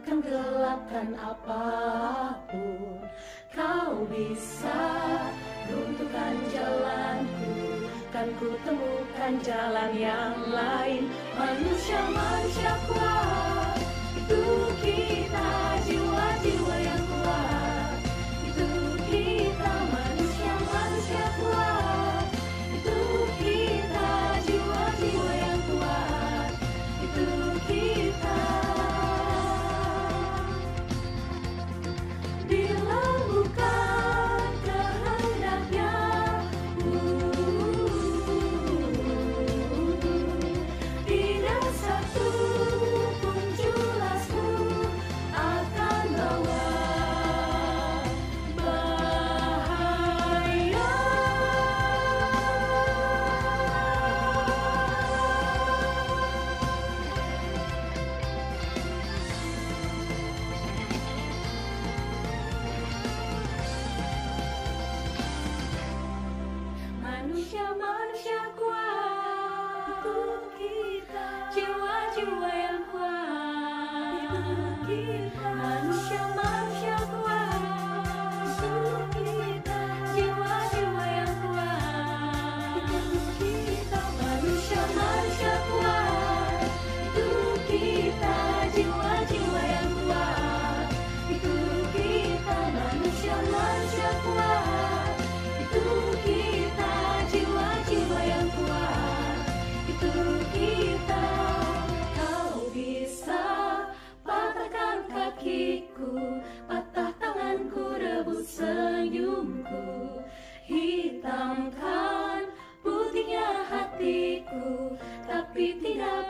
akan gelapkan apapun Kau bisa runtuhkan jalanku Kan ku temukan jalan yang lain Manusia manusia kuat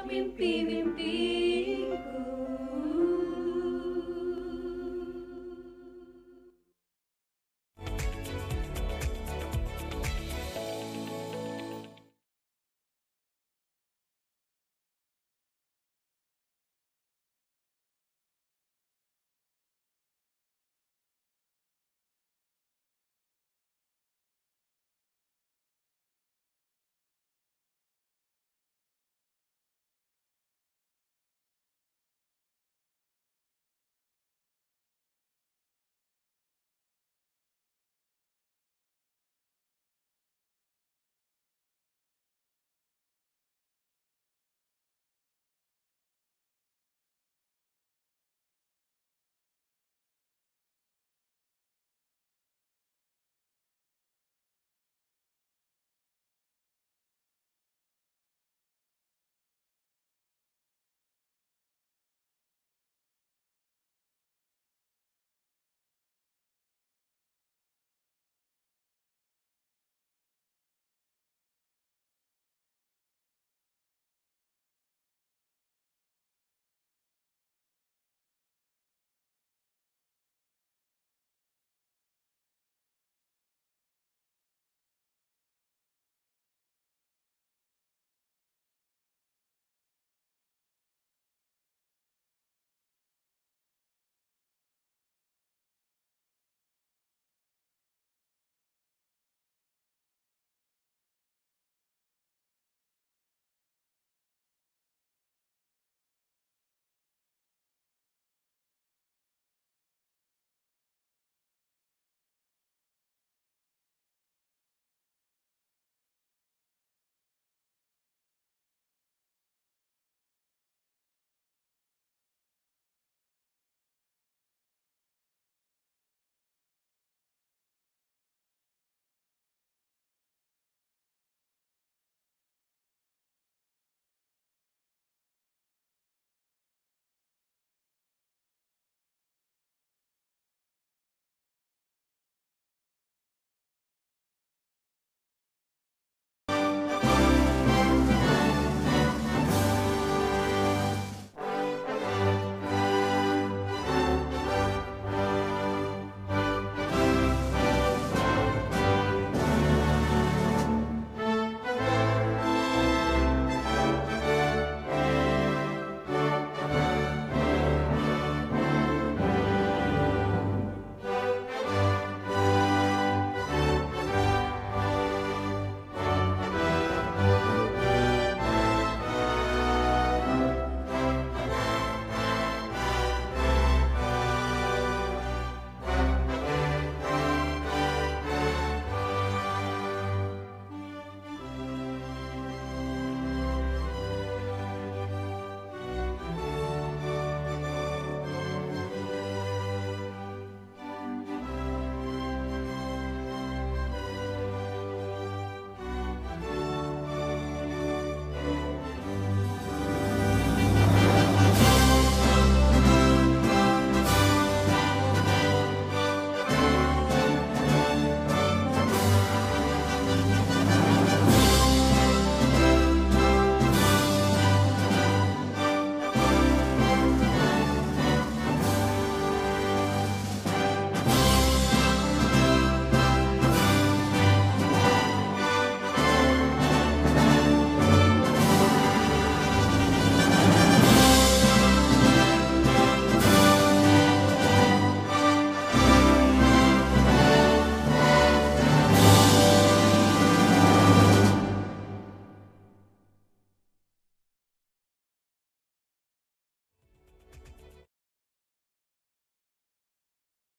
wimpy, wimpy.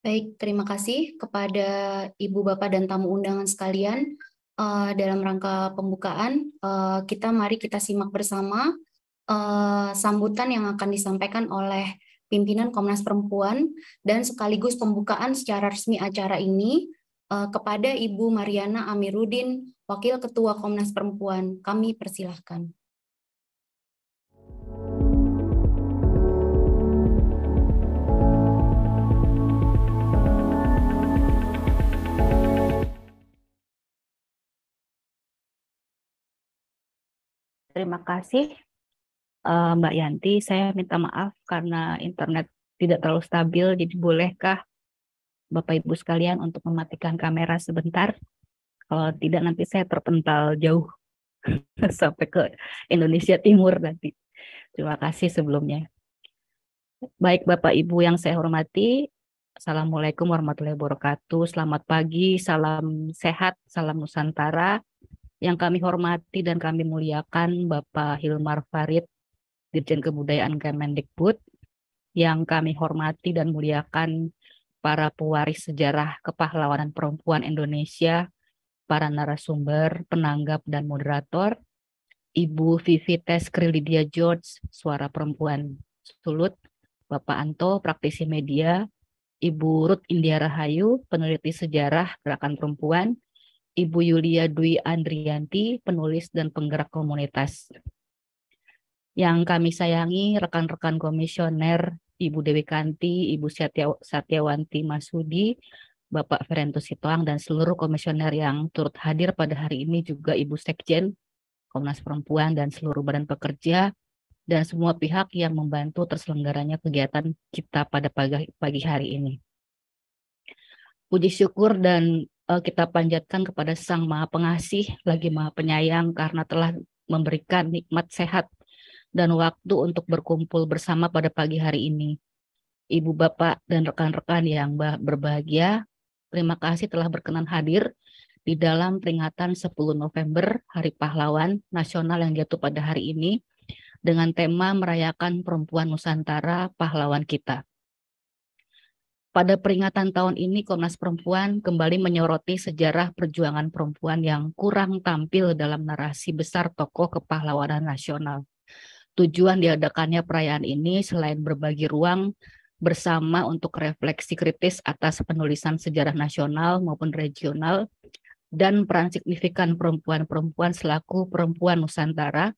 Baik, terima kasih kepada Ibu, Bapak, dan tamu undangan sekalian. Uh, dalam rangka pembukaan, uh, kita mari kita simak bersama uh, sambutan yang akan disampaikan oleh pimpinan Komnas Perempuan dan sekaligus pembukaan secara resmi acara ini uh, kepada Ibu Mariana Amiruddin, Wakil Ketua Komnas Perempuan. Kami persilahkan. Terima kasih uh, Mbak Yanti. Saya minta maaf karena internet tidak terlalu stabil. Jadi bolehkah Bapak Ibu sekalian untuk mematikan kamera sebentar? Kalau tidak nanti saya terpental jauh sampai ke Indonesia Timur nanti. Terima kasih sebelumnya. Baik Bapak Ibu yang saya hormati, Assalamualaikum warahmatullahi wabarakatuh. Selamat pagi, salam sehat, salam Nusantara. Yang kami hormati dan kami muliakan Bapak Hilmar Farid, Dirjen Kebudayaan Kemendikbud. Yang kami hormati dan muliakan para pewaris sejarah kepahlawanan perempuan Indonesia, para narasumber, penanggap, dan moderator, Ibu Vivi Tes Krilidia George, Suara Perempuan Sulut, Bapak Anto, praktisi media, Ibu Ruth India Rahayu, peneliti sejarah gerakan perempuan, Ibu Yulia Dwi Andrianti, penulis dan penggerak komunitas. Yang kami sayangi rekan-rekan komisioner Ibu Dewi Kanti, Ibu Satya, Satyawanti Masudi, Bapak Ferentus Sitoang, dan seluruh komisioner yang turut hadir pada hari ini juga Ibu Sekjen, Komnas Perempuan, dan seluruh badan pekerja, dan semua pihak yang membantu terselenggaranya kegiatan kita pada pagi, pagi hari ini. Puji syukur dan Eh, kita panjatkan kepada Sang Maha Pengasih lagi Maha Penyayang karena telah memberikan nikmat sehat dan waktu untuk berkumpul bersama pada pagi hari ini. Ibu Bapak dan rekan-rekan yang berbahagia, terima kasih telah berkenan hadir di dalam peringatan 10 November Hari Pahlawan Nasional yang jatuh pada hari ini dengan tema merayakan perempuan Nusantara pahlawan kita. Pada peringatan tahun ini, Komnas Perempuan kembali menyoroti sejarah perjuangan perempuan yang kurang tampil dalam narasi besar tokoh kepahlawanan nasional. Tujuan diadakannya perayaan ini selain berbagi ruang bersama untuk refleksi kritis atas penulisan sejarah nasional maupun regional dan peran signifikan perempuan-perempuan selaku perempuan Nusantara,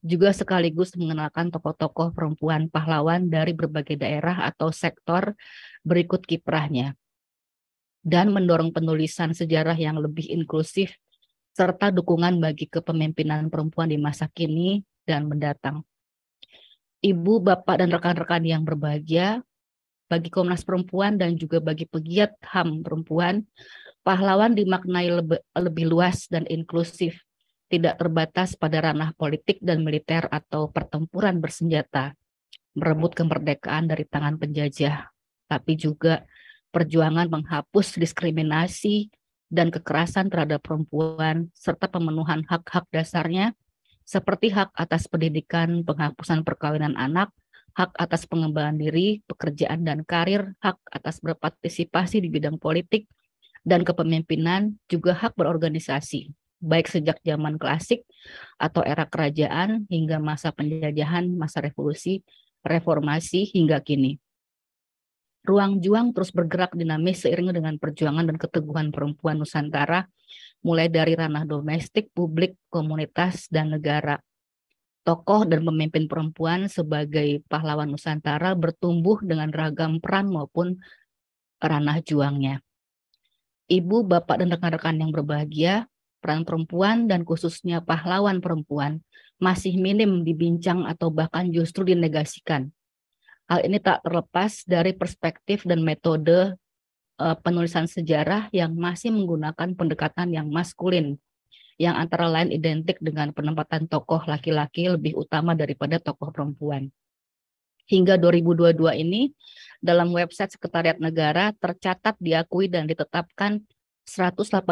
juga sekaligus mengenalkan tokoh-tokoh perempuan pahlawan dari berbagai daerah atau sektor berikut kiprahnya, dan mendorong penulisan sejarah yang lebih inklusif serta dukungan bagi kepemimpinan perempuan di masa kini dan mendatang. Ibu, Bapak, dan rekan-rekan yang berbahagia, bagi Komnas Perempuan dan juga bagi pegiat HAM perempuan, pahlawan dimaknai lebih, lebih luas dan inklusif, tidak terbatas pada ranah politik dan militer atau pertempuran bersenjata, merebut kemerdekaan dari tangan penjajah tapi juga perjuangan menghapus diskriminasi dan kekerasan terhadap perempuan serta pemenuhan hak-hak dasarnya seperti hak atas pendidikan, penghapusan perkawinan anak, hak atas pengembangan diri, pekerjaan dan karir, hak atas berpartisipasi di bidang politik dan kepemimpinan, juga hak berorganisasi, baik sejak zaman klasik atau era kerajaan hingga masa penjajahan, masa revolusi, reformasi hingga kini ruang juang terus bergerak dinamis seiring dengan perjuangan dan keteguhan perempuan Nusantara, mulai dari ranah domestik, publik, komunitas, dan negara. Tokoh dan pemimpin perempuan sebagai pahlawan Nusantara bertumbuh dengan ragam peran maupun ranah juangnya. Ibu, bapak, dan rekan-rekan yang berbahagia, peran perempuan dan khususnya pahlawan perempuan masih minim dibincang atau bahkan justru dinegasikan Hal ini tak terlepas dari perspektif dan metode eh, penulisan sejarah yang masih menggunakan pendekatan yang maskulin, yang antara lain identik dengan penempatan tokoh laki-laki lebih utama daripada tokoh perempuan. Hingga 2022 ini, dalam website Sekretariat Negara tercatat diakui dan ditetapkan 185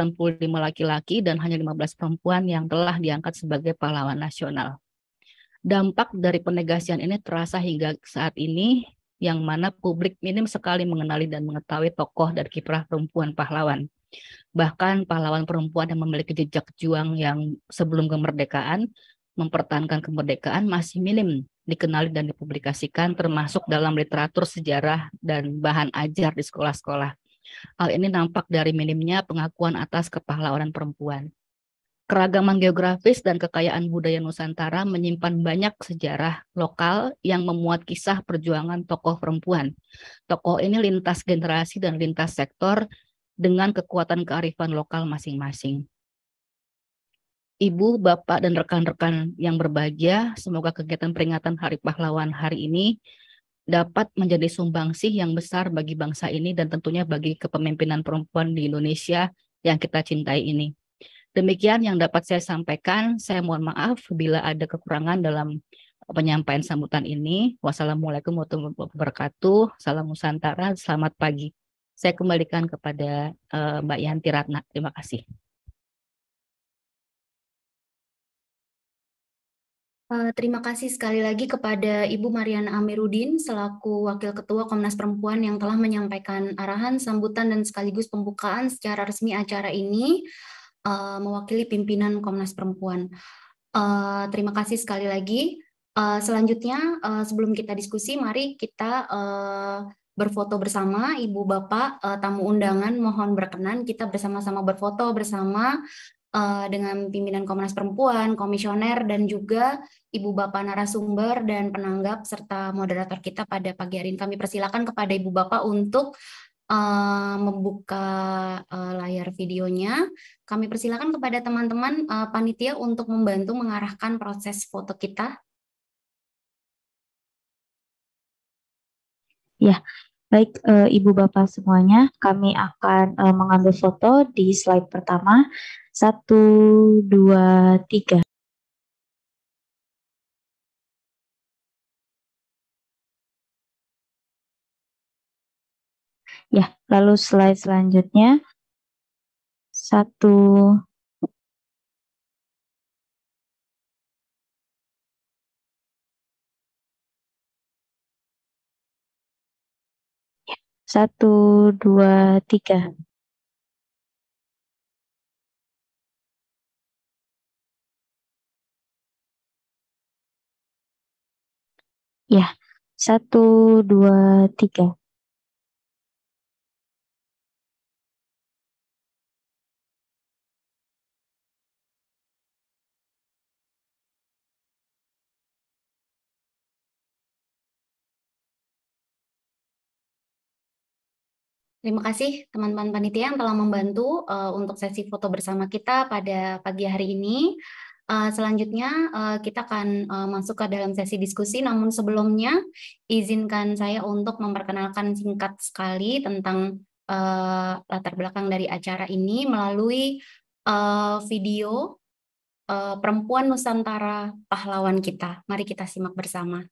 laki-laki dan hanya 15 perempuan yang telah diangkat sebagai pahlawan nasional. Dampak dari penegasian ini terasa hingga saat ini yang mana publik minim sekali mengenali dan mengetahui tokoh dan kiprah perempuan pahlawan. Bahkan pahlawan perempuan yang memiliki jejak juang yang sebelum kemerdekaan mempertahankan kemerdekaan masih minim dikenali dan dipublikasikan termasuk dalam literatur sejarah dan bahan ajar di sekolah-sekolah. Hal ini nampak dari minimnya pengakuan atas kepahlawanan perempuan. Keragaman geografis dan kekayaan budaya Nusantara menyimpan banyak sejarah lokal yang memuat kisah perjuangan tokoh perempuan. Tokoh ini lintas generasi dan lintas sektor dengan kekuatan kearifan lokal masing-masing. Ibu, Bapak, dan rekan-rekan yang berbahagia, semoga kegiatan peringatan Hari Pahlawan hari ini dapat menjadi sumbangsih yang besar bagi bangsa ini dan tentunya bagi kepemimpinan perempuan di Indonesia yang kita cintai ini. Demikian yang dapat saya sampaikan. Saya mohon maaf bila ada kekurangan dalam penyampaian sambutan ini. Wassalamualaikum warahmatullahi wabarakatuh. Salam Nusantara. Selamat pagi. Saya kembalikan kepada uh, Mbak Yanti Ratna. Terima kasih. Eh, terima kasih sekali lagi kepada Ibu Mariana Amirudin selaku Wakil Ketua Komnas Perempuan yang telah menyampaikan arahan, sambutan, dan sekaligus pembukaan secara resmi acara ini uh, mewakili pimpinan Komnas Perempuan. Uh, terima kasih sekali lagi. Uh, selanjutnya, uh, sebelum kita diskusi, mari kita uh, berfoto bersama Ibu Bapak uh, tamu undangan. Mohon berkenan kita bersama-sama berfoto bersama uh, dengan pimpinan Komnas Perempuan, komisioner, dan juga Ibu Bapak narasumber dan penanggap serta moderator kita pada pagi hari ini. Kami persilakan kepada Ibu Bapak untuk uh, membuka uh, layar videonya kami persilakan kepada teman-teman uh, panitia untuk membantu mengarahkan proses foto kita. Ya, baik e, Ibu Bapak semuanya, kami akan e, mengambil foto di slide pertama. Satu, dua, tiga. Ya, lalu slide selanjutnya satu satu dua tiga ya satu dua tiga Terima kasih teman-teman panitia yang telah membantu uh, untuk sesi foto bersama kita pada pagi hari ini. Uh, selanjutnya uh, kita akan uh, masuk ke dalam sesi diskusi, namun sebelumnya izinkan saya untuk memperkenalkan singkat sekali tentang uh, latar belakang dari acara ini melalui uh, video uh, Perempuan Nusantara Pahlawan Kita. Mari kita simak bersama.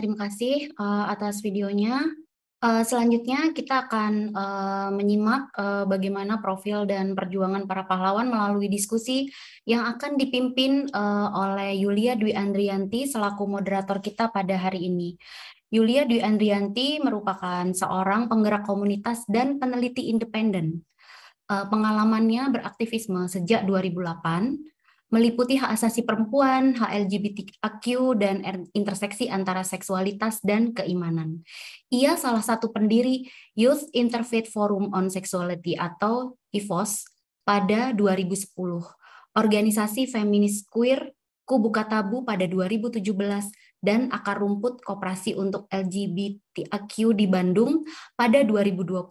terima kasih uh, atas videonya. Uh, selanjutnya kita akan uh, menyimak uh, bagaimana profil dan perjuangan para pahlawan melalui diskusi yang akan dipimpin uh, oleh Yulia Dwi Andrianti selaku moderator kita pada hari ini. Yulia Dwi Andrianti merupakan seorang penggerak komunitas dan peneliti independen. Uh, pengalamannya beraktivisme sejak 2008 meliputi hak asasi perempuan, hak LGBTQ, dan er, interseksi antara seksualitas dan keimanan. Ia salah satu pendiri Youth Interfaith Forum on Sexuality atau IFOS pada 2010, organisasi feminis queer Kubuka Tabu pada 2017, dan Akar Rumput Koperasi untuk LGBTQ di Bandung pada 2020.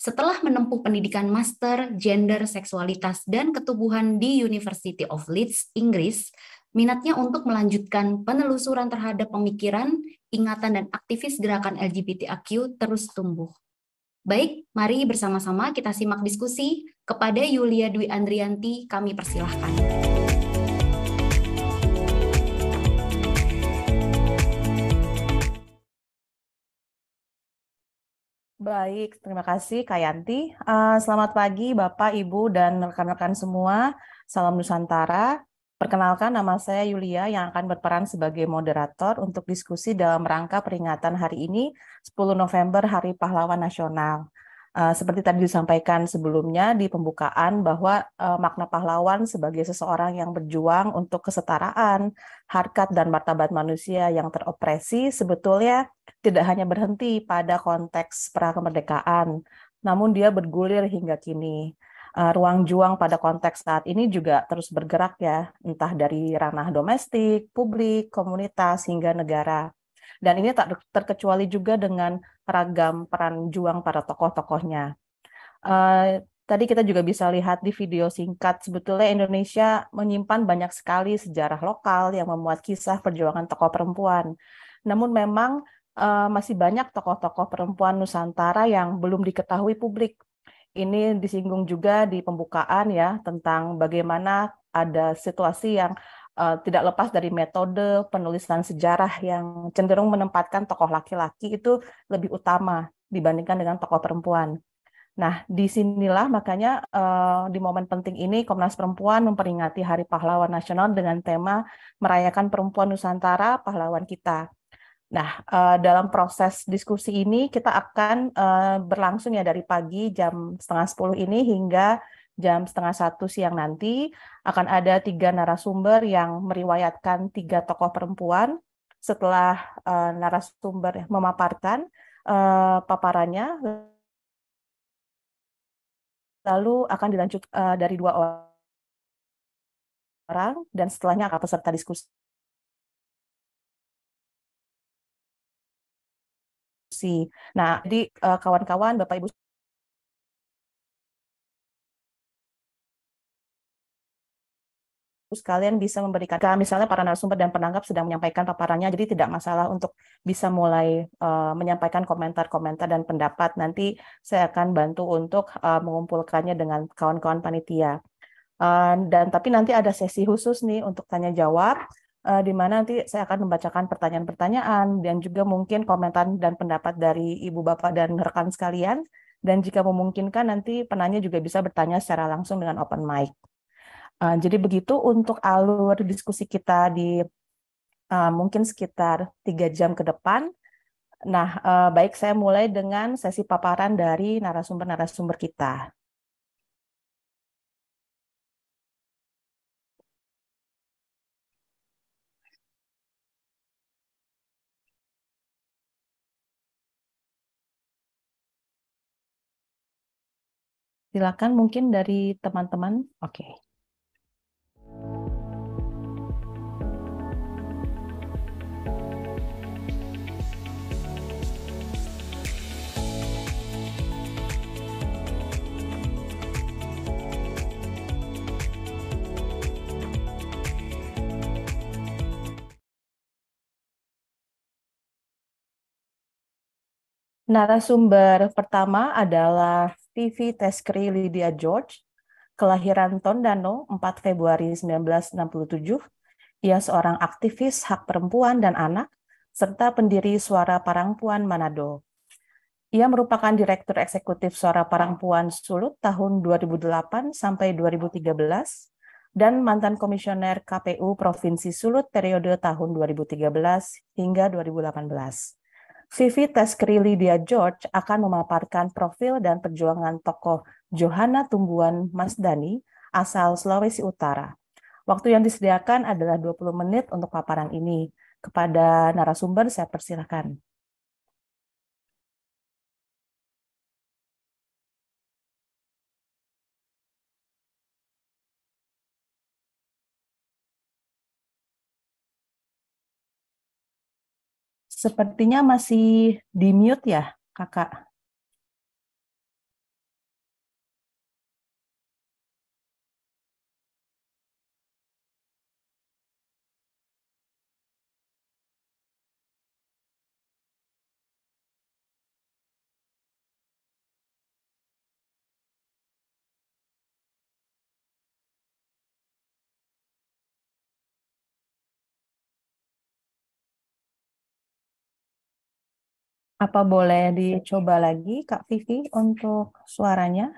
Setelah menempuh pendidikan master gender, seksualitas, dan ketubuhan di University of Leeds, Inggris, minatnya untuk melanjutkan penelusuran terhadap pemikiran, ingatan, dan aktivis gerakan LGBTQ terus tumbuh. Baik, mari bersama-sama kita simak diskusi. Kepada Yulia Dwi Andrianti, kami persilahkan. Baik, terima kasih Kak Yanti. Uh, selamat pagi Bapak, Ibu, dan rekan-rekan semua. Salam Nusantara. Perkenalkan nama saya Yulia yang akan berperan sebagai moderator untuk diskusi dalam rangka peringatan hari ini 10 November Hari Pahlawan Nasional. Uh, seperti tadi disampaikan sebelumnya di pembukaan bahwa uh, makna pahlawan sebagai seseorang yang berjuang untuk kesetaraan, harkat dan martabat manusia yang teropresi sebetulnya tidak hanya berhenti pada konteks pra kemerdekaan, namun dia bergulir hingga kini. Uh, ruang juang pada konteks saat ini juga terus bergerak ya, entah dari ranah domestik, publik, komunitas hingga negara. Dan ini tak terkecuali juga dengan ragam peran juang para tokoh-tokohnya. Uh, tadi kita juga bisa lihat di video singkat sebetulnya Indonesia menyimpan banyak sekali sejarah lokal yang memuat kisah perjuangan tokoh perempuan. Namun memang uh, masih banyak tokoh-tokoh perempuan Nusantara yang belum diketahui publik. Ini disinggung juga di pembukaan ya tentang bagaimana ada situasi yang uh, tidak lepas dari metode penulisan sejarah yang cenderung menempatkan tokoh laki-laki itu lebih utama dibandingkan dengan tokoh perempuan. Nah, disinilah makanya uh, di momen penting ini Komnas Perempuan memperingati Hari Pahlawan Nasional dengan tema merayakan perempuan Nusantara, pahlawan kita Nah, eh, dalam proses diskusi ini kita akan eh, berlangsung ya dari pagi jam setengah sepuluh ini hingga jam setengah satu siang nanti akan ada tiga narasumber yang meriwayatkan tiga tokoh perempuan. Setelah eh, narasumber memaparkan paparannya, lalu akan dilanjut dari dua orang dan setelahnya akan peserta diskusi solusi. Nah, jadi eh, kawan-kawan, Bapak Ibu sekalian bisa memberikan misalnya para narasumber dan penanggap sedang menyampaikan paparannya jadi tidak masalah untuk bisa mulai uh, menyampaikan komentar-komentar dan pendapat nanti saya akan bantu untuk uh, mengumpulkannya dengan kawan-kawan panitia uh, dan tapi nanti ada sesi khusus nih untuk tanya jawab uh, di mana nanti saya akan membacakan pertanyaan-pertanyaan dan juga mungkin komentar dan pendapat dari Ibu Bapak dan rekan sekalian. Dan jika memungkinkan nanti penanya juga bisa bertanya secara langsung dengan open mic. Uh, jadi begitu untuk alur diskusi kita di uh, mungkin sekitar tiga jam ke depan. Nah, uh, baik saya mulai dengan sesi paparan dari narasumber-narasumber kita. Silakan mungkin dari teman-teman. Oke. Okay. Narasumber pertama adalah Vivi Teskri Lydia George, kelahiran Tondano 4 Februari 1967. Ia seorang aktivis hak perempuan dan anak, serta pendiri Suara Parangpuan Manado. Ia merupakan Direktur Eksekutif Suara Parangpuan Sulut tahun 2008 sampai 2013 dan mantan Komisioner KPU Provinsi Sulut periode tahun 2013 hingga 2018. Teskrili Dia George akan memaparkan profil dan perjuangan tokoh Johanna Tumbuan Masdani asal Sulawesi Utara. Waktu yang disediakan adalah 20 menit untuk paparan ini. Kepada narasumber saya persilahkan. Sepertinya masih di mute ya, Kakak. Apa boleh dicoba lagi Kak Vivi untuk suaranya?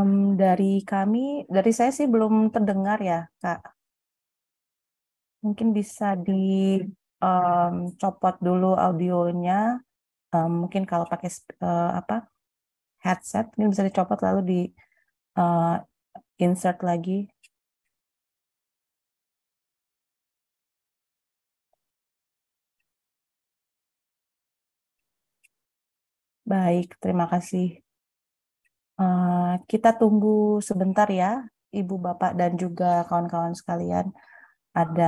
Um, dari kami, dari saya sih belum terdengar ya, Kak. Mungkin bisa dicopot um, dulu audionya. Um, mungkin kalau pakai uh, apa headset, mungkin bisa dicopot lalu di uh, insert lagi. Baik, terima kasih. Eh, kita tunggu sebentar ya, Ibu Bapak dan juga kawan-kawan sekalian. Ada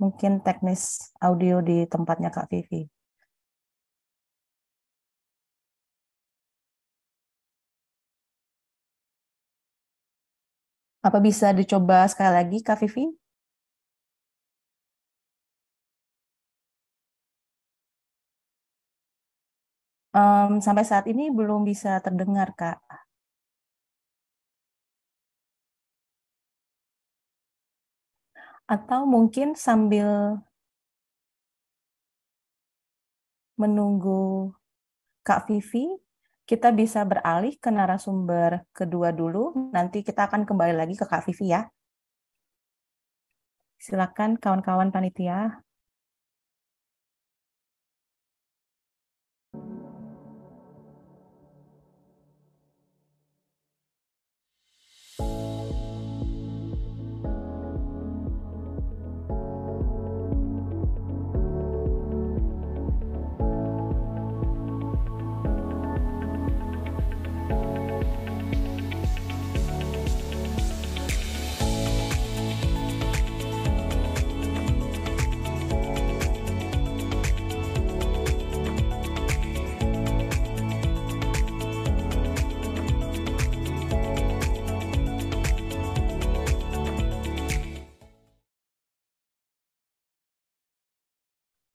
mungkin teknis audio di tempatnya Kak Vivi. Apa bisa dicoba sekali lagi, Kak Vivi? Um, sampai saat ini belum bisa terdengar, Kak. Atau mungkin sambil menunggu Kak Vivi, kita bisa beralih ke narasumber kedua dulu. Nanti kita akan kembali lagi ke Kak Vivi ya. Silakan kawan-kawan panitia.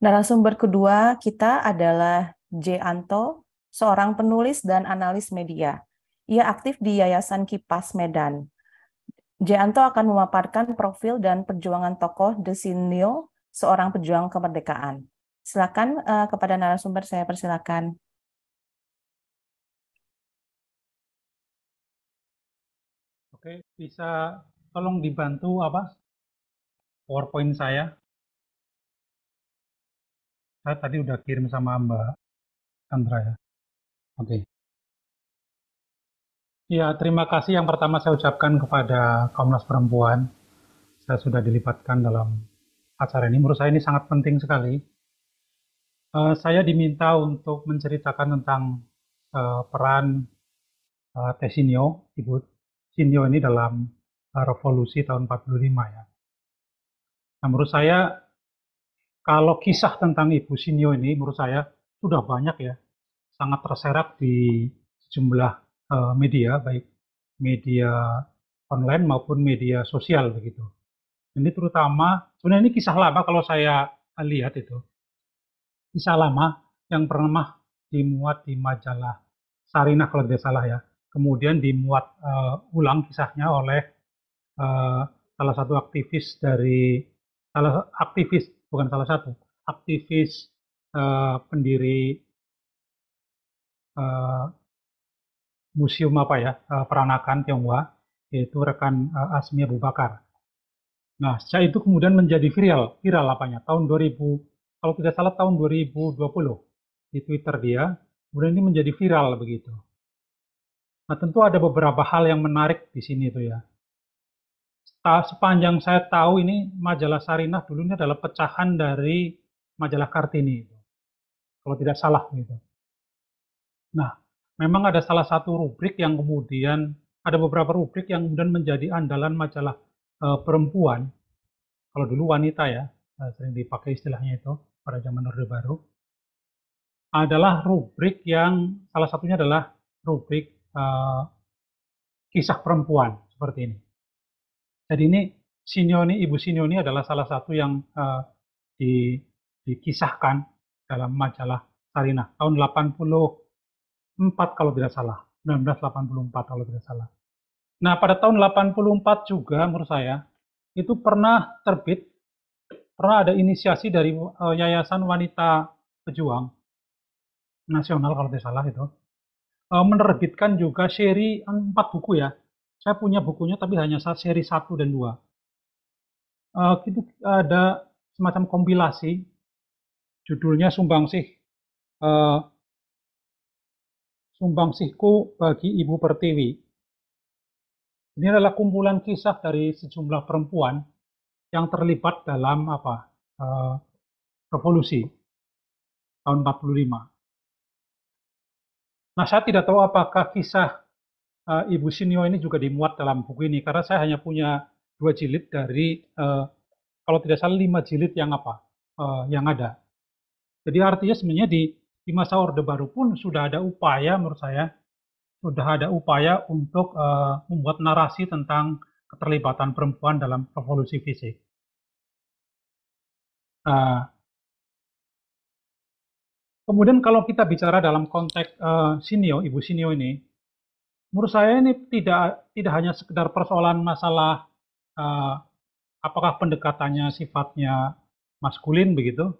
Narasumber kedua kita adalah J. Anto, seorang penulis dan analis media. Ia aktif di Yayasan Kipas Medan. J. Anto akan memaparkan profil dan perjuangan tokoh Desinio, seorang pejuang kemerdekaan. Silakan uh, kepada narasumber saya persilakan. Oke, bisa tolong dibantu apa PowerPoint saya? saya tadi udah kirim sama Mbak Sandra ya. Oke. Okay. Ya, terima kasih yang pertama saya ucapkan kepada Komnas Perempuan. Saya sudah dilipatkan dalam acara ini. Menurut saya ini sangat penting sekali. Uh, saya diminta untuk menceritakan tentang uh, peran uh, eh, Tesinio, Ibu Sinio ini dalam uh, revolusi tahun 45 ya. Nah, menurut saya kalau kisah tentang Ibu Sinyo ini menurut saya sudah banyak ya, sangat terserap di sejumlah uh, media, baik media online maupun media sosial begitu. Ini terutama, sebenarnya ini kisah lama kalau saya lihat itu. Kisah lama yang pernah dimuat di majalah Sarinah kalau tidak salah ya. Kemudian dimuat uh, ulang kisahnya oleh uh, salah satu aktivis dari salah aktivis bukan salah satu aktivis uh, pendiri uh, museum apa ya uh, peranakan Tionghoa yaitu rekan uh, Asmi Abu Bakar. Nah, sejak itu kemudian menjadi viral, viral apanya? Tahun 2000, kalau tidak salah tahun 2020 di Twitter dia, kemudian ini menjadi viral begitu. Nah, tentu ada beberapa hal yang menarik di sini itu ya. Ah, sepanjang saya tahu ini majalah Sarinah dulunya adalah pecahan dari majalah Kartini kalau tidak salah gitu. Nah, memang ada salah satu rubrik yang kemudian ada beberapa rubrik yang kemudian menjadi andalan majalah e, perempuan. Kalau dulu wanita ya, eh, sering dipakai istilahnya itu pada zaman Orde Baru. Adalah rubrik yang salah satunya adalah rubrik e, kisah perempuan seperti ini. Jadi ini Sinyoni, Ibu Sinyoni adalah salah satu yang uh, di, dikisahkan dalam majalah Sarina tahun 84 kalau tidak salah, 1984 kalau tidak salah. Nah, pada tahun 84 juga menurut saya itu pernah terbit pernah ada inisiasi dari uh, Yayasan Wanita Pejuang Nasional kalau tidak salah itu uh, menerbitkan juga seri empat buku ya saya punya bukunya tapi hanya seri 1 dan 2. Uh, eh, itu ada semacam kompilasi judulnya Sumbangsih uh, eh, Sumbangsihku bagi Ibu Pertiwi. Ini adalah kumpulan kisah dari sejumlah perempuan yang terlibat dalam apa eh, revolusi tahun 45. Nah, saya tidak tahu apakah kisah uh, Ibu Sinio ini juga dimuat dalam buku ini karena saya hanya punya dua jilid dari uh, kalau tidak salah lima jilid yang apa uh, yang ada. Jadi artinya sebenarnya di di masa Orde Baru pun sudah ada upaya menurut saya sudah ada upaya untuk uh, membuat narasi tentang keterlibatan perempuan dalam revolusi fisik. Uh, kemudian kalau kita bicara dalam konteks uh, Sinio, Ibu Sinio ini, menurut saya ini tidak tidak hanya sekedar persoalan masalah uh, apakah pendekatannya sifatnya maskulin begitu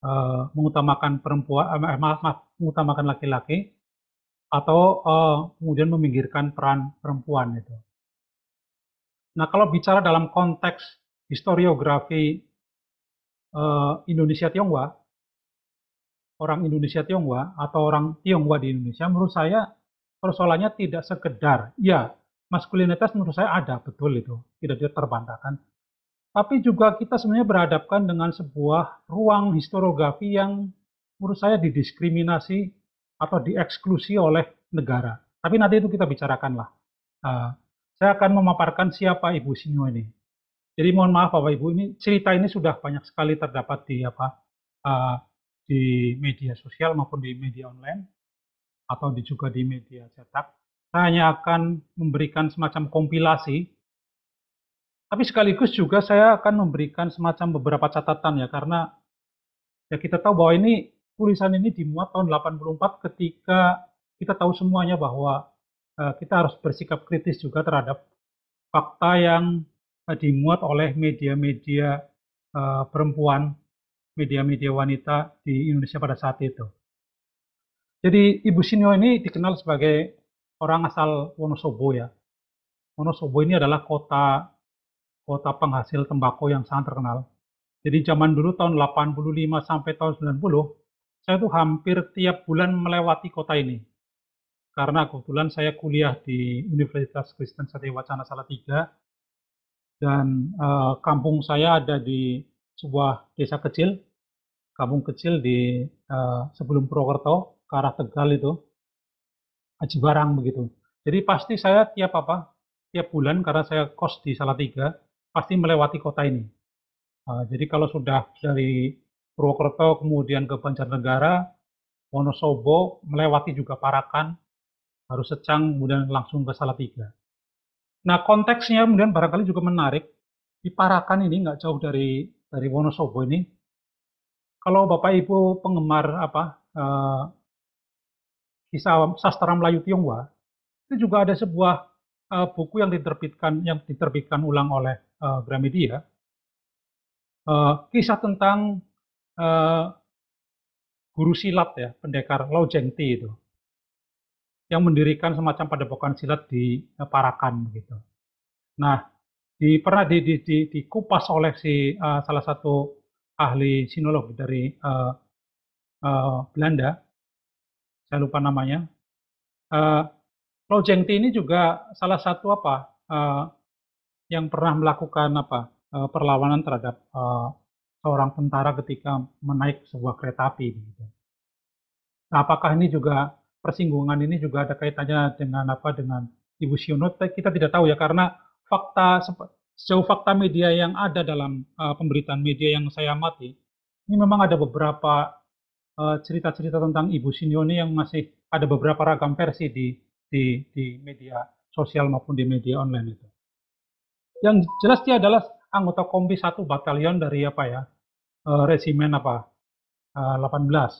uh, mengutamakan perempuan eh, maaf, maaf mengutamakan laki-laki atau uh, kemudian meminggirkan peran perempuan itu. Nah kalau bicara dalam konteks historiografi uh, Indonesia Tionghoa, orang Indonesia Tionghoa atau orang Tionghoa di Indonesia, menurut saya persoalannya tidak sekedar ya maskulinitas menurut saya ada betul itu tidak terbantahkan tapi juga kita sebenarnya berhadapkan dengan sebuah ruang historiografi yang menurut saya didiskriminasi atau dieksklusi oleh negara. Tapi nanti itu kita bicarakan lah. Uh, eh, saya akan memaparkan siapa Ibu Sinyo ini. Jadi mohon maaf Bapak Ibu ini cerita ini sudah banyak sekali terdapat di apa uh, di media sosial maupun di media online atau juga di media cetak, saya hanya akan memberikan semacam kompilasi. Tapi sekaligus juga saya akan memberikan semacam beberapa catatan ya, karena ya kita tahu bahwa ini tulisan ini dimuat tahun 84 ketika kita tahu semuanya bahwa eh, kita harus bersikap kritis juga terhadap fakta yang eh, dimuat oleh media-media eh, perempuan, media-media wanita di Indonesia pada saat itu. Jadi Ibu Sinyo ini dikenal sebagai orang asal Wonosobo ya. Wonosobo ini adalah kota kota penghasil tembakau yang sangat terkenal. Jadi zaman dulu tahun 85 sampai tahun 90, saya tuh hampir tiap bulan melewati kota ini. Karena kebetulan saya kuliah di Universitas Kristen Wacana Salatiga dan uh, kampung saya ada di sebuah desa kecil, kampung kecil di uh, sebelum Purwokerto, ke arah Tegal itu Haji Barang begitu. Jadi pasti saya tiap apa tiap bulan karena saya kos di Salatiga pasti melewati kota ini. Uh, jadi kalau sudah dari Purwokerto kemudian ke Banjarnegara, Wonosobo, melewati juga Parakan, harus secang kemudian langsung ke Salatiga. Nah konteksnya kemudian barangkali juga menarik di Parakan ini nggak jauh dari dari Wonosobo ini. Kalau bapak ibu penggemar apa eh, kisah sastra Melayu Tionghoa itu juga ada sebuah uh, buku yang diterbitkan yang diterbitkan ulang oleh uh, Gramedia uh, kisah tentang uh, guru silat ya pendekar Lao jengti itu yang mendirikan semacam padepokan silat di uh, Parakan gitu. Nah, di, pernah di, di, di, dikupas oleh si uh, salah satu ahli sinolog dari uh, uh, Belanda saya lupa namanya. Uh, eh, Jengti ini juga salah satu apa uh, yang pernah melakukan apa uh, perlawanan terhadap uh, seorang tentara ketika menaik sebuah kereta api. Nah, apakah ini juga persinggungan ini juga ada kaitannya dengan apa dengan Ibu Siono? Kita tidak tahu ya karena fakta sejauh fakta media yang ada dalam uh, pemberitaan media yang saya amati, ini memang ada beberapa Eh, cerita-cerita tentang Ibu Sinyoni yang masih ada beberapa ragam versi di, di, di media sosial maupun di media online itu. Yang jelas dia adalah anggota kombi satu batalion dari apa ya, eh, resimen apa, 18. Eh,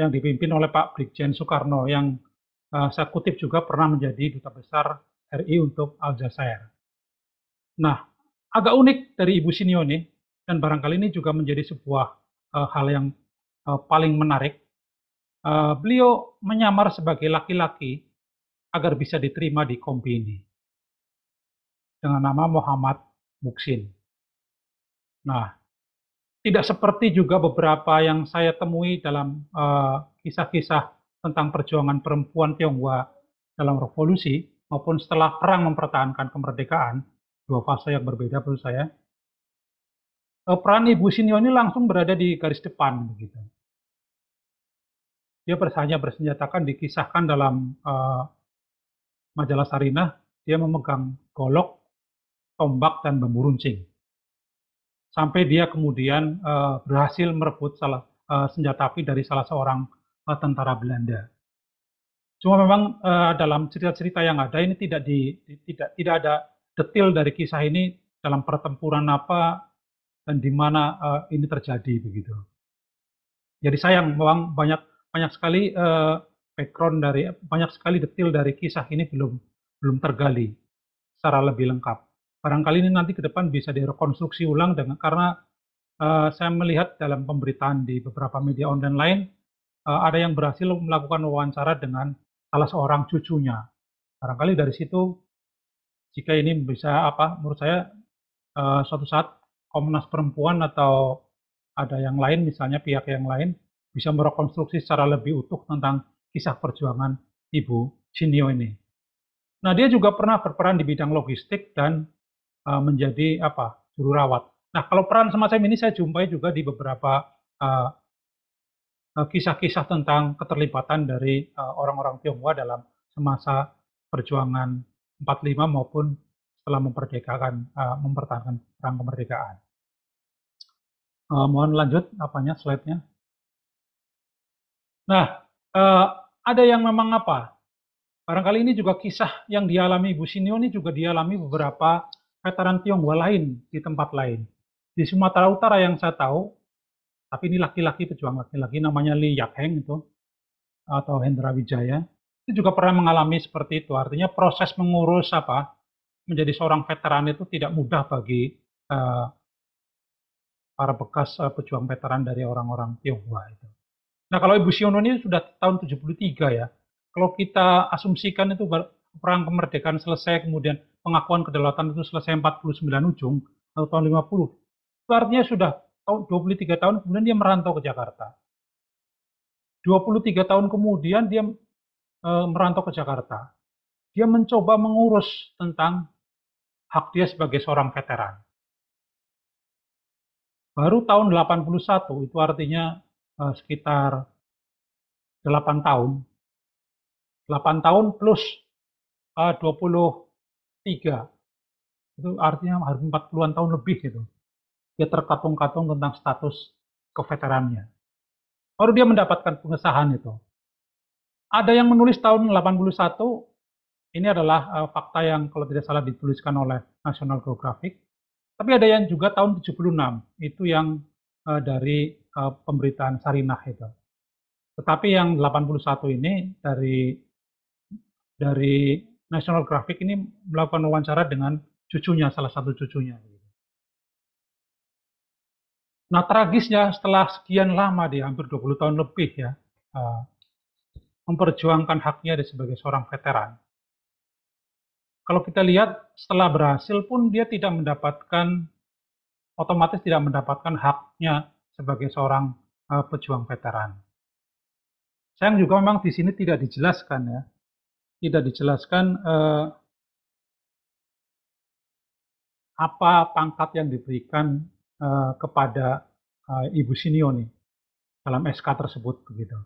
yang dipimpin oleh Pak Brigjen Soekarno yang uh, saya kutip juga pernah menjadi duta besar RI untuk Aljazair. Nah, agak unik dari Ibu Sinyoni, dan barangkali ini juga menjadi sebuah uh, hal yang uh, paling menarik. Uh, beliau menyamar sebagai laki-laki agar bisa diterima di kompi ini dengan nama Muhammad Muksin. Nah, tidak seperti juga beberapa yang saya temui dalam kisah-kisah uh, tentang perjuangan perempuan Tionghoa dalam revolusi maupun setelah perang mempertahankan kemerdekaan, dua fase yang berbeda menurut saya Eh, peran Ibu Sinyo ini langsung berada di garis depan begitu. Dia hanya bersenjatakan dikisahkan dalam uh, majalah Sarinah, dia memegang golok, tombak dan bambu runcing. Sampai dia kemudian uh, berhasil merebut salah uh, senjata api dari salah seorang uh, tentara Belanda. Cuma memang uh, dalam cerita-cerita yang ada ini tidak di tidak tidak ada detil dari kisah ini dalam pertempuran apa dan di mana uh, ini terjadi begitu. Jadi sayang memang banyak banyak sekali uh, background dari banyak sekali detail dari kisah ini belum belum tergali secara lebih lengkap. Barangkali ini nanti ke depan bisa direkonstruksi ulang dengan karena uh, saya melihat dalam pemberitaan di beberapa media online lain uh, ada yang berhasil melakukan wawancara dengan salah seorang cucunya. Barangkali dari situ jika ini bisa apa menurut saya uh, suatu saat Komnas Perempuan atau ada yang lain, misalnya pihak yang lain, bisa merekonstruksi secara lebih utuh tentang kisah perjuangan Ibu Sinio ini. Nah, dia juga pernah berperan di bidang logistik dan uh, menjadi apa juru rawat. Nah, kalau peran semacam ini saya jumpai juga di beberapa kisah eh, eh, kisah-kisah tentang keterlibatan dari orang-orang uh, Tionghoa dalam semasa perjuangan 45 maupun setelah memerdekakan uh, mempertahankan perang kemerdekaan. Uh, mohon lanjut apanya slide-nya. Nah, uh, ada yang memang apa? Barangkali ini juga kisah yang dialami Ibu Sinio ini juga dialami beberapa veteran Tionghoa lain di tempat lain. Di Sumatera Utara yang saya tahu, tapi ini laki-laki pejuang laki-laki namanya Li Heng itu atau Hendra Wijaya itu juga pernah mengalami seperti itu. Artinya proses mengurus apa menjadi seorang veteran itu tidak mudah bagi uh, para bekas uh, pejuang veteran dari orang-orang Tionghoa itu. Nah, kalau Ibu Siono ini sudah tahun 73 ya. Kalau kita asumsikan itu perang kemerdekaan selesai, kemudian pengakuan kedaulatan itu selesai 49 ujung, atau tahun 50. Itu artinya sudah tahun 23 tahun kemudian dia merantau ke Jakarta. 23 tahun kemudian dia e, merantau ke Jakarta. Dia mencoba mengurus tentang hak dia sebagai seorang veteran. Baru tahun 81 itu artinya eh, sekitar 8 tahun. 8 tahun plus 23. Eh, itu artinya harus 40-an tahun lebih gitu. Dia terkatung-katung tentang status keveterannya. Baru dia mendapatkan pengesahan itu. Ada yang menulis tahun 81, ini adalah eh, fakta yang kalau tidak salah dituliskan oleh National Geographic. Tapi ada yang juga tahun 76, itu yang uh, dari uh, pemberitaan Sarinah itu. Tetapi yang 81 ini dari dari National Graphic ini melakukan wawancara dengan cucunya, salah satu cucunya. Nah tragisnya setelah sekian lama di hampir 20 tahun lebih ya, uh, memperjuangkan haknya sebagai seorang veteran. Kalau kita lihat setelah berhasil pun dia tidak mendapatkan otomatis tidak mendapatkan haknya sebagai seorang uh, pejuang veteran. Saya juga memang di sini tidak dijelaskan ya, tidak dijelaskan uh, apa pangkat yang diberikan uh, kepada uh, Ibu Sinio nih dalam SK tersebut begitu.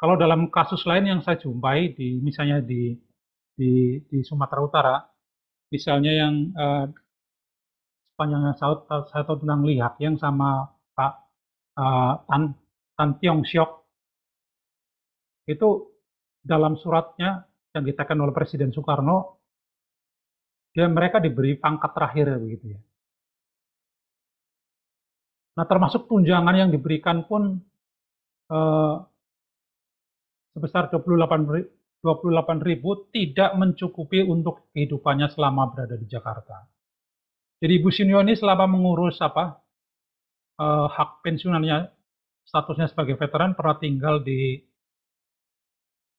Kalau dalam kasus lain yang saya jumpai di misalnya di di, di Sumatera Utara. Misalnya yang eh, sepanjang saya, saya tahu tentang lihat yang sama Pak eh, Tan, Tan Tiong Siok itu dalam suratnya yang ditekan oleh Presiden Soekarno dia mereka diberi pangkat terakhir begitu ya. Nah termasuk tunjangan yang diberikan pun eh, sebesar 28 28.000 tidak mencukupi untuk kehidupannya selama berada di Jakarta. Jadi Ibu Sinyoni ini selama mengurus apa eh, hak pensiunannya statusnya sebagai veteran pernah tinggal di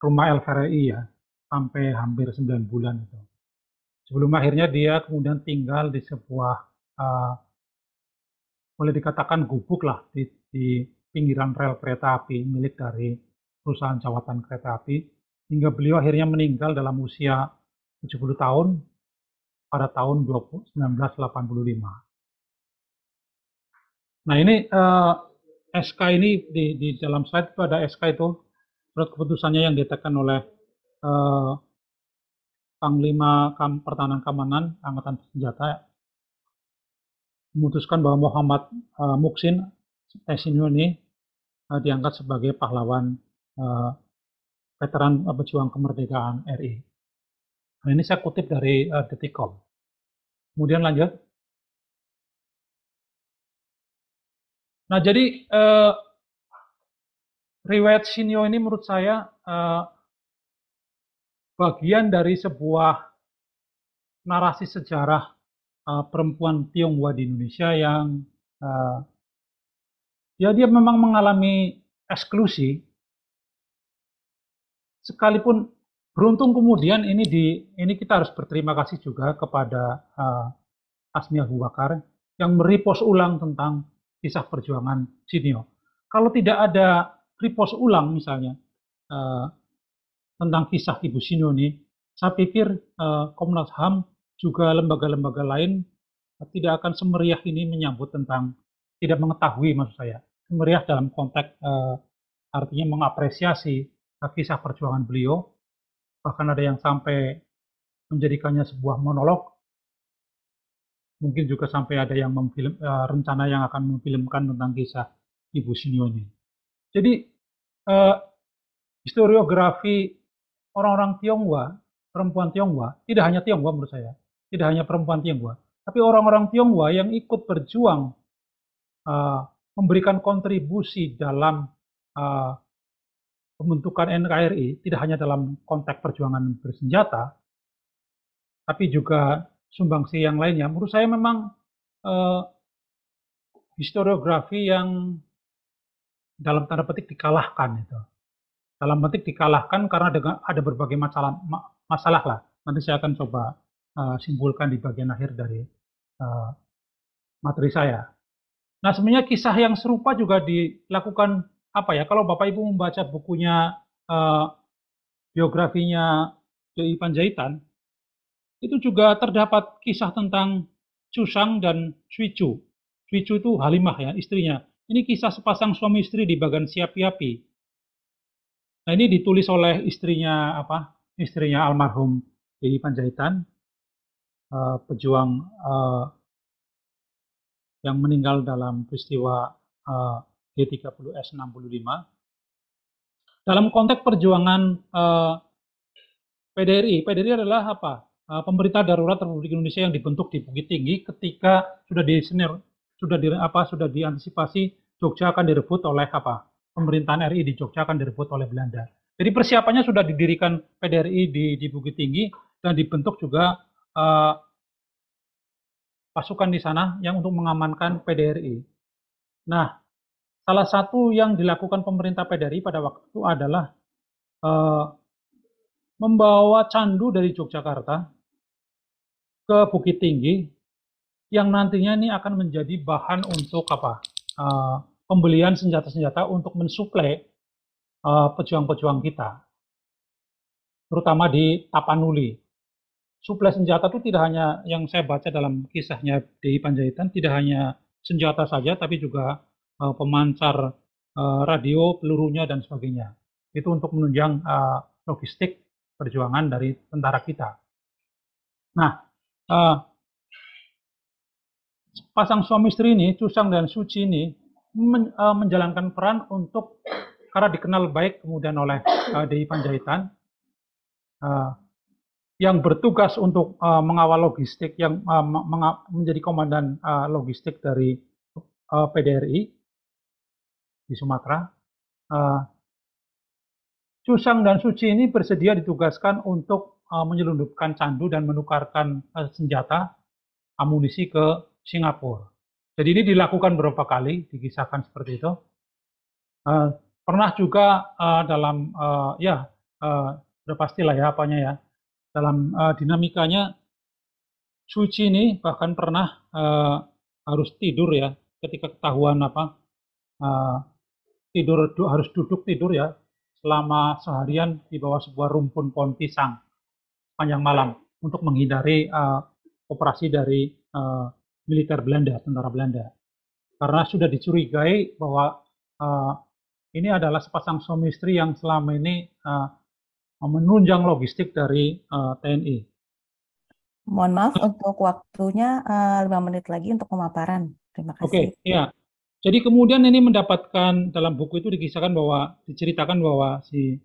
rumah LVRI ya sampai hampir 9 bulan itu. Sebelum akhirnya dia kemudian tinggal di sebuah eh, boleh dikatakan gubuk lah di, di pinggiran rel kereta api milik dari perusahaan jawatan kereta api hingga beliau akhirnya meninggal dalam usia 70 tahun pada tahun 1985. Nah ini uh, eh, SK ini di, di dalam slide itu ada SK itu surat keputusannya yang ditekan oleh uh, Panglima Kam, Pertahanan Keamanan Angkatan Senjata memutuskan bahwa Muhammad uh, eh, Muksin Tesinu ini uh, diangkat sebagai pahlawan uh, veteran eh, pejuang kemerdekaan RI. Nah, ini saya kutip dari uh, eh, Detikom. Kemudian lanjut. Nah, jadi uh, riwayat Sinyo ini menurut saya uh, bagian dari sebuah narasi sejarah uh, perempuan Tionghoa di Indonesia yang uh, ya dia memang mengalami eksklusi sekalipun beruntung kemudian ini di ini kita harus berterima kasih juga kepada uh, eh, Asmi Abu Bakar yang meripos ulang tentang kisah perjuangan Sinio. Kalau tidak ada repost ulang misalnya uh, tentang kisah Ibu Sinio ini, saya pikir uh, Komnas HAM juga lembaga-lembaga lain uh, tidak akan semeriah ini menyambut tentang tidak mengetahui maksud saya semeriah dalam konteks uh, artinya mengapresiasi Nah, kisah perjuangan beliau. Bahkan ada yang sampai menjadikannya sebuah monolog. Mungkin juga sampai ada yang memfilm, uh, rencana yang akan memfilmkan tentang kisah Ibu Sinio Jadi uh, historiografi orang-orang Tionghoa, perempuan Tionghoa, tidak hanya Tionghoa menurut saya, tidak hanya perempuan Tionghoa, tapi orang-orang Tionghoa yang ikut berjuang uh, memberikan kontribusi dalam uh, pembentukan NKRI tidak hanya dalam konteks perjuangan bersenjata, tapi juga sumbangsi yang lainnya. Menurut saya memang eh, historiografi yang dalam tanda petik dikalahkan itu. Dalam petik dikalahkan karena ada berbagai masalah masalah lah. Nanti saya akan coba uh, simpulkan di bagian akhir dari uh, materi saya. Nah, sebenarnya kisah yang serupa juga dilakukan apa ya kalau Bapak Ibu membaca bukunya uh, biografinya Doi Panjaitan itu juga terdapat kisah tentang Cusang dan Cuicu. Cuicu itu Halimah ya, istrinya. Ini kisah sepasang suami istri di bagan Siapi-Api. Nah ini ditulis oleh istrinya apa? Istrinya almarhum Dwi Panjaitan, uh, eh, pejuang uh, yang meninggal dalam peristiwa uh, G30S65. Dalam konteks perjuangan eh, PDRI, PDRI adalah apa? Eh, pemerintah darurat Republik Indonesia yang dibentuk di Bukit Tinggi ketika sudah di sudah di, apa sudah diantisipasi Jogja akan direbut oleh apa? Pemerintahan RI di Jogja akan direbut oleh Belanda. Jadi persiapannya sudah didirikan PDRI di, di Bukit Tinggi dan dibentuk juga eh, pasukan di sana yang untuk mengamankan PDRI. Nah, Salah satu yang dilakukan pemerintah PDRI pada waktu itu adalah uh, membawa candu dari Yogyakarta ke Bukit Tinggi yang nantinya ini akan menjadi bahan untuk apa uh, pembelian senjata-senjata untuk mensuplai uh, pejuang-pejuang kita, terutama di Tapanuli. Suplai senjata itu tidak hanya yang saya baca dalam kisahnya di Panjaitan, tidak hanya senjata saja, tapi juga Eh, pemancar eh, radio, pelurunya dan sebagainya. Itu untuk menunjang eh, logistik perjuangan dari tentara kita. Nah, pasang suami istri ini, Cusang dan Suci ini menjalankan peran untuk karena dikenal baik kemudian oleh uh, Dewi Panjaitan yang bertugas untuk mengawal logistik yang menjadi komandan logistik dari PDRI di Sumatera. Cusang eh, dan Suci ini bersedia ditugaskan untuk eh, menyelundupkan candu dan menukarkan eh, senjata amunisi ke Singapura. Jadi ini dilakukan beberapa kali, dikisahkan seperti itu. pernah juga dalam ya uh, udah pastilah ya apanya ya dalam dinamikanya Suci ini bahkan pernah harus tidur ya ketika ketahuan apa tidur harus duduk tidur ya selama seharian di bawah sebuah rumpun pohon pisang panjang malam untuk menghindari uh, operasi dari uh, militer Belanda, tentara Belanda. Karena sudah dicurigai bahwa uh, ini adalah sepasang suami istri yang selama ini uh, menunjang logistik dari uh, TNI. Mohon maaf untuk waktunya uh, 5 menit lagi untuk pemaparan. Terima kasih. Oke, okay, iya. Jadi kemudian ini mendapatkan dalam buku itu dikisahkan bahwa diceritakan bahwa si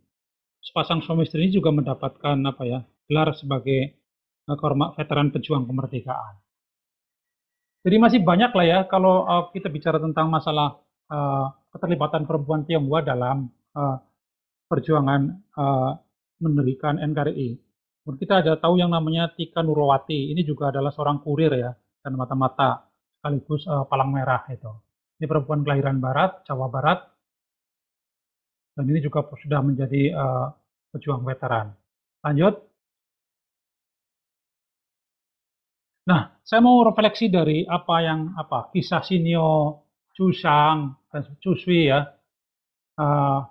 sepasang suami istri ini juga mendapatkan apa ya gelar sebagai eh, korma veteran pejuang kemerdekaan. Jadi masih banyak lah ya kalau eh, kita bicara tentang masalah uh, keterlibatan perempuan Tionghoa dalam uh, perjuangan uh, mendirikan NKRI. kita ada tahu yang namanya Tika Nurwati ini juga adalah seorang kurir ya dan mata-mata sekaligus uh, palang merah itu. Ini perempuan kelahiran Barat, Jawa Barat, dan ini juga sudah menjadi uh, pejuang veteran. Lanjut. Nah, saya mau refleksi dari apa yang apa kisah Sinio, Cusang, dan Cuswi ya, uh,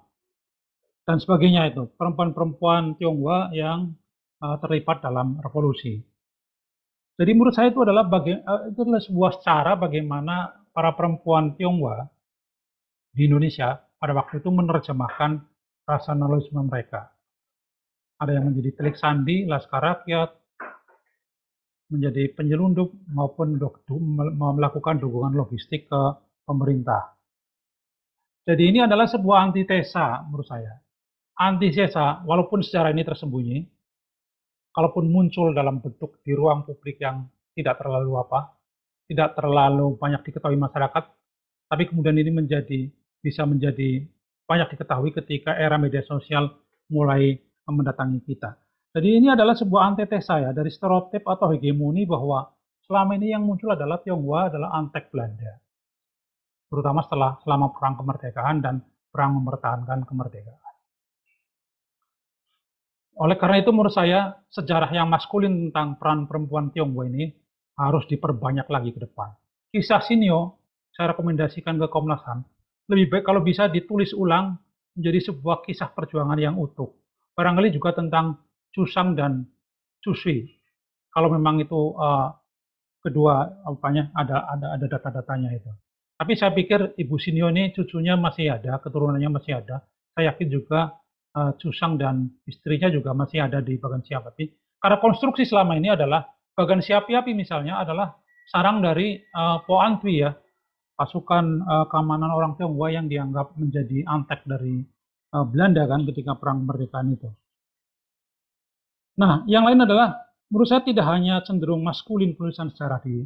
dan sebagainya itu perempuan-perempuan Tionghoa yang uh, terlibat dalam revolusi. Jadi menurut saya itu adalah bagi, uh, itu adalah sebuah cara bagaimana para perempuan Tionghoa di Indonesia pada waktu itu menerjemahkan rasa rasionalisme mereka. Ada yang menjadi telik sandi, laskar rakyat, menjadi penyelundup maupun melakukan dukungan logistik ke pemerintah. Jadi ini adalah sebuah antitesa menurut saya. Antitesa walaupun secara ini tersembunyi, kalaupun muncul dalam bentuk di ruang publik yang tidak terlalu apa, tidak terlalu banyak diketahui masyarakat, tapi kemudian ini menjadi bisa menjadi banyak diketahui ketika era media sosial mulai mendatangi kita. Jadi ini adalah sebuah antitesa ya dari stereotip atau hegemoni bahwa selama ini yang muncul adalah Tionghoa adalah antek Belanda. Terutama setelah selama perang kemerdekaan dan perang mempertahankan kemerdekaan. Oleh karena itu menurut saya sejarah yang maskulin tentang peran perempuan Tionghoa ini harus diperbanyak lagi ke depan. Kisah Sinio, oh, saya rekomendasikan ke Komnas HAM, lebih baik kalau bisa ditulis ulang menjadi sebuah kisah perjuangan yang utuh. Barangkali juga tentang Cusang dan Cuswi. Kalau memang itu uh, kedua apanya ada ada ada data-datanya itu. Tapi saya pikir Ibu Sinio ini cucunya masih ada, keturunannya masih ada. Saya yakin juga uh, eh, Cusang dan istrinya juga masih ada di bagian tapi Karena konstruksi selama ini adalah Bagan Siapiapi misalnya adalah sarang dari uh, eh, Poantui ya, pasukan uh, keamanan orang Tionghoa yang dianggap menjadi antek dari uh, Belanda kan ketika perang merdeka itu. Nah, yang lain adalah menurut saya tidak hanya cenderung maskulin penulisan sejarah di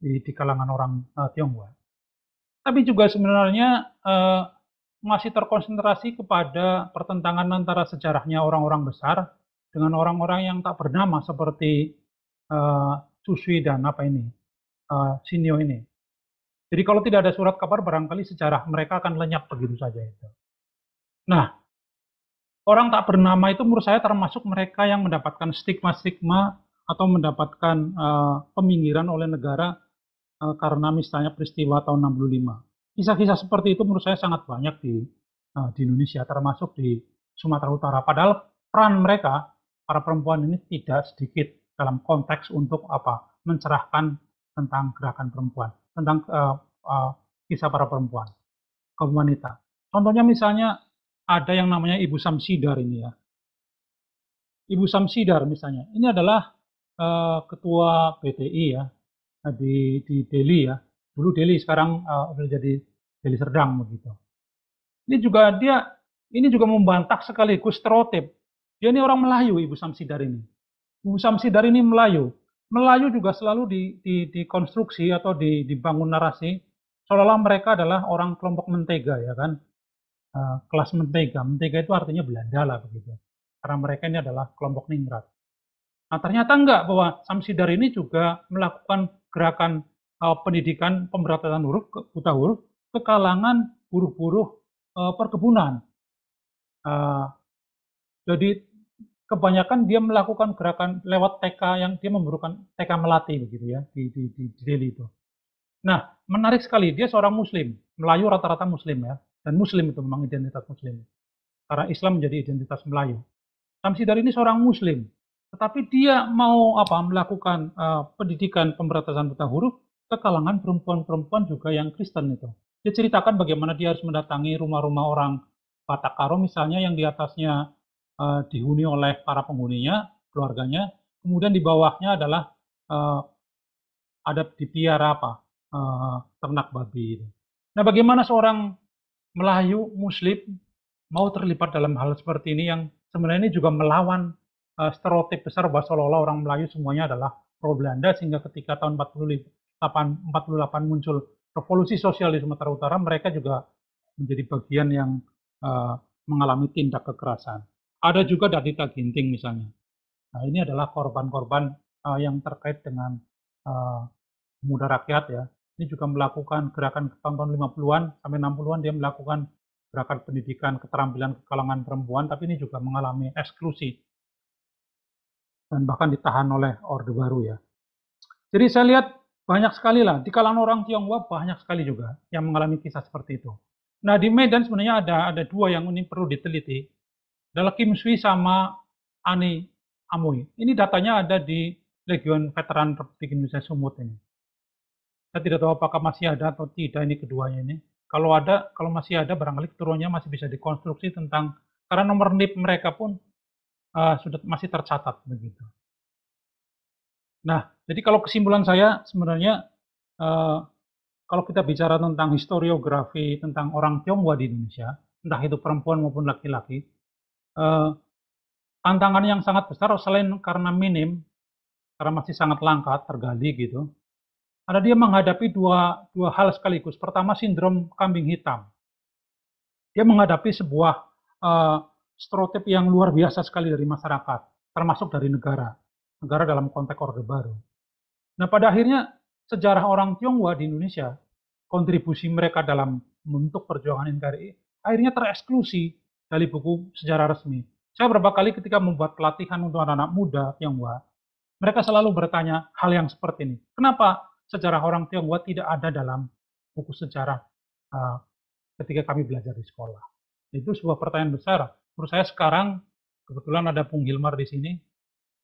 di, di kalangan orang uh, Tionghoa, tapi juga sebenarnya uh, masih terkonsentrasi kepada pertentangan antara sejarahnya orang-orang besar dengan orang-orang yang tak bernama seperti Eh, Tusui dan apa ini uh, eh, Sinio ini. Jadi kalau tidak ada surat kabar barangkali sejarah mereka akan lenyap begitu saja itu. Nah, orang tak bernama itu menurut saya termasuk mereka yang mendapatkan stigma-stigma atau mendapatkan uh, peminggiran oleh negara uh, karena misalnya peristiwa tahun 65. Kisah-kisah seperti itu menurut saya sangat banyak di uh, di Indonesia termasuk di Sumatera Utara. Padahal peran mereka para perempuan ini tidak sedikit dalam konteks untuk apa mencerahkan tentang gerakan perempuan, tentang uh, uh, kisah para perempuan, kaum wanita. Contohnya misalnya ada yang namanya Ibu Samsidar ini ya. Ibu Samsidar misalnya, ini adalah uh, ketua PTI ya di di Delhi ya. Dulu Delhi sekarang uh, sudah jadi Delhi Serdang begitu. Ini juga dia ini juga membantah sekaligus stereotip. Dia ini orang Melayu Ibu Samsidar ini. Bu Samsidar ini Melayu. Melayu juga selalu di, di, dikonstruksi atau di, dibangun narasi seolah-olah mereka adalah orang kelompok mentega ya kan uh, kelas mentega mentega itu artinya Belanda lah begitu karena mereka ini adalah kelompok ningrat nah ternyata enggak bahwa Samsidar ini juga melakukan gerakan uh, pendidikan pemberantasan huruf ke, buta huruf ke kalangan buruh-buruh eh, uh, perkebunan uh, jadi kebanyakan dia melakukan gerakan lewat TK yang dia memerlukan TK melatih begitu ya di, di, di, di Delhi itu. Nah, menarik sekali dia seorang Muslim, Melayu rata-rata Muslim ya, dan Muslim itu memang identitas Muslim. Karena Islam menjadi identitas Melayu. Samsi dari ini seorang Muslim, tetapi dia mau apa melakukan uh, pendidikan pemberantasan buta huruf ke kalangan perempuan-perempuan juga yang Kristen itu. Dia ceritakan bagaimana dia harus mendatangi rumah-rumah orang Batak Karo misalnya yang di atasnya uh, dihuni oleh para penghuninya, keluarganya. Kemudian di bawahnya adalah uh, eh, ada dipiara apa uh, ternak babi. Nah, bagaimana seorang Melayu Muslim mau terlibat dalam hal seperti ini yang sebenarnya ini juga melawan uh, stereotip besar bahwa seolah-olah orang Melayu semuanya adalah pro Belanda sehingga ketika tahun 48, 48 muncul revolusi sosial di Sumatera Utara mereka juga menjadi bagian yang uh, mengalami tindak kekerasan. Ada juga Datita Ginting misalnya. Nah, ini adalah korban-korban uh, yang terkait dengan uh, eh, muda rakyat ya. Ini juga melakukan gerakan tahun-tahun 50-an sampai 60-an dia melakukan gerakan pendidikan keterampilan ke kalangan perempuan, tapi ini juga mengalami eksklusi dan bahkan ditahan oleh Orde Baru ya. Jadi saya lihat banyak sekali lah di kalangan orang Tionghoa banyak sekali juga yang mengalami kisah seperti itu. Nah di Medan sebenarnya ada ada dua yang ini perlu diteliti adalah Kim Swi sama Ani Amui. Ini datanya ada di Legion Veteran Republik Indonesia Sumut ini. Saya tidak tahu apakah masih ada atau tidak ini keduanya ini. Kalau ada, kalau masih ada barangkali turunnya masih bisa dikonstruksi tentang karena nomor NIP mereka pun uh, sudah masih tercatat begitu. Nah, jadi kalau kesimpulan saya sebenarnya uh, kalau kita bicara tentang historiografi tentang orang Tionghoa di Indonesia, entah itu perempuan maupun laki-laki, Eh, tantangan yang sangat besar selain karena minim, karena masih sangat langka, tergali gitu. Ada dia menghadapi dua, dua hal sekaligus. Pertama, sindrom kambing hitam. Dia menghadapi sebuah uh, stereotip yang luar biasa sekali dari masyarakat, termasuk dari negara. Negara dalam konteks Orde Baru. Nah, pada akhirnya sejarah orang Tionghoa di Indonesia, kontribusi mereka dalam membentuk perjuangan NKRI, akhirnya tereksklusi dari buku sejarah resmi. Saya beberapa kali ketika membuat pelatihan untuk anak-anak muda Tionghoa, mereka selalu bertanya hal yang seperti ini. Kenapa sejarah orang Tionghoa tidak ada dalam buku sejarah uh, ketika kami belajar di sekolah? Itu sebuah pertanyaan besar. Menurut saya sekarang, kebetulan ada Pung Hilmar di sini,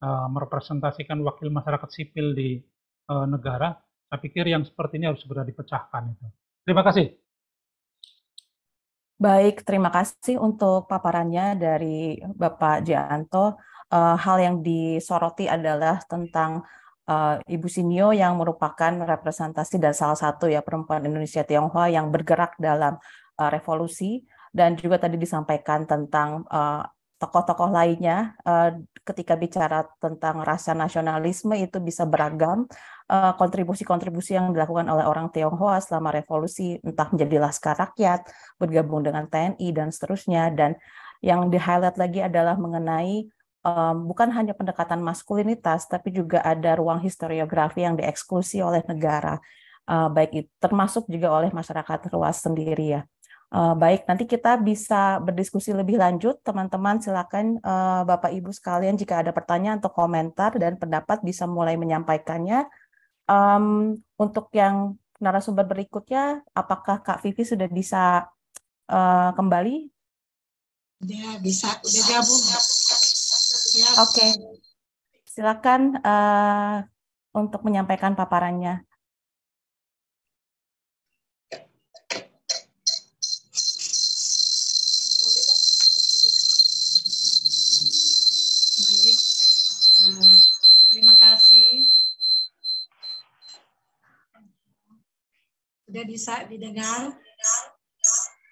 uh, merepresentasikan wakil masyarakat sipil di uh, negara. Saya pikir yang seperti ini harus segera dipecahkan. itu. Terima kasih. Baik, terima kasih untuk paparannya dari Bapak Jianto. Uh, eh, hal yang disoroti adalah tentang uh, Ibu Sinyo yang merupakan representasi dan salah satu ya perempuan Indonesia Tionghoa yang bergerak dalam uh, revolusi dan juga tadi disampaikan tentang uh, tokoh-tokoh lainnya uh, ketika bicara tentang rasa nasionalisme itu bisa beragam eh, kontribusi-kontribusi uh, yang dilakukan oleh orang Tionghoa selama revolusi entah menjadi laskar rakyat bergabung dengan TNI dan seterusnya dan yang di highlight lagi adalah mengenai um, bukan hanya pendekatan maskulinitas tapi juga ada ruang historiografi yang dieksklusi oleh negara uh, baik itu termasuk juga oleh masyarakat luas sendiri ya Uh, baik, nanti kita bisa berdiskusi lebih lanjut. Teman-teman, silakan uh, Bapak Ibu sekalian, jika ada pertanyaan atau komentar dan pendapat, bisa mulai menyampaikannya. Um, untuk yang narasumber berikutnya, apakah Kak Vivi sudah bisa uh, kembali? Ya, bisa. sudah gabung. Oke, okay. silakan uh, untuk menyampaikan paparannya. Sudah bisa didengar?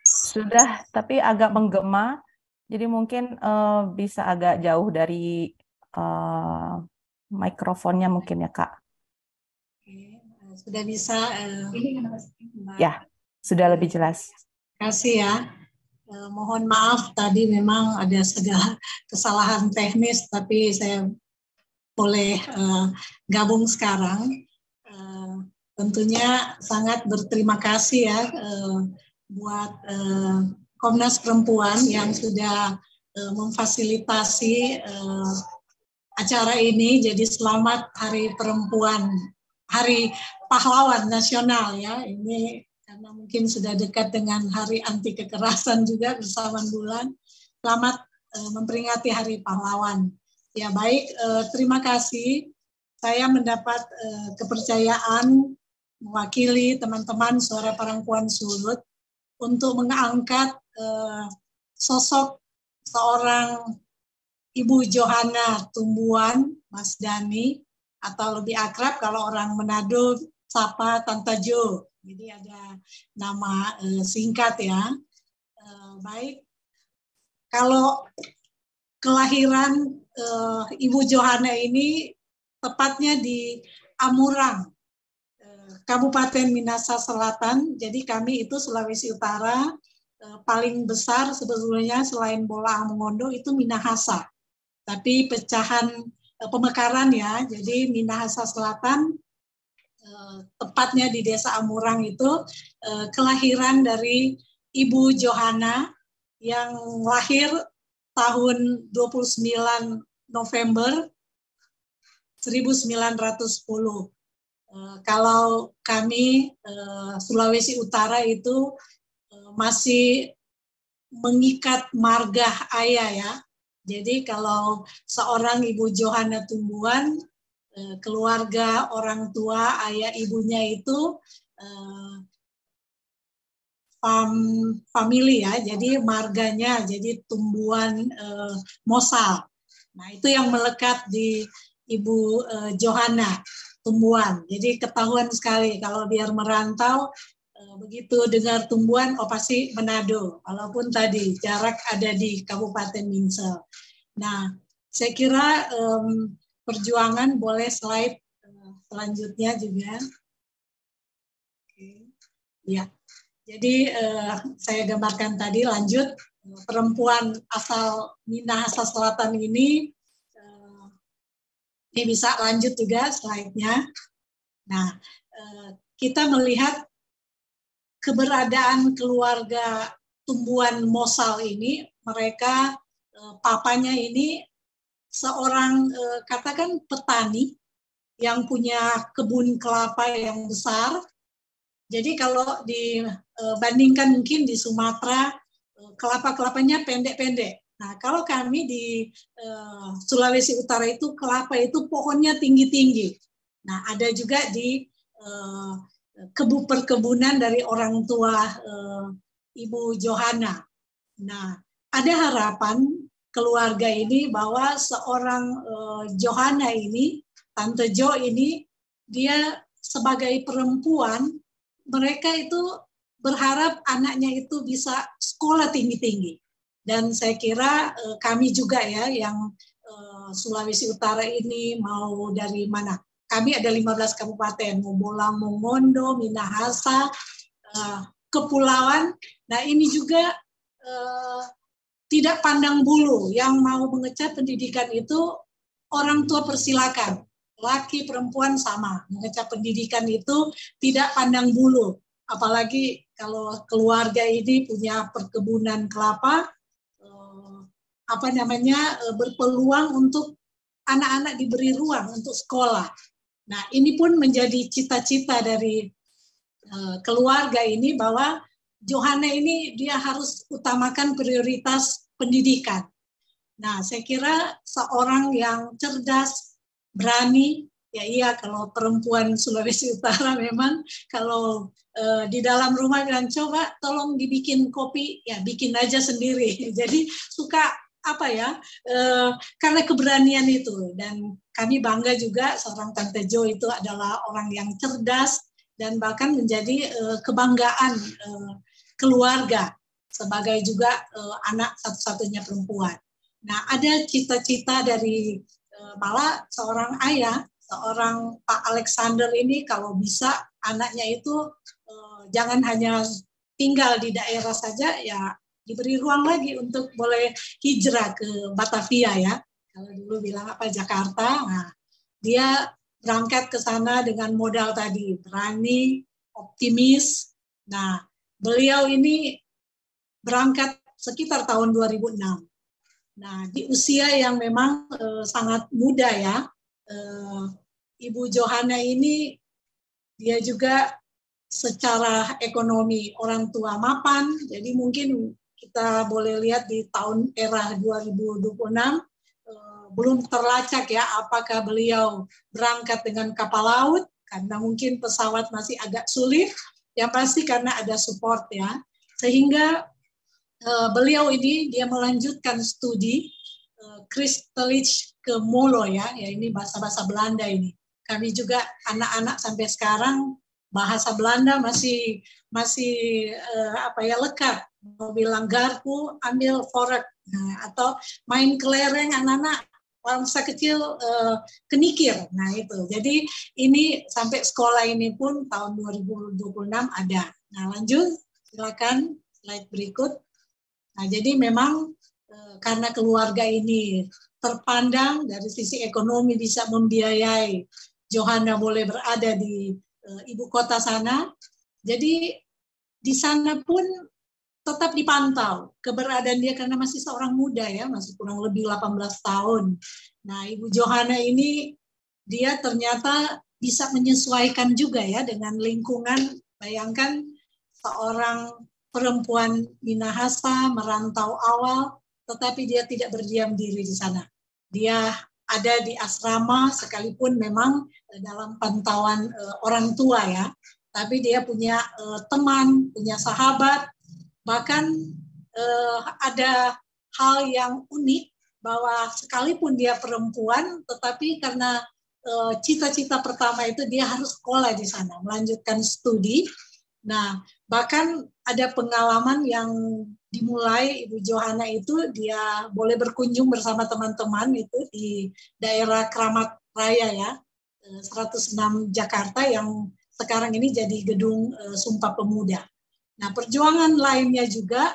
Sudah, tapi agak menggema. Jadi mungkin uh, bisa agak jauh dari uh, mikrofonnya mungkin ya, Kak. Eh, sudah bisa. Uh, ya, sudah lebih jelas. Terima kasih ya. Uh, mohon maaf tadi memang ada segala kesalahan teknis, tapi saya boleh uh, gabung sekarang tentunya sangat berterima kasih ya eh, buat eh, Komnas Perempuan yang sudah eh, memfasilitasi eh, acara ini. Jadi selamat Hari Perempuan, Hari Pahlawan Nasional ya. Ini karena mungkin sudah dekat dengan Hari Anti Kekerasan juga bersama bulan. Selamat eh, memperingati Hari Pahlawan. Ya baik, eh, terima kasih. Saya mendapat eh, kepercayaan mewakili teman-teman suara perempuan Sulut untuk mengangkat eh, sosok seorang Ibu Johanna Tumbuan, Mas Dani, atau lebih akrab kalau orang Manado, Sapa Tante Jo. Jadi ada nama eh, singkat ya. Eh, baik, kalau kelahiran eh, Ibu Johanna ini tepatnya di Amurang, Kabupaten Minasa Selatan. Jadi kami itu Sulawesi Utara eh, paling besar sebetulnya selain Bola Amongondo itu Minahasa. Tapi pecahan eh, pemekaran ya. Jadi Minahasa Selatan eh, tepatnya di Desa Amurang itu kelahiran dari Ibu Johana yang lahir tahun 29 November 1910. Eh, kalau kami eh, Sulawesi Utara itu eh, masih mengikat marga ayah ya. Jadi kalau seorang Ibu Johanna tumbuhan keluarga orang tua ayah ibunya itu fam, family ya, jadi marganya, jadi tumbuhan mosal. Nah itu yang melekat di Ibu Johanna tumbuhan. Jadi ketahuan sekali kalau biar merantau eh, begitu dengar tumbuhan oh pasti Manado walaupun tadi jarak ada di Kabupaten Minsel. Nah, saya kira um, perjuangan boleh slide eh, selanjutnya juga. Oke. Ya. Jadi uh, saya gambarkan tadi lanjut perempuan asal Minahasa Selatan ini ini bisa lanjut juga slide-nya. Nah, eh, kita melihat keberadaan keluarga tumbuhan mosal ini, mereka eh, papanya ini seorang eh, katakan petani yang punya kebun kelapa yang besar. Jadi kalau dibandingkan mungkin di Sumatera kelapa-kelapanya pendek-pendek. Nah, kalau kami di uh, Sulawesi Utara itu kelapa itu pohonnya tinggi-tinggi. Nah, ada juga di uh, perkebunan dari orang tua uh, Ibu Johanna. Nah, ada harapan keluarga ini bahwa seorang uh, Johana ini, Tante Jo ini, dia sebagai perempuan, mereka itu berharap anaknya itu bisa sekolah tinggi-tinggi dan saya kira eh, kami juga ya yang eh, Sulawesi Utara ini mau dari mana kami ada 15 kabupaten mau mau Mondo, Minahasa eh, kepulauan nah ini juga eh, tidak pandang bulu yang mau mengecat pendidikan itu orang tua persilakan laki perempuan sama mengecat pendidikan itu tidak pandang bulu apalagi kalau keluarga ini punya perkebunan kelapa apa namanya eh, berpeluang untuk anak-anak diberi ruang untuk sekolah. Nah, ini pun menjadi cita-cita dari eh, keluarga ini bahwa Johanna ini dia harus utamakan prioritas pendidikan. Nah, saya kira seorang yang cerdas, berani, ya iya kalau perempuan Sulawesi Utara memang kalau eh, di dalam rumah bilang coba tolong dibikin kopi, ya bikin aja sendiri. Jadi suka apa ya e, karena keberanian itu dan kami bangga juga seorang Tante Jo itu adalah orang yang cerdas dan bahkan menjadi e, kebanggaan e, keluarga sebagai juga e, anak satu-satunya perempuan. Nah ada cita-cita dari e, malah seorang ayah seorang Pak Alexander ini kalau bisa anaknya itu e, jangan hanya tinggal di daerah saja ya diberi ruang lagi untuk boleh hijrah ke Batavia ya. Kalau dulu bilang apa Jakarta, nah, dia berangkat ke sana dengan modal tadi, berani, optimis. Nah, beliau ini berangkat sekitar tahun 2006. Nah, di usia yang memang e, sangat muda ya, e, Ibu Johanna ini dia juga secara ekonomi orang tua mapan, jadi mungkin kita boleh lihat di tahun era 2026 eh, belum terlacak ya apakah beliau berangkat dengan kapal laut karena mungkin pesawat masih agak sulit yang pasti karena ada support ya sehingga eh, beliau ini dia melanjutkan studi Kristelich eh, ke Molo ya ya ini bahasa-bahasa Belanda ini kami juga anak-anak sampai sekarang bahasa Belanda masih masih apa ya lekat mau bilang garpu ambil forek nah, atau main kelereng anak-anak orang masa kecil uh, kenikir. Nah itu, jadi ini sampai sekolah ini pun tahun 2026 ada. Nah lanjut, silakan slide berikut. Nah jadi memang uh, karena keluarga ini terpandang dari sisi ekonomi bisa membiayai Johanna boleh berada di uh, ibu kota sana. Jadi di sana pun tetap dipantau keberadaan dia karena masih seorang muda ya, masih kurang lebih 18 tahun. Nah, Ibu Johana ini dia ternyata bisa menyesuaikan juga ya dengan lingkungan. Bayangkan seorang perempuan minahasa merantau awal, tetapi dia tidak berdiam diri di sana. Dia ada di asrama sekalipun memang dalam pantauan eh, orang tua ya, tapi dia punya eh, teman, punya sahabat, Bahkan eh, ada hal yang unik bahwa sekalipun dia perempuan, tetapi karena eh, cita-cita pertama itu dia harus sekolah di sana, melanjutkan studi. Nah, bahkan ada pengalaman yang dimulai Ibu Johana itu dia boleh berkunjung bersama teman-teman itu di daerah Keramat Raya ya, 106 eh, Jakarta yang sekarang ini jadi gedung eh, Sumpah Pemuda. Nah, perjuangan lainnya juga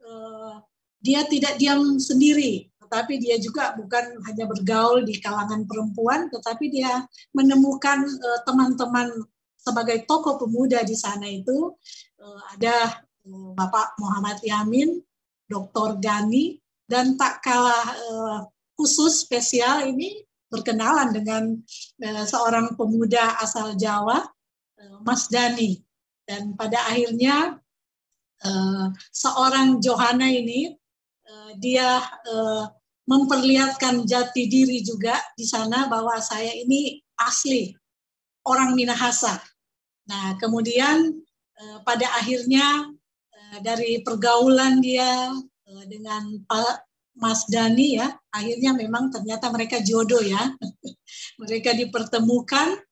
eh, dia tidak diam sendiri, tetapi dia juga bukan hanya bergaul di kalangan perempuan, tetapi dia menemukan teman eh, teman-teman sebagai tokoh pemuda di sana itu eh, ada eh, Bapak Muhammad Yamin, Dr. Gani, dan tak kalah eh, khusus spesial ini berkenalan dengan seorang pemuda asal Jawa, Mas Dani. Dan pada akhirnya uh, seorang Johanna ini uh, dia uh, memperlihatkan jati diri juga di sana bahwa saya ini asli orang Minahasa. Nah, kemudian eh, pada akhirnya eh, dari pergaulan dia eh, dengan Pak Mas Dani ya, akhirnya memang ternyata mereka jodoh ya. mereka dipertemukan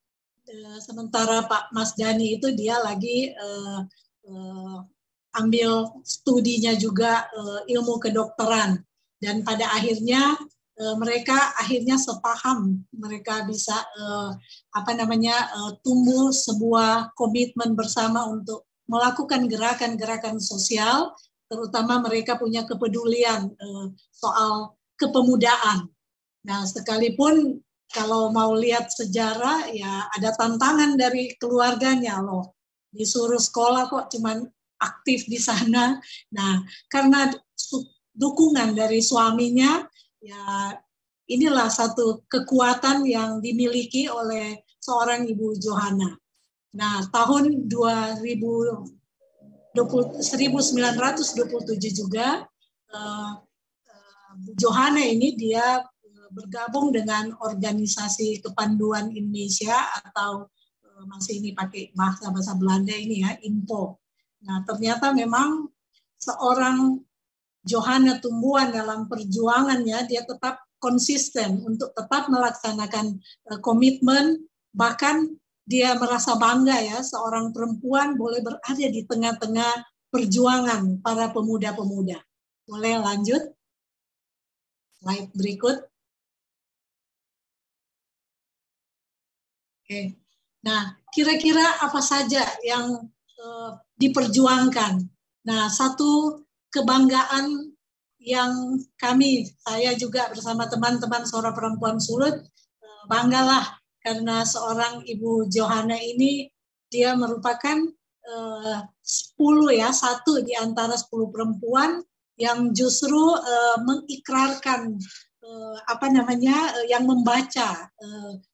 Eh, sementara Pak Mas Dani itu dia lagi uh, uh, ambil studinya juga uh, ilmu kedokteran dan pada akhirnya uh, mereka akhirnya sepaham mereka bisa uh, apa namanya uh, tumbuh sebuah komitmen bersama untuk melakukan gerakan-gerakan sosial terutama mereka punya kepedulian uh, soal kepemudaan. Nah, sekalipun kalau mau lihat sejarah ya ada tantangan dari keluarganya loh. Disuruh sekolah kok cuman aktif di sana. Nah, karena dukungan dari suaminya ya inilah satu kekuatan yang dimiliki oleh seorang Ibu Johanna. Nah, tahun 2000, 1927 juga uh, uh, Johanna ini dia bergabung dengan organisasi kepanduan Indonesia atau eh, masih ini pakai bahasa bahasa Belanda ini ya info. Nah ternyata memang seorang Johanna Tumbuhan dalam perjuangannya dia tetap konsisten untuk tetap melaksanakan eh, komitmen bahkan dia merasa bangga ya seorang perempuan boleh berada di tengah-tengah perjuangan para pemuda-pemuda. Boleh lanjut? Slide berikut. Nah, kira-kira apa saja yang uh, diperjuangkan? Nah, satu kebanggaan yang kami, saya juga bersama teman-teman seorang perempuan sulut, eh, banggalah karena seorang Ibu Johana ini dia merupakan eh, 10 ya, satu di antara 10 perempuan yang justru eh, mengikrarkan eh, apa namanya yang membaca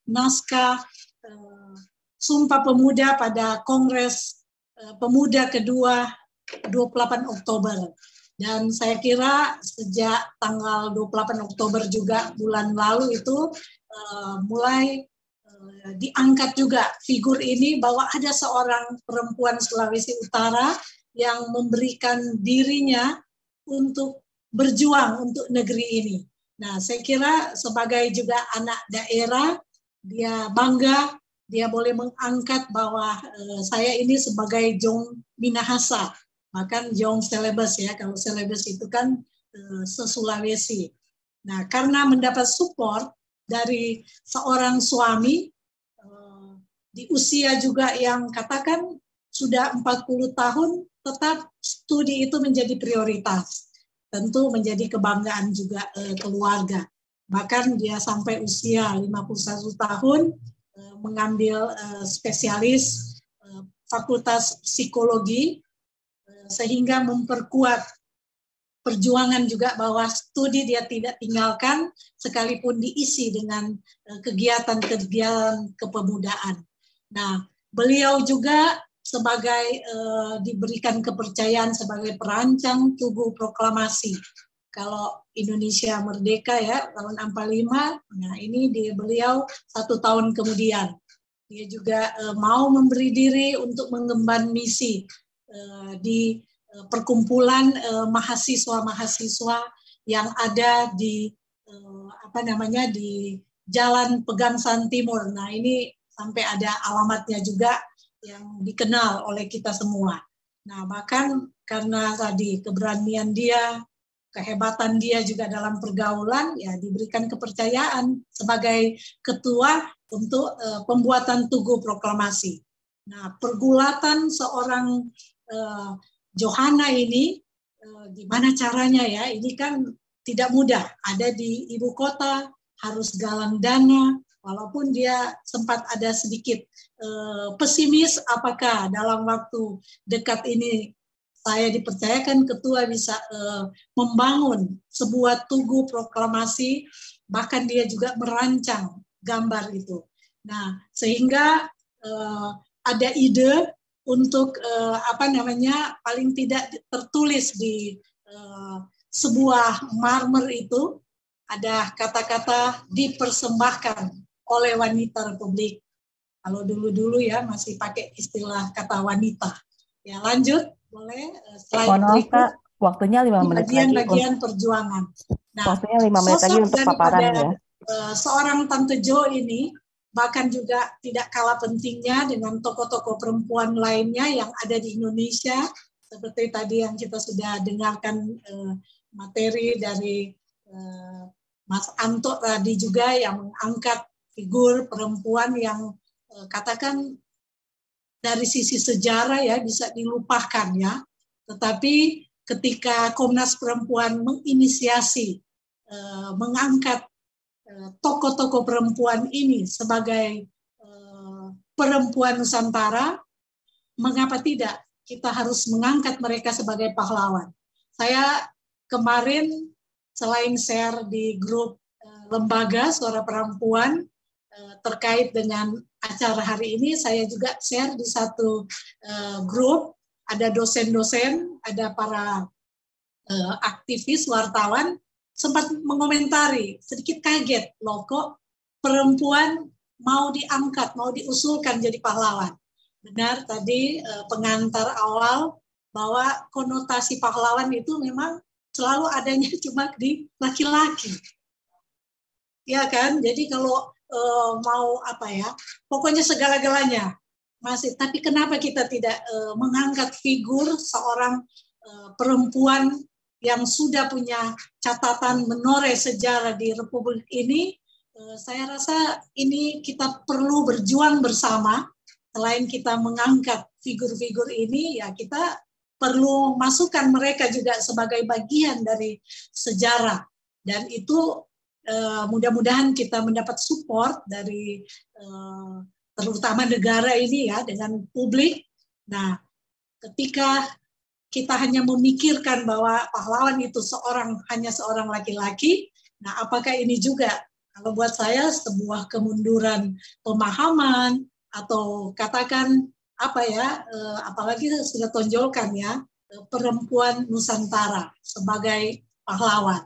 naskah Sumpah Pemuda pada Kongres eh, Pemuda kedua 28 Oktober. Dan saya kira sejak tanggal 28 Oktober juga bulan lalu itu uh, mulai uh, diangkat juga figur ini bahwa ada seorang perempuan Sulawesi Utara yang memberikan dirinya untuk berjuang untuk negeri ini. Nah, saya kira sebagai juga anak daerah dia bangga dia boleh mengangkat bahwa uh, eh, saya ini sebagai Jong Minahasa, bahkan Jong Celebes ya, kalau Celebes itu kan uh, sesulawesi. Nah, karena mendapat support dari seorang suami uh, di usia juga yang katakan sudah 40 tahun, tetap studi itu menjadi prioritas. Tentu menjadi kebanggaan juga uh, keluarga. Bahkan dia sampai usia 51 tahun, mengambil eh, spesialis eh, Fakultas Psikologi eh, sehingga memperkuat perjuangan juga bahwa studi dia tidak tinggalkan sekalipun diisi dengan kegiatan-kegiatan kepemudaan. Nah, beliau juga sebagai eh, diberikan kepercayaan sebagai perancang tubuh proklamasi kalau Indonesia merdeka ya tahun 45 nah ini dia beliau satu tahun kemudian dia juga eh, mau memberi diri untuk mengemban misi eh, di eh, perkumpulan mahasiswa-mahasiswa yang ada di apa namanya di Jalan Pegangsaan Timur. Nah, ini sampai ada alamatnya juga yang dikenal oleh kita semua. Nah, bahkan karena tadi keberanian dia, kehebatan dia juga dalam pergaulan ya diberikan kepercayaan sebagai ketua untuk e, pembuatan tugu proklamasi. Nah, pergulatan seorang Johanna eh, Johanna ini e, gimana caranya ya? Ini kan tidak mudah. Ada di ibu kota, harus galang dana, walaupun dia sempat ada sedikit e, pesimis apakah dalam waktu dekat ini saya dipercayakan ketua bisa uh, membangun sebuah tugu proklamasi bahkan dia juga merancang gambar itu. Nah, sehingga uh, ada ide untuk uh, apa namanya paling tidak tertulis di uh, sebuah marmer itu ada kata-kata dipersembahkan oleh wanita republik. Kalau dulu-dulu ya masih pakai istilah kata wanita. Ya, lanjut boleh uh, Waktunya lima menit bagian, lagi. Bagian-bagian perjuangan. Nah, waktunya lima menit lagi untuk paparan ya. Eh, seorang Tante Jo ini bahkan juga tidak kalah pentingnya dengan tokoh-tokoh perempuan lainnya yang ada di Indonesia seperti tadi yang kita sudah dengarkan eh, materi dari Mas Anto tadi juga yang mengangkat figur perempuan yang katakan dari sisi sejarah ya bisa dilupakan ya. Tetapi ketika Komnas Perempuan menginisiasi eh, mengangkat eh, tokoh-tokoh perempuan ini sebagai eh, perempuan Nusantara, mengapa tidak? Kita harus mengangkat mereka sebagai pahlawan. Saya kemarin selain share di grup eh, lembaga suara perempuan, Eh, terkait dengan acara hari ini saya juga share di satu eh, grup ada dosen-dosen ada para eh, aktivis wartawan sempat mengomentari sedikit kaget loh kok perempuan mau diangkat mau diusulkan jadi pahlawan benar tadi pengantar awal bahwa konotasi pahlawan itu memang selalu adanya cuma di laki-laki ya kan jadi kalau uh, mau apa ya, pokoknya segala-galanya masih. Tapi kenapa kita tidak uh, mengangkat figur seorang uh, perempuan yang sudah punya catatan menoreh sejarah di Republik ini? Uh, saya rasa ini kita perlu berjuang bersama. Selain kita mengangkat figur-figur ini, ya kita perlu masukkan mereka juga sebagai bagian dari sejarah dan itu uh, mudah-mudahan kita mendapat support dari uh, terutama negara ini ya dengan publik. Nah, ketika kita hanya memikirkan bahwa pahlawan itu seorang hanya seorang laki-laki, nah apakah ini juga kalau buat saya sebuah kemunduran pemahaman atau katakan apa ya, uh, apalagi sudah tonjolkan ya perempuan Nusantara sebagai pahlawan.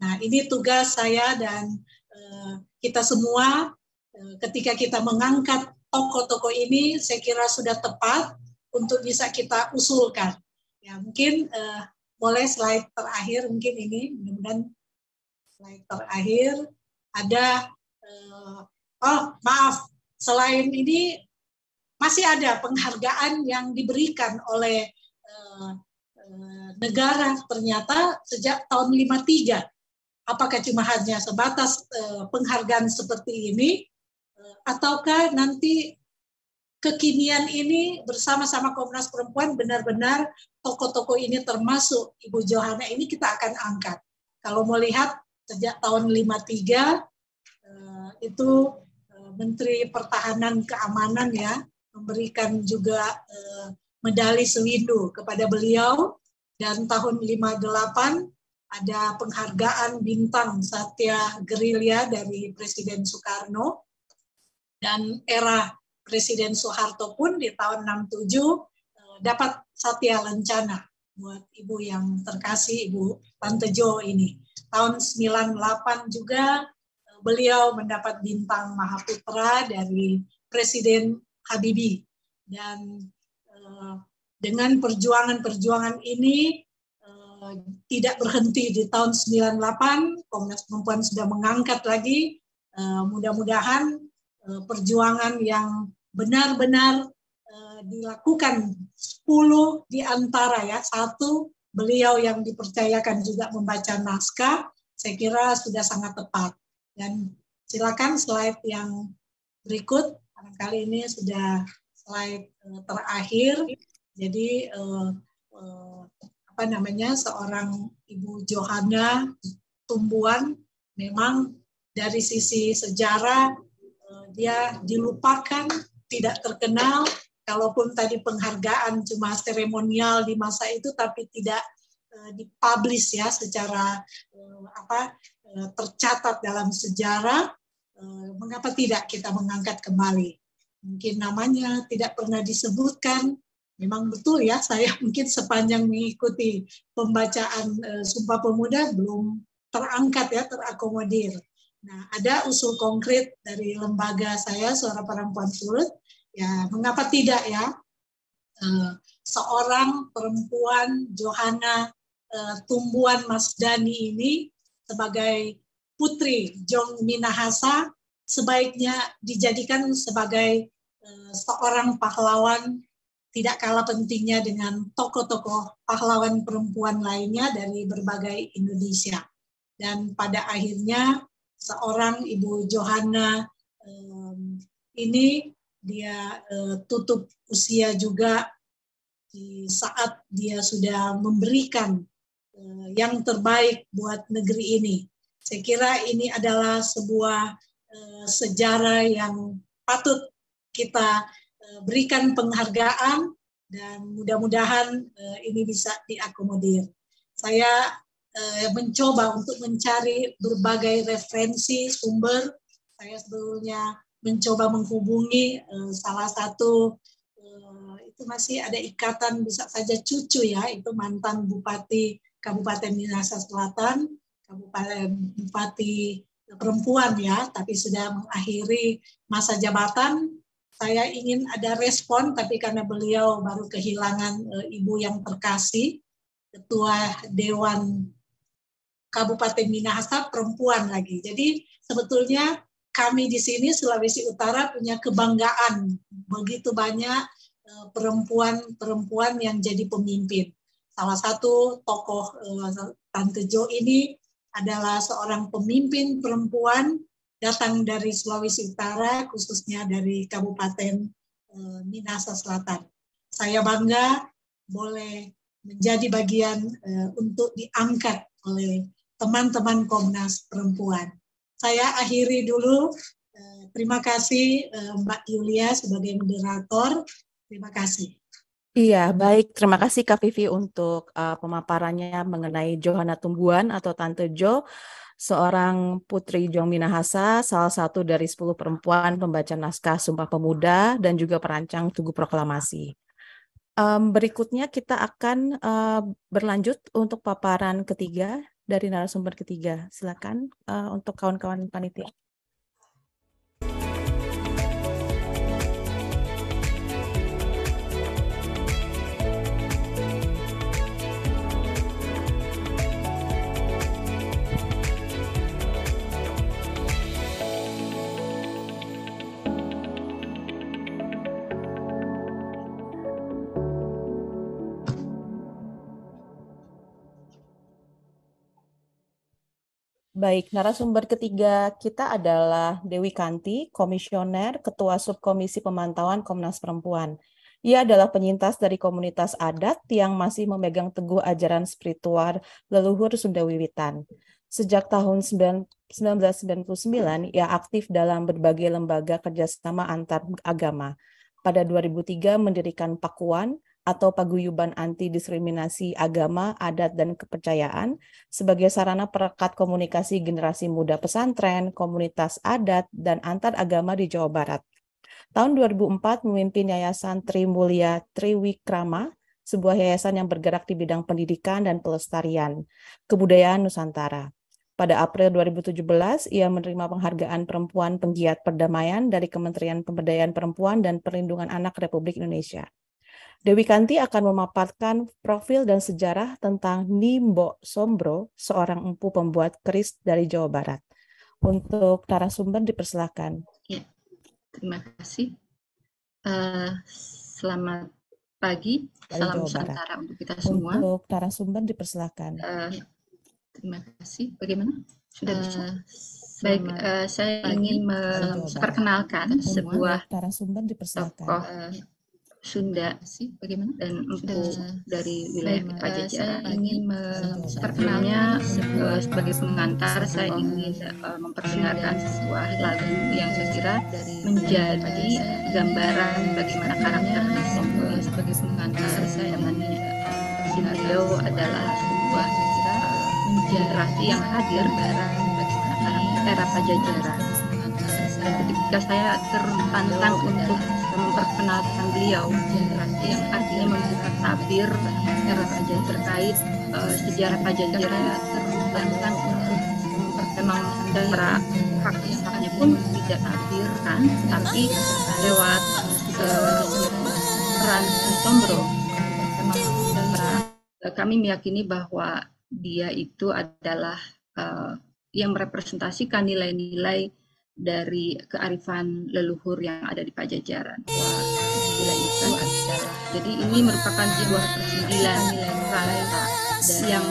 Nah, ini tugas saya dan eh, kita semua eh, ketika kita mengangkat tokoh-tokoh ini, saya kira sudah tepat untuk bisa kita usulkan. Ya, mungkin eh, boleh slide terakhir mungkin ini, mudah-mudahan slide terakhir ada oh maaf selain ini masih ada penghargaan yang diberikan oleh negara ternyata sejak tahun 53 apakah cuma hanya sebatas eh, penghargaan seperti ini eh, ataukah nanti kekinian ini bersama-sama Komnas Perempuan benar-benar tokoh-tokoh ini termasuk Ibu Johana ini kita akan angkat. Kalau mau lihat sejak tahun 53 eh, itu Menteri Pertahanan Keamanan ya memberikan juga medali sewindu kepada beliau dan tahun 58 ada penghargaan bintang Satya Gerilya dari Presiden Soekarno dan era Presiden Soeharto pun di tahun 67 eh, dapat Satya Lencana buat ibu yang terkasih ibu Tante Jo ini. Tahun 98 juga eh, beliau mendapat bintang Mahaputra dari Presiden Habibie dan eh, dengan perjuangan-perjuangan ini tidak berhenti di tahun 98 Komnas Perempuan sudah mengangkat lagi eh, mudah-mudahan eh, perjuangan yang benar-benar eh, dilakukan 10 di antara ya satu beliau yang dipercayakan juga membaca naskah saya kira sudah sangat tepat dan silakan slide yang berikut kali ini sudah slide terakhir jadi apa namanya seorang Ibu Johanna tumbuhan memang dari sisi sejarah eh, dia dilupakan, tidak terkenal. Kalaupun tadi penghargaan cuma seremonial di masa itu, tapi tidak eh, dipublish ya secara eh, apa tercatat dalam sejarah. Mengapa tidak kita mengangkat kembali? Mungkin namanya tidak pernah disebutkan, Memang betul ya, saya mungkin sepanjang mengikuti pembacaan eh, Sumpah Pemuda belum terangkat ya, terakomodir. Nah, ada usul konkret dari lembaga saya, Suara Perempuan Surut, ya mengapa tidak ya, eh, seorang perempuan Johanna e, Tumbuan Mas Dani ini sebagai putri Jong Minahasa sebaiknya dijadikan sebagai seorang pahlawan tidak kalah pentingnya dengan tokoh-tokoh pahlawan perempuan lainnya dari berbagai Indonesia. Dan pada akhirnya seorang Ibu Johanna ini dia eh, tutup usia juga di saat dia sudah memberikan eh, yang terbaik buat negeri ini. Saya kira ini adalah sebuah eh, sejarah yang patut kita Eh, berikan penghargaan dan mudah-mudahan eh, ini bisa diakomodir. Saya eh, mencoba untuk mencari berbagai referensi sumber. Saya sebelumnya mencoba menghubungi salah satu itu masih ada ikatan bisa saja cucu ya itu mantan bupati Kabupaten Minahasa Selatan, Kabupaten Bupati perempuan ya, tapi sudah mengakhiri masa jabatan saya ingin ada respon, tapi karena beliau baru kehilangan e, ibu yang terkasih, ketua Dewan Kabupaten Minahasa perempuan lagi. Jadi sebetulnya kami di sini Sulawesi Utara punya kebanggaan begitu banyak eh, perempuan-perempuan yang jadi pemimpin. Salah satu tokoh eh, Tante Jo ini adalah seorang pemimpin perempuan datang dari Sulawesi Utara, khususnya dari Kabupaten eh, Minasa Selatan. Saya bangga boleh menjadi bagian eh, untuk diangkat oleh teman-teman Komnas Perempuan. Saya akhiri dulu. Eh, terima kasih Mbak Yulia sebagai moderator. Terima kasih. Iya, baik. Terima kasih Kak Vivi untuk uh, pemaparannya mengenai Johanna Tumbuhan atau Tante Jo seorang putri Juang Minahasa, salah satu dari 10 perempuan pembaca naskah Sumpah Pemuda dan juga perancang Tugu Proklamasi. Um, berikutnya kita akan uh, berlanjut untuk paparan ketiga dari narasumber ketiga. Silakan uh, untuk kawan-kawan panitia. Baik, narasumber ketiga kita adalah Dewi Kanti, Komisioner Ketua Subkomisi Pemantauan Komnas Perempuan. Ia adalah penyintas dari komunitas adat yang masih memegang teguh ajaran spiritual leluhur Sunda Wiwitan. Sejak tahun 1999, ia aktif dalam berbagai lembaga kerjasama antar agama. Pada 2003 mendirikan Pakuan, atau paguyuban anti diskriminasi agama, adat, dan kepercayaan sebagai sarana perekat komunikasi generasi muda pesantren, komunitas adat, dan antar agama di Jawa Barat. Tahun 2004 memimpin Yayasan Trimulya Triwikrama, sebuah yayasan yang bergerak di bidang pendidikan dan pelestarian kebudayaan Nusantara. Pada April 2017, ia menerima penghargaan perempuan penggiat perdamaian dari Kementerian Pemberdayaan Perempuan dan Perlindungan Anak Republik Indonesia. Dewi Kanti akan memaparkan profil dan sejarah tentang Nimbo Sombro, seorang empu pembuat keris dari Jawa Barat. Untuk narasumber dipersilakan. Ya, terima kasih. Uh, selamat pagi, dari salam Jawa Nusantara untuk kita semua. Untuk narasumber dipersilakan. Uh, terima kasih. Bagaimana? Sudah eh, bisa? Uh, Baik, uh, saya ingin memperkenalkan sebuah tokoh Sunda nah, sih bagaimana dan empu dari wilayah Pajajaran eh, Saya ingin memperkenalnya eh, sebagai pengantar saya ingin eh, memperkenalkan sebuah lagu yang saya kira menjadi gambaran bagaimana karakter sebagai pengantar saya ingin sinario adalah sebuah saya generasi yang hadir di era Pajajaran ketika saya terpantang untuk memperkenalkan beliau generasi yang artinya memberikan tabir era eh, kajian terkait uh, sejarah pajajaran terbankan untuk eh, memperkenalkan para haknya pun tidak tabir kan tapi lewat uh, peran Sombro kami meyakini bahwa dia itu adalah uh, yang merepresentasikan nilai-nilai dari kearifan leluhur yang ada di Pajajaran. Wah, kan? Jadi ini merupakan sebuah persembilan nilai nilai yang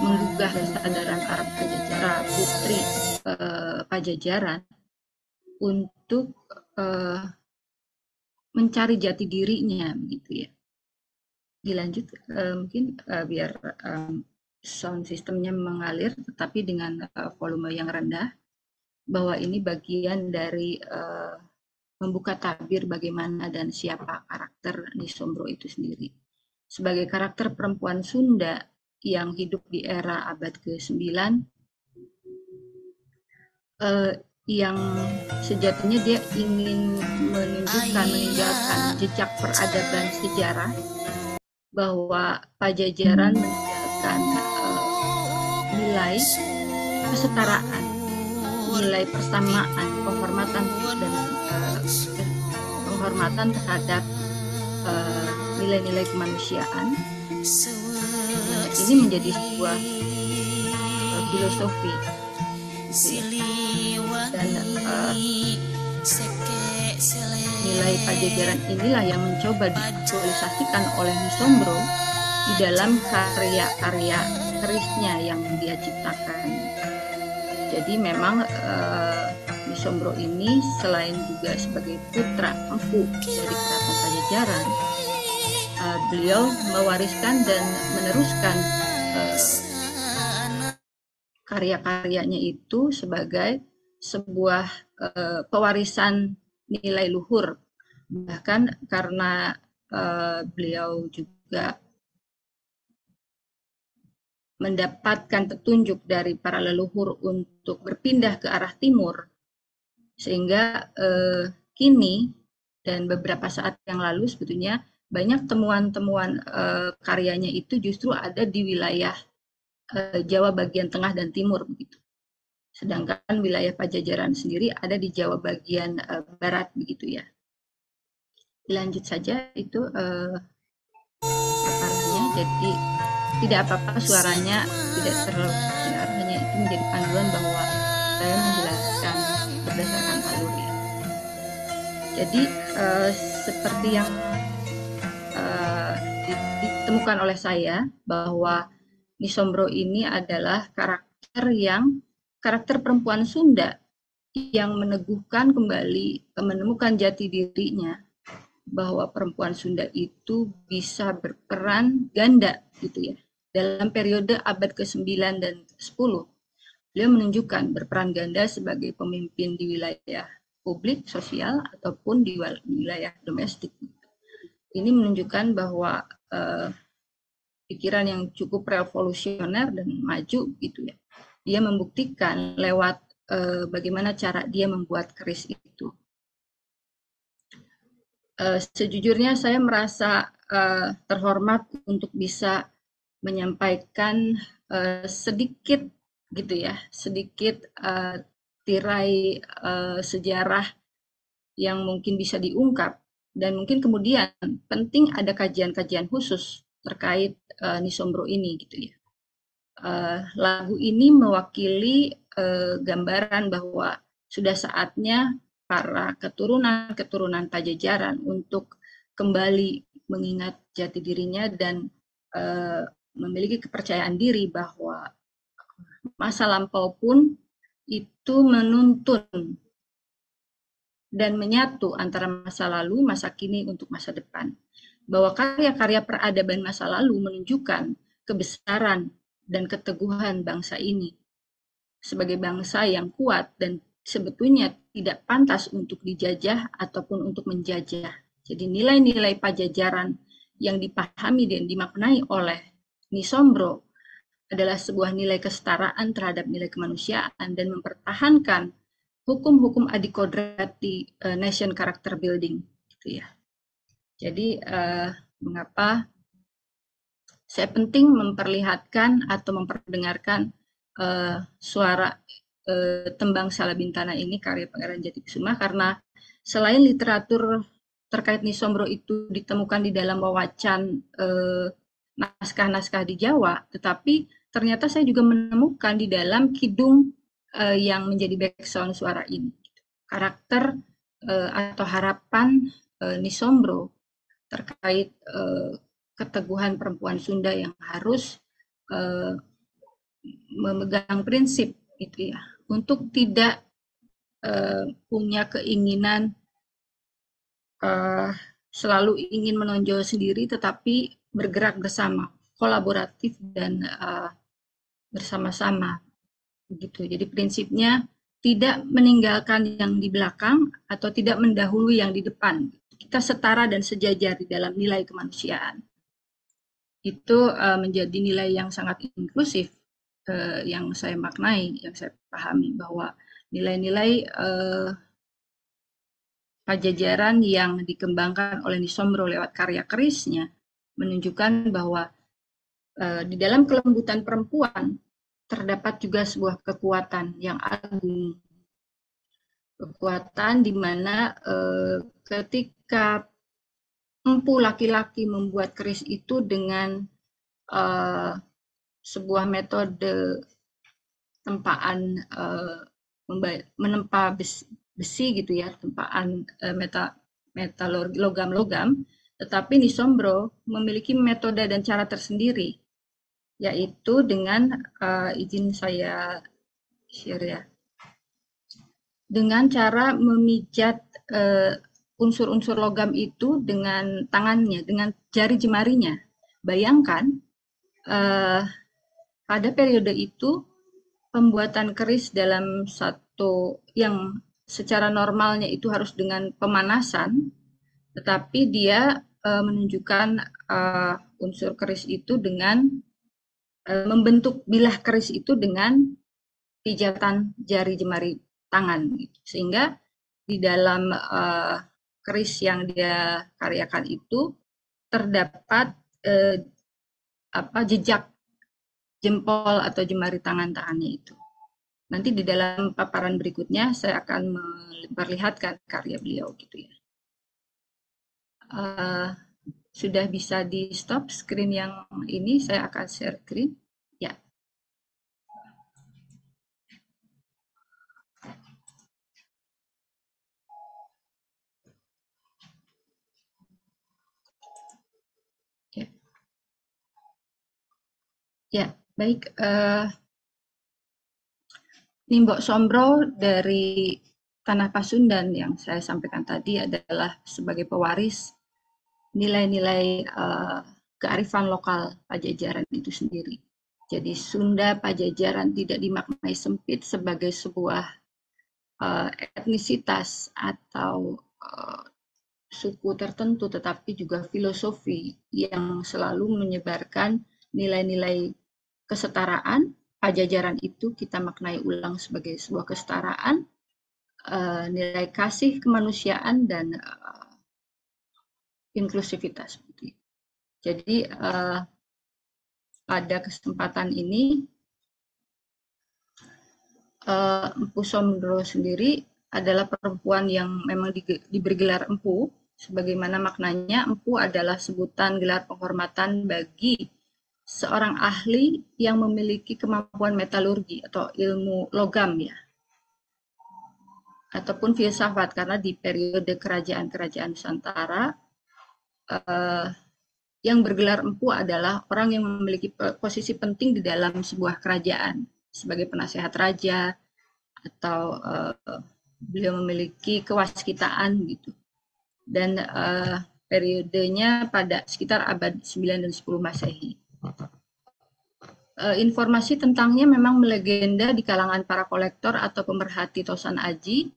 menggugah kesadaran Arab Pajajaran, putri eh, Pajajaran untuk eh, mencari jati dirinya, gitu ya. Dilanjut eh, mungkin eh, biar eh, sound sistemnya mengalir, tetapi dengan eh, volume yang rendah bahwa ini bagian dari uh, membuka tabir bagaimana dan siapa karakter Nisombro itu sendiri. Sebagai karakter perempuan Sunda yang hidup di era abad ke-9, uh, eh, yang sejatinya dia ingin menunjukkan, meninggalkan jejak peradaban sejarah bahwa pajajaran meninggalkan uh, nilai kesetaraan nilai persamaan penghormatan dan eh, penghormatan terhadap eh, nilai-nilai uh, kemanusiaan ini menjadi sebuah eh, filosofi dan nilai pajajaran inilah yang mencoba diaktualisasikan oleh Misombro di dalam karya-karya kerisnya yang dia ciptakan. Jadi memang uh, ini selain juga sebagai putra empu dari keraton Pajajaran, uh, beliau mewariskan dan meneruskan uh, karya-karyanya itu sebagai sebuah uh, pewarisan nilai luhur. Bahkan karena uh, beliau juga mendapatkan petunjuk dari para leluhur untuk berpindah ke arah timur, sehingga eh, kini dan beberapa saat yang lalu sebetulnya banyak temuan-temuan eh, karyanya itu justru ada di wilayah eh, Jawa bagian tengah dan timur begitu. Sedangkan wilayah Pajajaran sendiri ada di Jawa bagian eh, barat begitu ya. Lanjut saja itu eh, jadi tidak apa-apa suaranya tidak terlalu hanya itu menjadi panduan bahwa saya menjelaskan berdasarkan alurnya jadi uh, seperti yang uh, ditemukan oleh saya bahwa Nisombro ini adalah karakter yang karakter perempuan Sunda yang meneguhkan kembali menemukan jati dirinya bahwa perempuan Sunda itu bisa berperan ganda gitu ya dalam periode abad ke-9 dan 10. Beliau menunjukkan berperan ganda sebagai pemimpin di wilayah publik, sosial, ataupun di wilayah domestik. Ini menunjukkan bahwa eh, pikiran yang cukup revolusioner dan maju gitu ya. Dia membuktikan lewat eh, bagaimana cara dia membuat keris itu. Eh, sejujurnya saya merasa eh, terhormat untuk bisa menyampaikan uh, sedikit gitu ya, sedikit uh, tirai uh, sejarah yang mungkin bisa diungkap dan mungkin kemudian penting ada kajian-kajian khusus terkait uh, Nisombro ini gitu ya. Uh, lagu ini mewakili uh, gambaran bahwa sudah saatnya para keturunan-keturunan Pajajaran untuk kembali mengingat jati dirinya dan uh, memiliki kepercayaan diri bahwa masa lampau pun itu menuntun dan menyatu antara masa lalu, masa kini untuk masa depan. Bahwa karya-karya peradaban masa lalu menunjukkan kebesaran dan keteguhan bangsa ini sebagai bangsa yang kuat dan sebetulnya tidak pantas untuk dijajah ataupun untuk menjajah. Jadi nilai-nilai pajajaran yang dipahami dan dimaknai oleh Nisombro adalah sebuah nilai kesetaraan terhadap nilai kemanusiaan dan mempertahankan hukum-hukum adikodrat di uh, nation character building gitu ya. Jadi uh, mengapa saya penting memperlihatkan atau memperdengarkan uh, suara uh, tembang Salabintana ini karya Pangeran Jati Kusuma karena selain literatur terkait Nisombro itu ditemukan di dalam wawacan uh, naskah-naskah di Jawa, tetapi ternyata saya juga menemukan di dalam kidung uh, yang menjadi background suara ini gitu. karakter uh, atau harapan uh, eh, Nisombro terkait uh, keteguhan perempuan Sunda yang harus uh, memegang prinsip itu ya untuk tidak uh, punya keinginan uh, selalu ingin menonjol sendiri tetapi bergerak bersama, kolaboratif dan uh, bersama-sama. gitu. Jadi prinsipnya tidak meninggalkan yang di belakang atau tidak mendahului yang di depan. Kita setara dan sejajar di dalam nilai kemanusiaan. Itu uh, menjadi nilai yang sangat inklusif uh, yang saya maknai, yang saya pahami bahwa nilai-nilai uh, pajajaran yang dikembangkan oleh Nisomro lewat karya kerisnya menunjukkan bahwa e, di dalam kelembutan perempuan terdapat juga sebuah kekuatan yang agung. Kekuatan di mana e, ketika empu laki-laki membuat keris itu dengan e, sebuah metode tempaan e, menempa besi, besi gitu ya, tempaan e, metal logam logam tetapi Nisombro memiliki metode dan cara tersendiri, yaitu dengan uh, izin saya share ya, dengan cara memijat eh, unsur-unsur uh, logam itu dengan tangannya, dengan jari jemarinya. Bayangkan uh, pada periode itu pembuatan keris dalam satu yang secara normalnya itu harus dengan pemanasan, tetapi dia uh, menunjukkan uh, unsur keris itu dengan uh, membentuk bilah keris itu dengan pijatan jari jemari tangan gitu. sehingga di dalam uh, keris yang dia karyakan itu terdapat uh, apa jejak jempol atau jemari tangan tangannya itu. Nanti di dalam paparan berikutnya saya akan memperlihatkan karya beliau gitu ya uh, sudah bisa di stop screen yang ini saya akan share screen ya ya, ya baik uh, Nimbok Sombro dari Tanah Pasundan yang saya sampaikan tadi adalah sebagai pewaris nilai-nilai uh, kearifan lokal Pajajaran itu sendiri. Jadi Sunda Pajajaran tidak dimaknai sempit sebagai sebuah uh, etnisitas atau uh, suku tertentu, tetapi juga filosofi yang selalu menyebarkan nilai-nilai kesetaraan. Pajajaran itu kita maknai ulang sebagai sebuah kesetaraan, uh, nilai kasih kemanusiaan dan uh, inklusivitas. Jadi uh, pada kesempatan ini eh, Empu Somdro sendiri adalah perempuan yang memang diberi gelar Empu, sebagaimana maknanya Empu adalah sebutan gelar penghormatan bagi seorang ahli yang memiliki kemampuan metalurgi atau ilmu logam ya ataupun filsafat karena di periode kerajaan-kerajaan Nusantara Eh, yang bergelar empu adalah orang yang memiliki posisi penting di dalam sebuah kerajaan sebagai penasehat raja atau uh, beliau memiliki kewaskitaan gitu dan uh, periodenya pada sekitar abad 9 dan 10 Masehi. Uh, informasi tentangnya memang melegenda di kalangan para kolektor atau pemerhati Tosan Aji.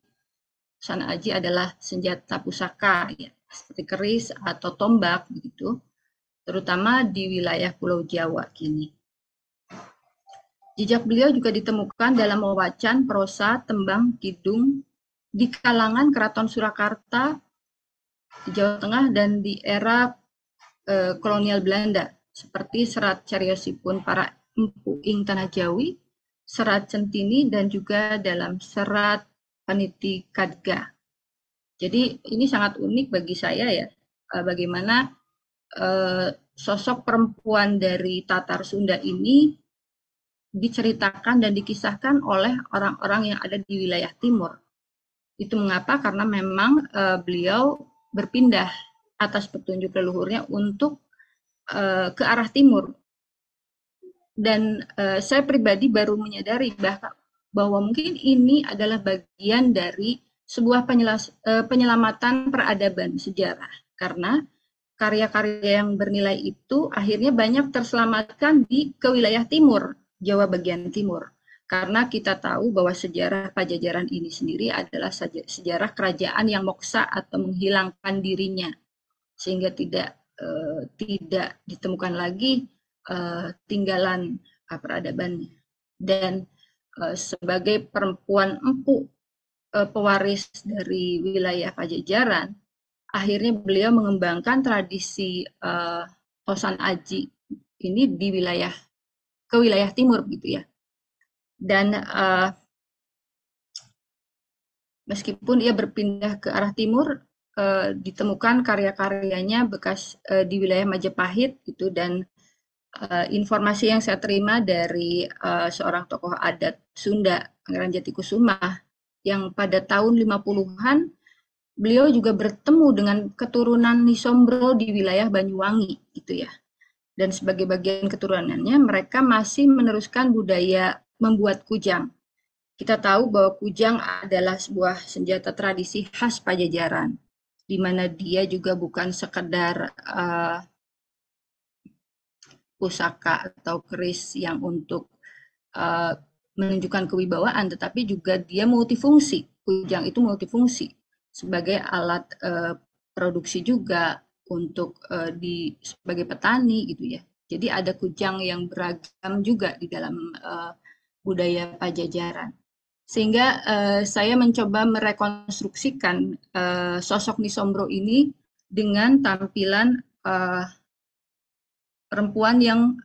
Tosan Aji adalah senjata pusaka ya, seperti keris atau tombak begitu, terutama di wilayah Pulau Jawa kini. Jejak beliau juga ditemukan dalam wawacan, prosa, tembang, kidung di kalangan Keraton Surakarta di Jawa Tengah dan di era e, kolonial Belanda seperti serat cariosipun para empu ing tanah Jawi, serat centini dan juga dalam serat paniti kadga. Jadi ini sangat unik bagi saya ya, eh, bagaimana eh, sosok perempuan dari Tatar Sunda ini diceritakan dan dikisahkan oleh orang-orang yang ada di wilayah timur. Itu mengapa? Karena memang eh, beliau berpindah atas petunjuk leluhurnya untuk ke arah timur. Dan saya pribadi baru menyadari bahwa mungkin ini adalah bagian dari sebuah penyelas, uh, penyelamatan peradaban sejarah karena karya-karya yang bernilai itu akhirnya banyak terselamatkan di kewilayah timur, Jawa bagian timur. Karena kita tahu bahwa sejarah Pajajaran ini sendiri adalah sejarah kerajaan yang moksa atau menghilangkan dirinya sehingga tidak eh, tidak ditemukan lagi eh, tinggalan peradabannya. Dan sebagai perempuan empuk Eh, pewaris dari wilayah Pajajaran, akhirnya beliau mengembangkan tradisi uh, eh, Tosan Aji ini di wilayah ke wilayah timur gitu ya. Dan uh, meskipun ia berpindah ke arah timur, uh, ditemukan karya-karyanya bekas uh, di wilayah Majapahit gitu dan uh, informasi yang saya terima dari uh, seorang tokoh adat Sunda, Pangeran Jatikusuma, yang pada tahun 50-an beliau juga bertemu dengan keturunan Nisombro di wilayah Banyuwangi gitu ya. Dan sebagai bagian keturunannya mereka masih meneruskan budaya membuat kujang. Kita tahu bahwa kujang adalah sebuah senjata tradisi khas Pajajaran di mana dia juga bukan sekedar uh, pusaka atau keris yang untuk uh, menunjukkan kewibawaan, tetapi juga dia multifungsi. Kujang itu multifungsi sebagai alat e, produksi juga untuk e, di sebagai petani gitu ya. Jadi ada kujang yang beragam juga di dalam e, budaya Pajajaran. Sehingga e, saya mencoba merekonstruksikan e, sosok Nisombro ini dengan tampilan e, perempuan yang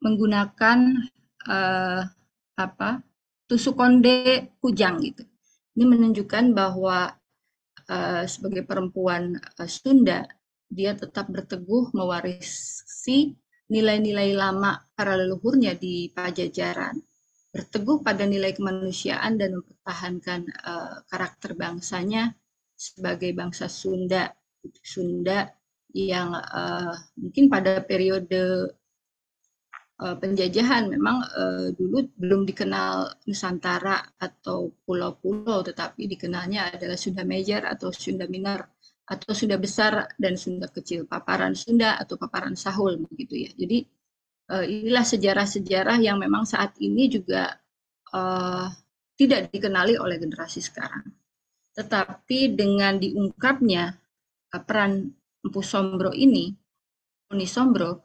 menggunakan uh, apa tusuk konde kujang gitu. Ini menunjukkan bahwa uh, sebagai perempuan uh, Sunda dia tetap berteguh mewarisi nilai-nilai lama para leluhurnya di Pajajaran, berteguh pada nilai kemanusiaan dan mempertahankan uh, karakter bangsanya sebagai bangsa Sunda, Sunda yang uh, mungkin pada periode uh, penjajahan. Memang uh, dulu belum dikenal Nusantara atau pulau-pulau, tetapi dikenalnya adalah Sunda Major atau Sunda Minor atau Sunda Besar dan Sunda Kecil, paparan Sunda atau paparan Sahul begitu ya. Jadi uh, inilah sejarah-sejarah yang memang saat ini juga uh, tidak dikenali oleh generasi sekarang. Tetapi dengan diungkapnya uh, peran Empu Sombro ini, Uni Sombro,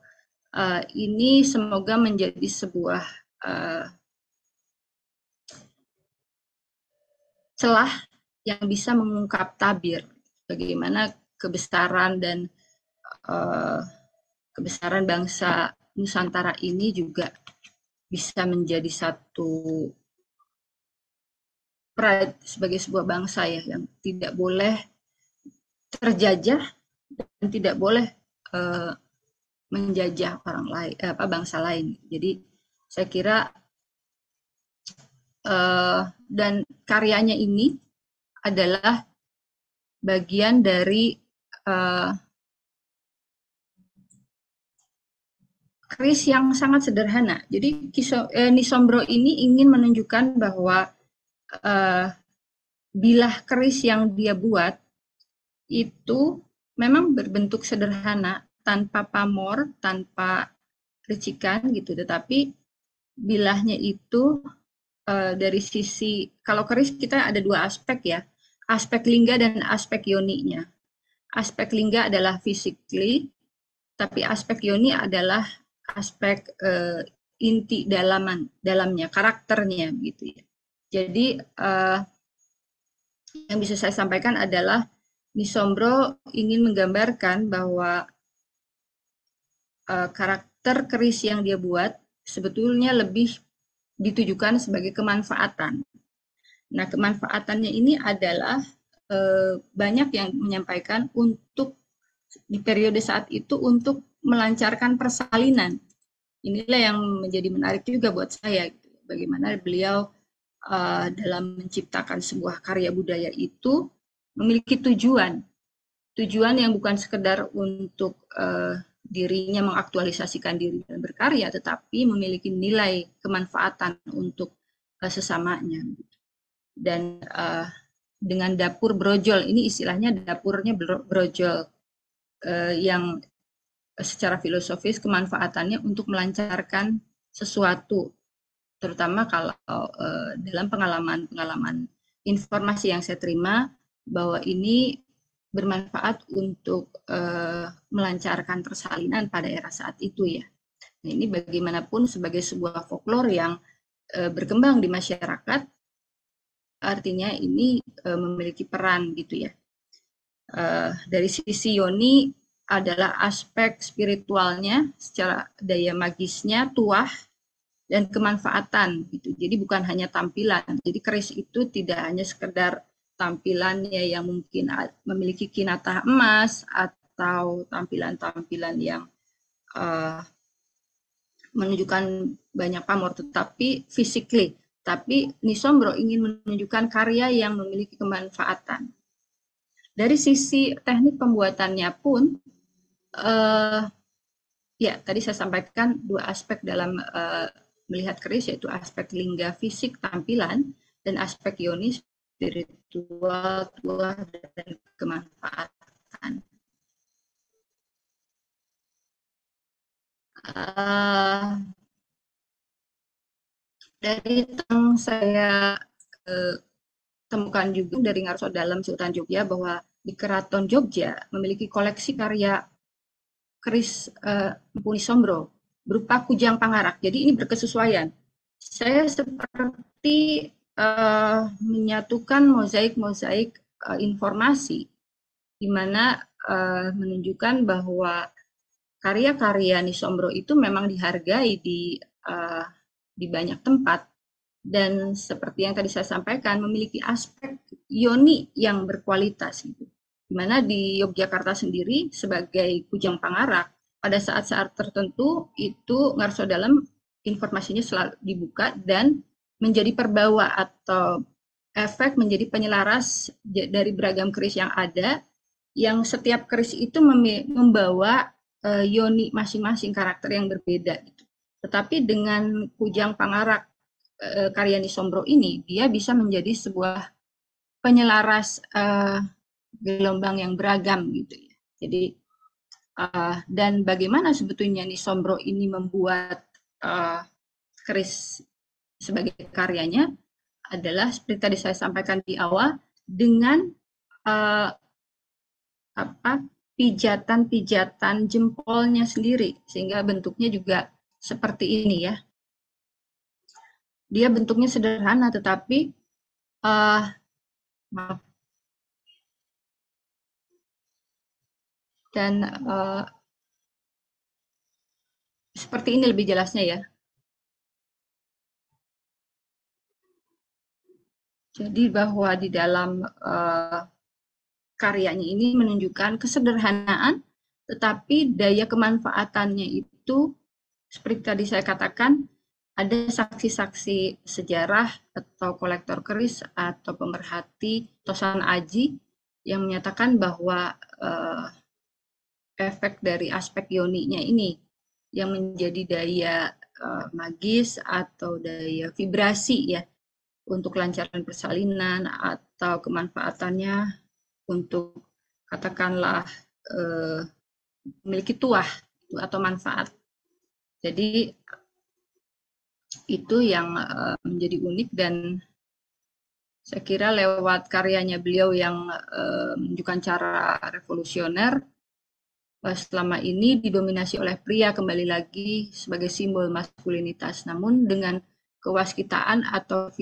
uh, ini semoga menjadi sebuah uh, celah yang bisa mengungkap tabir bagaimana kebesaran dan uh, kebesaran bangsa Nusantara ini juga bisa menjadi satu pride sebagai sebuah bangsa ya yang tidak boleh terjajah dan tidak boleh uh, menjajah orang lain eh, apa bangsa lain. Jadi saya kira uh, dan karyanya ini adalah bagian dari uh, eh, keris yang sangat sederhana. Jadi Kiso, eh, Nisombro ini ingin menunjukkan bahwa eh, bilah keris yang dia buat itu memang berbentuk sederhana, tanpa pamor, tanpa ricikan gitu. Tetapi bilahnya itu e, dari sisi kalau keris kita ada dua aspek ya, aspek lingga dan aspek yoninya. Aspek lingga adalah physically, tapi aspek yoni adalah aspek e, inti dalaman dalamnya karakternya gitu ya. Jadi e, yang bisa saya sampaikan adalah Nisombro ingin menggambarkan bahwa uh, karakter keris yang dia buat sebetulnya lebih ditujukan sebagai kemanfaatan. Nah, kemanfaatannya ini adalah e, banyak yang menyampaikan untuk di periode saat itu untuk melancarkan persalinan. Inilah yang menjadi menarik juga buat saya, gitu. bagaimana beliau e, dalam menciptakan sebuah karya budaya itu memiliki tujuan, tujuan yang bukan sekedar untuk e, dirinya mengaktualisasikan diri dan berkarya, tetapi memiliki nilai kemanfaatan untuk uh, sesamanya. Dan uh, dengan dapur brojol, ini istilahnya dapurnya brojol uh, yang secara filosofis kemanfaatannya untuk melancarkan sesuatu, terutama kalau uh, dalam pengalaman-pengalaman informasi yang saya terima bahwa ini bermanfaat untuk uh, melancarkan persalinan pada era saat itu ya. Nah, ini bagaimanapun sebagai sebuah folklore yang uh, berkembang di masyarakat, artinya ini uh, memiliki peran gitu ya. Uh, dari sisi Yoni adalah aspek spiritualnya secara daya magisnya tuah dan kemanfaatan gitu. Jadi bukan hanya tampilan. Jadi keris itu tidak hanya sekedar tampilannya yang mungkin memiliki kinatah emas atau tampilan-tampilan yang uh, menunjukkan banyak pamor tetapi physically tapi Nisombro ingin menunjukkan karya yang memiliki kemanfaatan dari sisi teknik pembuatannya pun uh, ya tadi saya sampaikan dua aspek dalam uh, melihat keris yaitu aspek lingga fisik tampilan dan aspek ionis spiritual, tuah, dan kemanfaatan. Uh, dari yang saya uh, temukan juga dari Ngarso dalam Sultan Jogja bahwa di Keraton Jogja memiliki koleksi karya Kris uh, Sombro berupa kujang pangarak. Jadi ini berkesesuaian. Saya seperti uh, menyatukan mozaik-mozaik uh, informasi, di mana uh, menunjukkan bahwa karya-karya Nisombro itu memang dihargai di uh, di banyak tempat dan seperti yang tadi saya sampaikan memiliki aspek yoni yang berkualitas gitu. mana di Yogyakarta sendiri sebagai Kujang Pangarak pada saat-saat tertentu itu Ngarso Dalam informasinya selalu dibuka dan menjadi perbawa atau efek menjadi penyelaras dari beragam keris yang ada, yang setiap keris itu membawa eh, yoni masing-masing karakter yang berbeda. Gitu. Tetapi dengan Kujang Pangarak uh, eh, Karyani Sombro ini, dia bisa menjadi sebuah penyelaras eh, gelombang yang beragam gitu ya. Jadi uh, dan bagaimana sebetulnya nih ini membuat uh, keris sebagai karyanya adalah seperti tadi saya sampaikan di awal dengan uh, apa pijatan-pijatan jempolnya sendiri sehingga bentuknya juga seperti ini ya. Dia bentuknya sederhana tetapi uh, maaf. Dan uh, seperti ini lebih jelasnya ya. Jadi bahwa di dalam uh, karyanya ini menunjukkan kesederhanaan, tetapi daya kemanfaatannya itu seperti tadi saya katakan ada saksi-saksi sejarah atau kolektor keris atau pemerhati Tosan Aji yang menyatakan bahwa uh, efek dari aspek yoninya ini yang menjadi daya uh, magis atau daya vibrasi ya untuk kelancaran persalinan atau kemanfaatannya untuk katakanlah eh, memiliki tuah gitu atau manfaat. Jadi itu yang eh, menjadi unik dan saya kira lewat karyanya beliau yang eh, menunjukkan cara revolusioner selama ini didominasi oleh pria kembali lagi sebagai simbol maskulinitas. Namun dengan kewaskitaan atau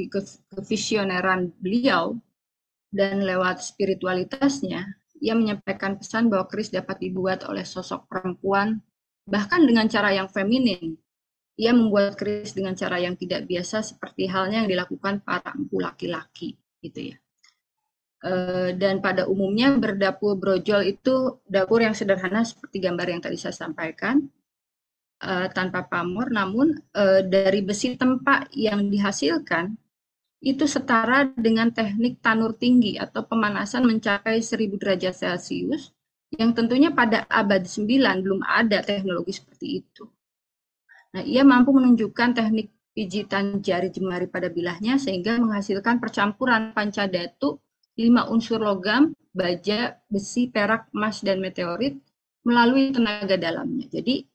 kevisioneran beliau dan lewat spiritualitasnya, ia menyampaikan pesan bahwa keris dapat dibuat oleh sosok perempuan bahkan dengan cara yang feminin. Ia membuat keris dengan cara yang tidak biasa seperti halnya yang dilakukan para empu laki-laki gitu ya. Eh, dan pada umumnya berdapur brojol itu dapur yang sederhana seperti gambar yang tadi saya sampaikan uh, tanpa pamor, namun uh, dari besi tempa yang dihasilkan itu setara dengan teknik tanur tinggi atau pemanasan mencapai 1000 derajat Celcius yang tentunya pada abad 9 belum ada teknologi seperti itu. Nah, ia mampu menunjukkan teknik pijitan jari jemari pada bilahnya sehingga menghasilkan percampuran pancadatu lima unsur logam, baja, besi, perak, emas, dan meteorit melalui tenaga dalamnya. Jadi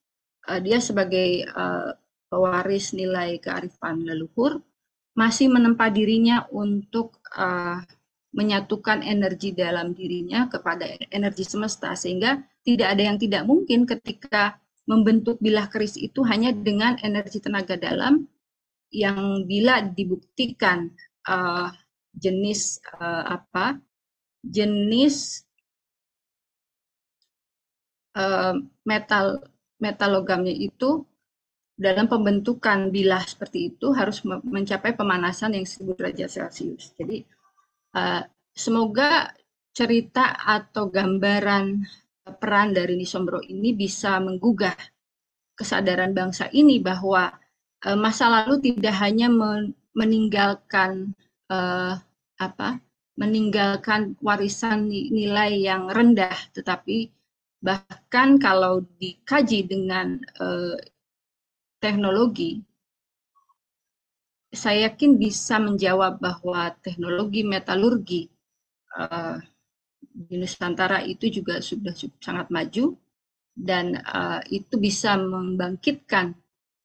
uh, dia sebagai uh, pewaris nilai kearifan leluhur masih menempa dirinya untuk uh, menyatukan energi dalam dirinya kepada energi semesta sehingga tidak ada yang tidak mungkin ketika membentuk bilah keris itu hanya dengan energi tenaga dalam yang bila dibuktikan uh, jenis uh, apa jenis uh, metal metalogamnya itu dalam pembentukan bilah seperti itu harus mencapai pemanasan yang 1000 derajat Celcius. Jadi uh, semoga cerita atau gambaran eh, peran dari Nisombro ini bisa menggugah kesadaran bangsa ini bahwa uh, masa lalu tidak hanya meninggalkan uh, apa meninggalkan warisan nilai yang rendah tetapi Bahkan kalau dikaji dengan eh, teknologi, saya yakin bisa menjawab bahwa teknologi metalurgi eh, di Nusantara itu juga sudah sangat maju dan uh, itu bisa membangkitkan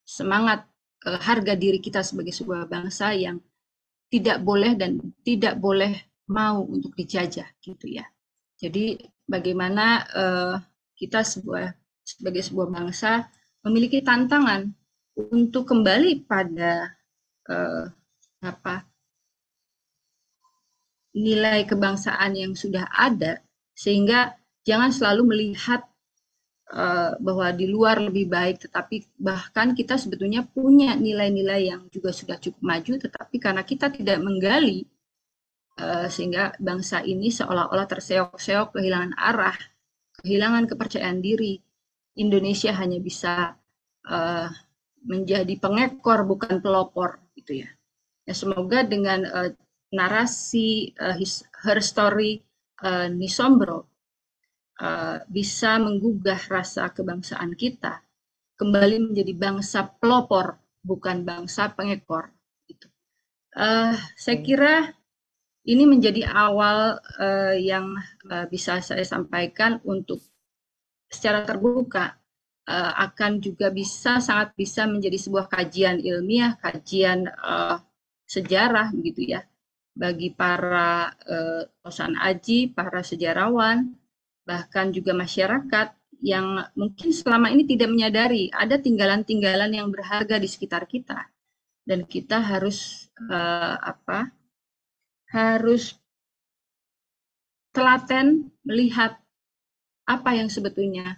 semangat eh, harga diri kita sebagai sebuah bangsa yang tidak boleh dan tidak boleh mau untuk dijajah gitu ya. Jadi bagaimana uh, kita sebuah sebagai sebuah bangsa memiliki tantangan untuk kembali pada uh, apa nilai kebangsaan yang sudah ada sehingga jangan selalu melihat uh, bahwa di luar lebih baik tetapi bahkan kita sebetulnya punya nilai-nilai yang juga sudah cukup maju tetapi karena kita tidak menggali Eh, sehingga bangsa ini seolah-olah terseok-seok kehilangan arah, kehilangan kepercayaan diri. Indonesia hanya bisa uh, menjadi pengekor bukan pelopor gitu ya. Ya semoga dengan uh, narasi uh, his, her story uh, Nisombro uh, bisa menggugah rasa kebangsaan kita kembali menjadi bangsa pelopor bukan bangsa pengekor. Gitu. Uh, saya kira ini menjadi awal uh, yang uh, bisa saya sampaikan untuk secara terbuka uh, akan juga bisa sangat bisa menjadi sebuah kajian ilmiah, kajian uh, sejarah begitu ya bagi para uh, osan aji, para sejarawan, bahkan juga masyarakat yang mungkin selama ini tidak menyadari ada tinggalan-tinggalan yang berharga di sekitar kita dan kita harus uh, apa harus telaten melihat apa yang sebetulnya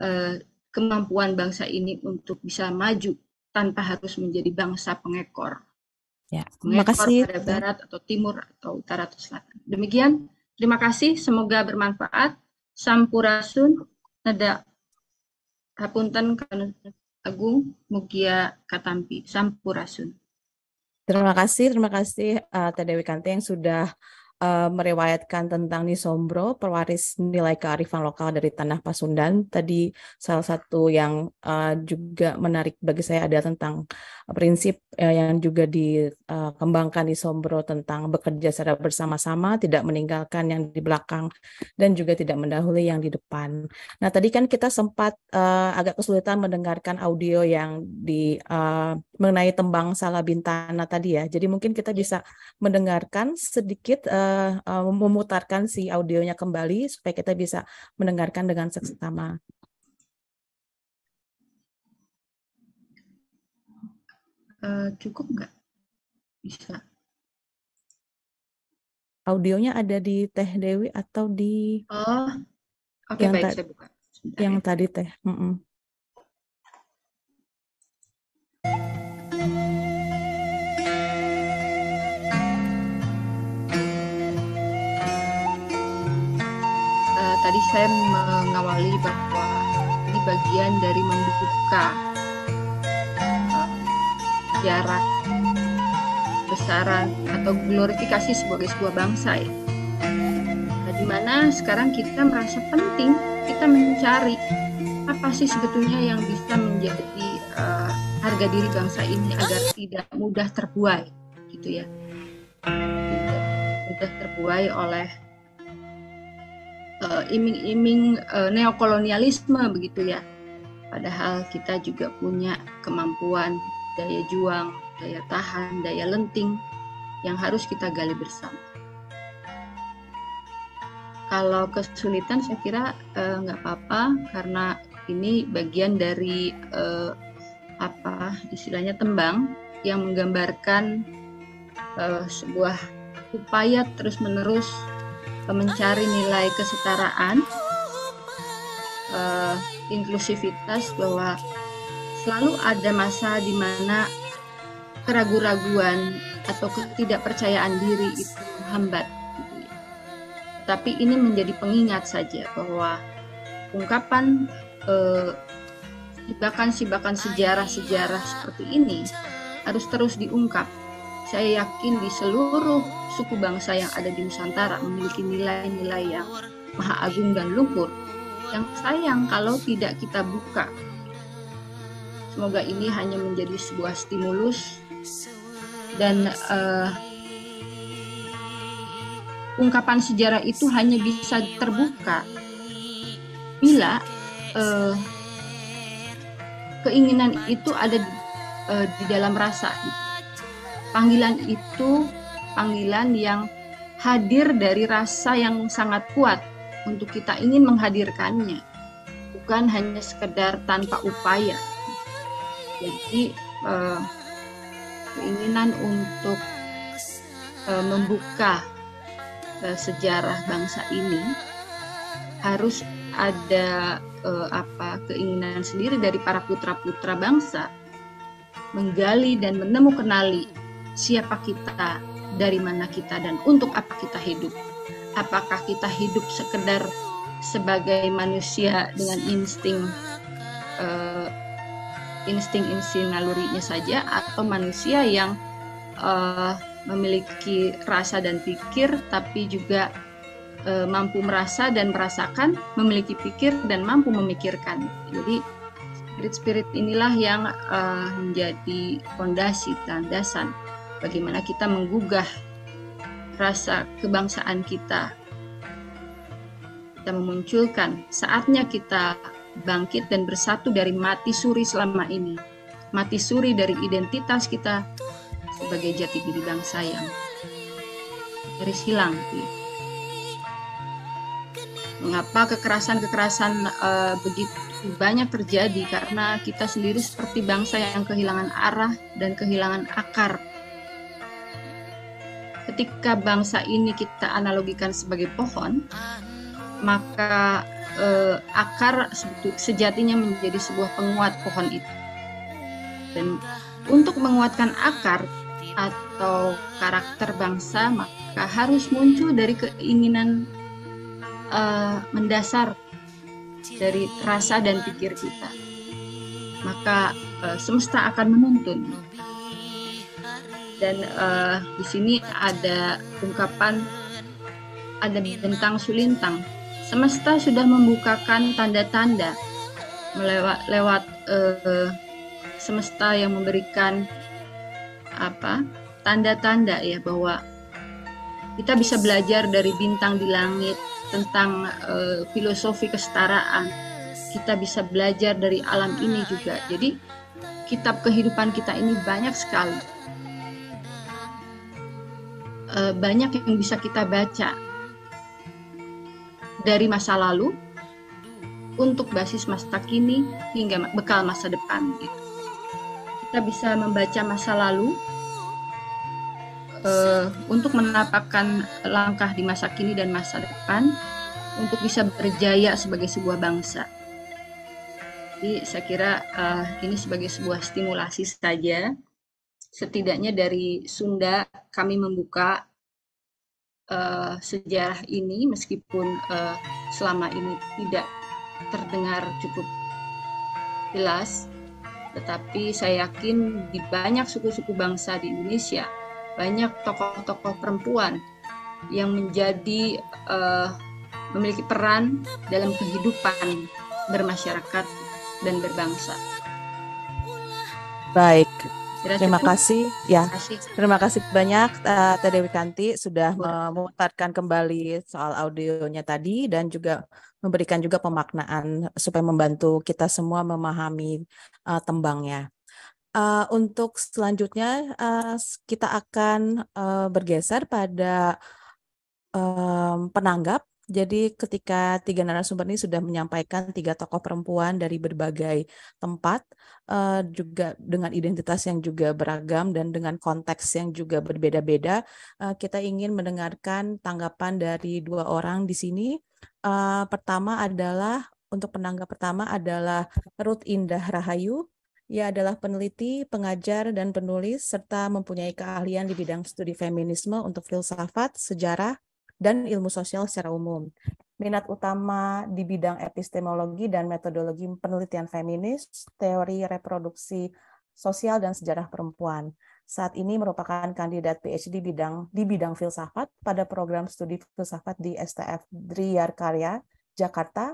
eh, kemampuan bangsa ini untuk bisa maju tanpa harus menjadi bangsa pengekor. Ya, terima kasih. pada barat atau timur atau utara atau selatan. Demikian, terima kasih. Semoga bermanfaat. Sampurasun, nada hapunten agung mugia katampi. Sampurasun. Terima kasih, terima kasih uh, eh, Teh Dewi Kanti yang sudah uh, eh, merewayatkan tentang Nisombro, pewaris nilai kearifan lokal dari Tanah Pasundan. Tadi salah satu yang uh, juga menarik bagi saya adalah tentang prinsip uh, yang juga dikembangkan Nisombro tentang bekerja secara bersama-sama, tidak meninggalkan yang di belakang, dan juga tidak mendahului yang di depan. Nah, tadi kan kita sempat uh, agak kesulitan mendengarkan audio yang di... Uh, mengenai tembang Salabintana tadi ya. Jadi mungkin kita iya. bisa mendengarkan sedikit uh, uh, memutarkan si audionya kembali supaya kita bisa mendengarkan dengan seksama. Uh, cukup nggak? Bisa. Audionya ada di Teh Dewi atau di? Oh, oke okay, baik saya buka. yang ya. tadi Teh. Mm -mm. tadi saya mengawali bahwa ini bagian dari membuka eh, jarak besaran atau glorifikasi sebagai sebuah bangsa ya. Nah, dimana sekarang kita merasa penting kita mencari apa sih sebetulnya yang bisa menjadi uh, harga diri bangsa ini agar tidak mudah terbuai gitu ya tidak mudah terbuai oleh Eh, iming-iming uh, neokolonialisme begitu ya. Padahal kita juga punya kemampuan daya juang, daya tahan, daya lenting yang harus kita gali bersama. Kalau kesulitan saya kira eh, nggak uh, apa-apa karena ini bagian dari uh, apa istilahnya tembang yang menggambarkan uh, sebuah upaya terus-menerus mencari nilai kesetaraan uh, inklusivitas bahwa selalu ada masa di mana keraguan-raguan atau ketidakpercayaan diri itu hambat. Gitu ya. Tapi ini menjadi pengingat saja bahwa ungkapan eh, sibakan bahkan sejarah-sejarah seperti ini harus terus diungkap. Saya yakin di seluruh suku bangsa yang ada di Nusantara memiliki nilai-nilai yang maha agung dan luhur yang sayang kalau tidak kita buka. Semoga ini hanya menjadi sebuah stimulus dan uh, ungkapan sejarah itu hanya bisa terbuka bila uh, keinginan itu ada uh, di dalam rasa. Panggilan itu panggilan yang hadir dari rasa yang sangat kuat untuk kita ingin menghadirkannya bukan hanya sekedar tanpa upaya jadi eh, keinginan untuk eh, membuka eh, sejarah bangsa ini harus ada eh, apa keinginan sendiri dari para putra-putra bangsa menggali dan menemukan kenali siapa kita dari mana kita dan untuk apa kita hidup. Apakah kita hidup sekedar sebagai manusia dengan insting uh, insting insting nalurinya saja atau manusia yang uh, memiliki rasa dan pikir tapi juga uh, mampu merasa dan merasakan, memiliki pikir dan mampu memikirkan. Jadi spirit-spirit inilah yang uh, menjadi fondasi dan dasar bagaimana kita menggugah rasa kebangsaan kita. Kita memunculkan saatnya kita bangkit dan bersatu dari mati suri selama ini. Mati suri dari identitas kita sebagai jati diri bangsa yang harus hilang. Mengapa kekerasan-kekerasan e, begitu banyak terjadi? Karena kita sendiri seperti bangsa yang kehilangan arah dan kehilangan akar ketika bangsa ini kita analogikan sebagai pohon, maka eh, akar sejatinya menjadi sebuah penguat pohon itu. Dan untuk menguatkan akar atau karakter bangsa, maka harus muncul dari keinginan eh, mendasar dari rasa dan pikir kita. Maka eh, semesta akan menuntun dan uh, di sini ada ungkapan ada bentang sulintang. Semesta sudah membukakan tanda-tanda melewat lewat uh, semesta yang memberikan apa tanda-tanda ya bahwa kita bisa belajar dari bintang di langit tentang uh, filosofi kesetaraan kita bisa belajar dari alam ini juga jadi kitab kehidupan kita ini banyak sekali uh, banyak yang bisa kita baca dari masa lalu untuk basis masa kini hingga bekal masa depan gitu. Kita bisa membaca masa lalu uh, untuk menapakkan langkah di masa kini dan masa depan untuk bisa berjaya sebagai sebuah bangsa. Jadi saya kira uh, ini sebagai sebuah stimulasi saja setidaknya dari Sunda kami membuka uh, sejarah ini meskipun uh, selama ini tidak terdengar cukup jelas tetapi saya yakin di banyak suku-suku bangsa di Indonesia banyak tokoh-tokoh perempuan yang menjadi uh, memiliki peran dalam kehidupan bermasyarakat dan berbangsa. Baik, Terima kasih ya. Terima kasih banyak uh, Teh Dewi Kanti sudah iya. memutarkan kembali soal audionya tadi dan juga memberikan juga pemaknaan supaya membantu kita semua memahami uh, tembangnya. Uh, untuk selanjutnya uh, kita akan uh, bergeser pada um, penanggap jadi ketika tiga narasumber ini sudah menyampaikan tiga tokoh perempuan dari berbagai tempat, uh, juga dengan identitas yang juga beragam dan dengan konteks yang juga berbeda-beda, uh, kita ingin mendengarkan tanggapan dari dua orang di sini. Uh, pertama adalah untuk penanggap pertama adalah Ruth Indah Rahayu. Ia adalah peneliti, pengajar, dan penulis, serta mempunyai keahlian di bidang studi feminisme untuk filsafat, sejarah, dan ilmu sosial secara umum. Minat utama di bidang epistemologi dan metodologi penelitian feminis, teori reproduksi sosial dan sejarah perempuan. Saat ini merupakan kandidat PhD bidang di bidang filsafat pada program studi filsafat di STF Driyar Karya Jakarta.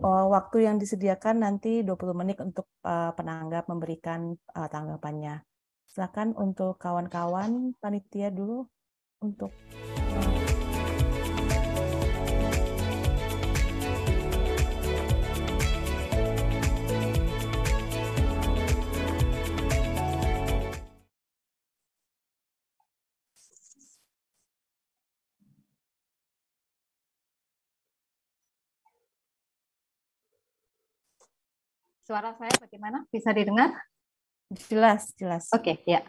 Oh, waktu yang disediakan nanti 20 menit untuk eh, penanggap memberikan eh, tanggapannya. Silakan untuk kawan-kawan panitia dulu untuk Suara saya bagaimana? Bisa didengar? Jelas, jelas. Oke, okay, ya.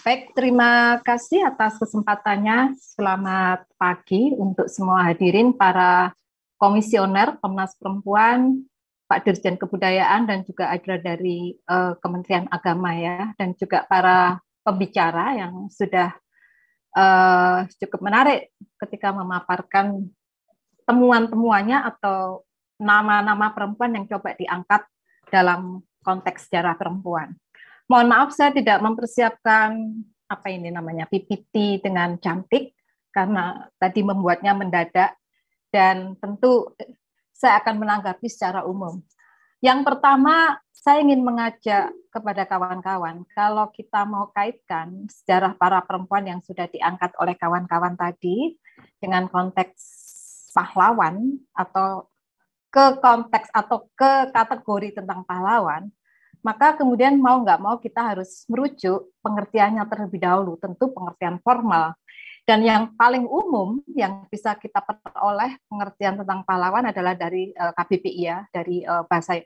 Baik, terima kasih atas kesempatannya. Selamat pagi untuk semua hadirin para komisioner Komnas Perempuan, Pak Dirjen Kebudayaan dan juga ada dari uh, Kementerian Agama ya dan juga para pembicara yang sudah uh, cukup menarik ketika memaparkan temuan-temuannya atau nama-nama perempuan yang coba diangkat dalam konteks sejarah perempuan. Mohon maaf saya tidak mempersiapkan apa ini namanya PPT dengan cantik karena tadi membuatnya mendadak dan tentu saya akan menanggapi secara umum. Yang pertama, saya ingin mengajak kepada kawan-kawan, kalau kita mau kaitkan sejarah para perempuan yang sudah diangkat oleh kawan-kawan tadi dengan konteks pahlawan atau ke konteks atau ke kategori tentang pahlawan, maka kemudian mau nggak mau kita harus merujuk pengertiannya terlebih dahulu, tentu pengertian formal. Dan yang paling umum yang bisa kita peroleh pengertian tentang pahlawan adalah dari eh, KBPI ya, dari eh, bahasa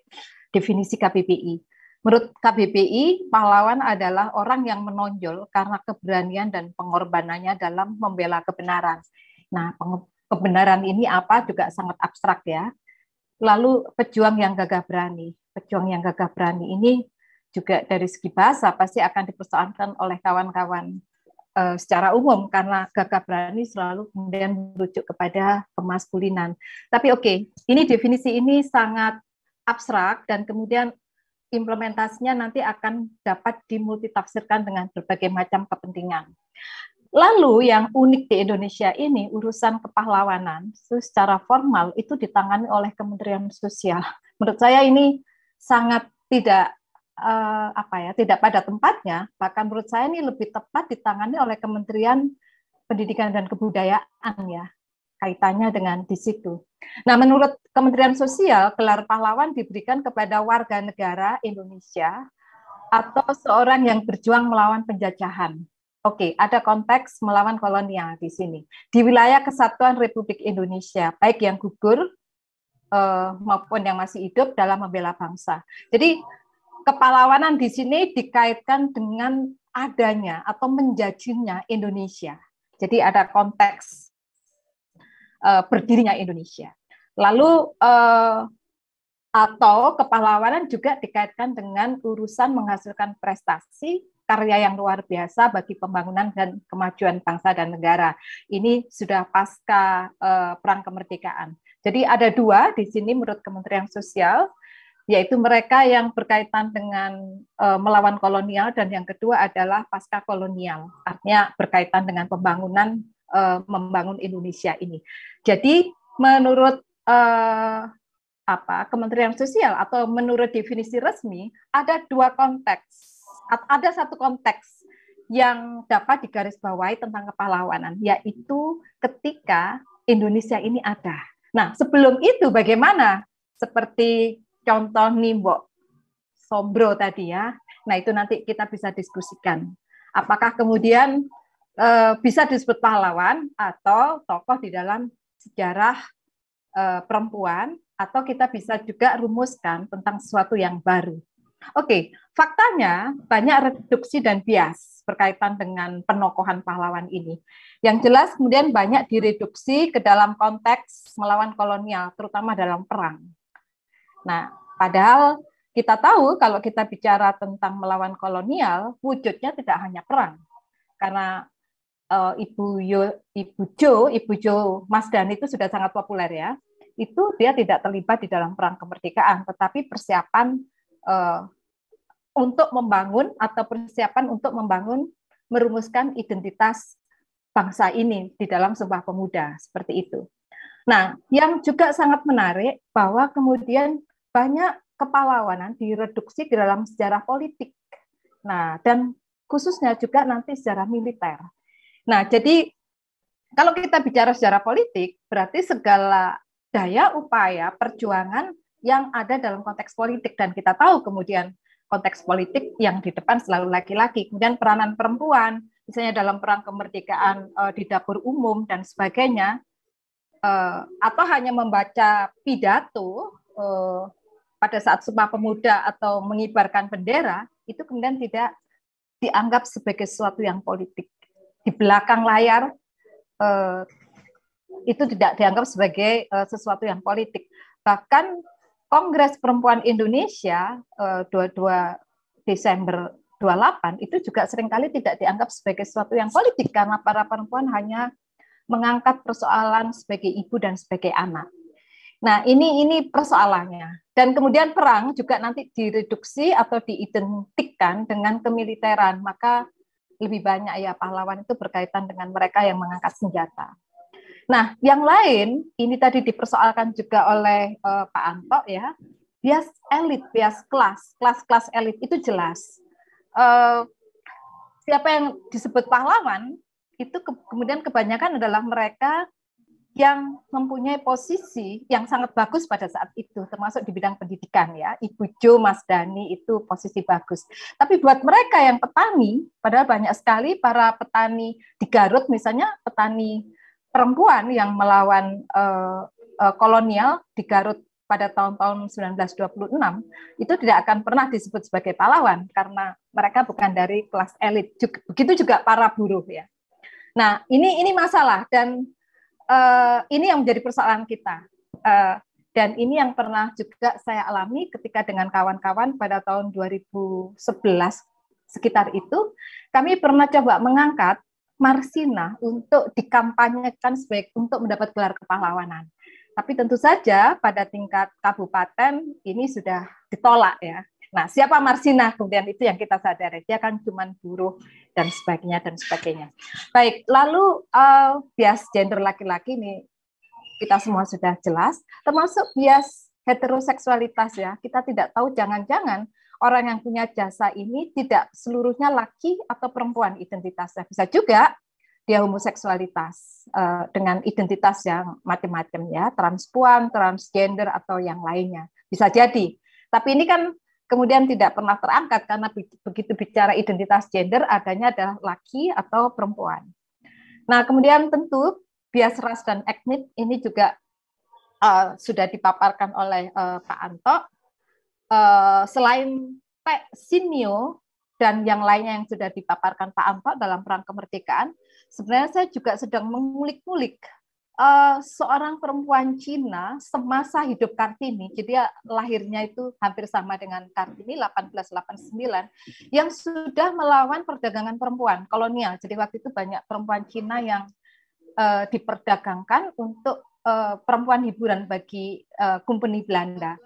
definisi KBPI. Menurut KBPI pahlawan adalah orang yang menonjol karena keberanian dan pengorbanannya dalam membela kebenaran. Nah, kebenaran ini apa juga sangat abstrak ya. Lalu pejuang yang gagah berani. Pejuang yang gagah berani ini juga dari segi bahasa pasti akan dipersoalkan oleh kawan-kawan e, secara umum karena gagah berani selalu kemudian merujuk kepada pemaskulinan. Tapi oke, okay, ini definisi ini sangat abstrak dan kemudian implementasinya nanti akan dapat dimultitafsirkan dengan berbagai macam kepentingan. Lalu yang unik di Indonesia ini urusan kepahlawanan secara formal itu ditangani oleh Kementerian Sosial. Menurut saya ini sangat tidak eh, apa ya, tidak pada tempatnya. Bahkan menurut saya ini lebih tepat ditangani oleh Kementerian Pendidikan dan Kebudayaan ya kaitannya dengan di situ. Nah, menurut Kementerian Sosial, gelar pahlawan diberikan kepada warga negara Indonesia atau seorang yang berjuang melawan penjajahan Oke, okay, ada konteks melawan kolonial di sini. Di wilayah Kesatuan Republik Indonesia, baik yang gugur eh, maupun yang masih hidup dalam membela bangsa. Jadi kepahlawanan di sini dikaitkan dengan adanya atau menjadinya Indonesia. Jadi ada konteks eh, berdirinya Indonesia. Lalu eh, atau kepahlawanan juga dikaitkan dengan urusan menghasilkan prestasi karya yang luar biasa bagi pembangunan dan kemajuan bangsa dan negara. Ini sudah pasca uh, perang kemerdekaan. Jadi ada dua di sini menurut Kementerian Sosial, yaitu mereka yang berkaitan dengan uh, melawan kolonial dan yang kedua adalah pasca kolonial, artinya berkaitan dengan pembangunan uh, membangun Indonesia ini. Jadi menurut uh, apa Kementerian Sosial atau menurut definisi resmi ada dua konteks ada satu konteks yang dapat digarisbawahi tentang kepahlawanan, yaitu ketika Indonesia ini ada. Nah, sebelum itu bagaimana? Seperti contoh Nimbo Sombro tadi ya. Nah, itu nanti kita bisa diskusikan. Apakah kemudian e, bisa disebut pahlawan atau tokoh di dalam sejarah e, perempuan atau kita bisa juga rumuskan tentang sesuatu yang baru. Oke, faktanya banyak reduksi dan bias berkaitan dengan penokohan pahlawan ini. Yang jelas kemudian banyak direduksi ke dalam konteks melawan kolonial, terutama dalam perang. Nah, padahal kita tahu kalau kita bicara tentang melawan kolonial, wujudnya tidak hanya perang. Karena uh, Ibu Yo, Ibu Jo, Ibu Jo Mas Dan itu sudah sangat populer ya. Itu dia tidak terlibat di dalam perang kemerdekaan, tetapi persiapan uh, untuk membangun atau persiapan untuk membangun merumuskan identitas bangsa ini di dalam sebuah Pemuda seperti itu. Nah, yang juga sangat menarik bahwa kemudian banyak kepahlawanan direduksi di dalam sejarah politik. Nah, dan khususnya juga nanti sejarah militer. Nah, jadi kalau kita bicara sejarah politik, berarti segala daya upaya perjuangan yang ada dalam konteks politik dan kita tahu kemudian konteks politik yang di depan selalu laki-laki. Kemudian peranan perempuan, misalnya dalam perang kemerdekaan e, di dapur umum dan sebagainya, e, atau hanya membaca pidato e, pada saat sumpah pemuda atau mengibarkan bendera, itu kemudian tidak dianggap sebagai sesuatu yang politik. Di belakang layar itu tidak dianggap sebagai sesuatu yang politik. Bahkan Kongres Perempuan Indonesia 22 eh, Desember 28 itu juga seringkali tidak dianggap sebagai sesuatu yang politik karena para perempuan hanya mengangkat persoalan sebagai ibu dan sebagai anak. Nah, ini ini persoalannya. Dan kemudian perang juga nanti direduksi atau diidentikkan dengan kemiliteran, maka lebih banyak ya pahlawan itu berkaitan dengan mereka yang mengangkat senjata. Nah, yang lain ini tadi dipersoalkan juga oleh uh, Pak Anto ya, bias elit, bias kelas, kelas-kelas elit itu jelas. Uh, siapa yang disebut pahlawan itu ke kemudian kebanyakan adalah mereka yang mempunyai posisi yang sangat bagus pada saat itu, termasuk di bidang pendidikan ya. Ibu Jo, Mas Dani itu posisi bagus. Tapi buat mereka yang petani, padahal banyak sekali para petani di Garut misalnya petani perempuan yang melawan uh, uh, kolonial di Garut pada tahun-tahun 1926 itu tidak akan pernah disebut sebagai pahlawan karena mereka bukan dari kelas elit. begitu juga para buruh ya. Nah, ini ini masalah dan uh, ini yang menjadi persoalan kita. Uh, dan ini yang pernah juga saya alami ketika dengan kawan-kawan pada tahun 2011 sekitar itu kami pernah coba mengangkat Marsina untuk dikampanyekan sebagai untuk mendapat gelar kepahlawanan. Tapi tentu saja pada tingkat kabupaten ini sudah ditolak ya. Nah, siapa Marsina? Kemudian itu yang kita sadari. Dia kan cuma buruh dan sebagainya dan sebagainya. Baik, lalu uh, bias gender laki-laki ini kita semua sudah jelas, termasuk bias heteroseksualitas ya. Kita tidak tahu jangan-jangan orang yang punya jasa ini tidak seluruhnya laki atau perempuan identitasnya. Bisa juga dia homoseksualitas uh, dengan identitas yang macam-macam ya, transpuan, transgender atau yang lainnya. Bisa jadi. Tapi ini kan kemudian tidak pernah terangkat karena begitu bicara identitas gender adanya adalah laki atau perempuan. Nah, kemudian tentu bias ras dan etnik ini juga uh, sudah dipaparkan oleh uh, Pak Anto Eh, selain Pak Sinio dan yang lainnya yang sudah dipaparkan Pak Ampak dalam perang kemerdekaan, sebenarnya saya juga sedang mengulik-ulik uh, eh, seorang perempuan Cina semasa hidup Kartini, jadi ya, lahirnya itu hampir sama dengan Kartini 1889, yang sudah melawan perdagangan perempuan kolonial. Jadi waktu itu banyak perempuan Cina yang uh, diperdagangkan untuk perempuan hiburan bagi uh, Belanda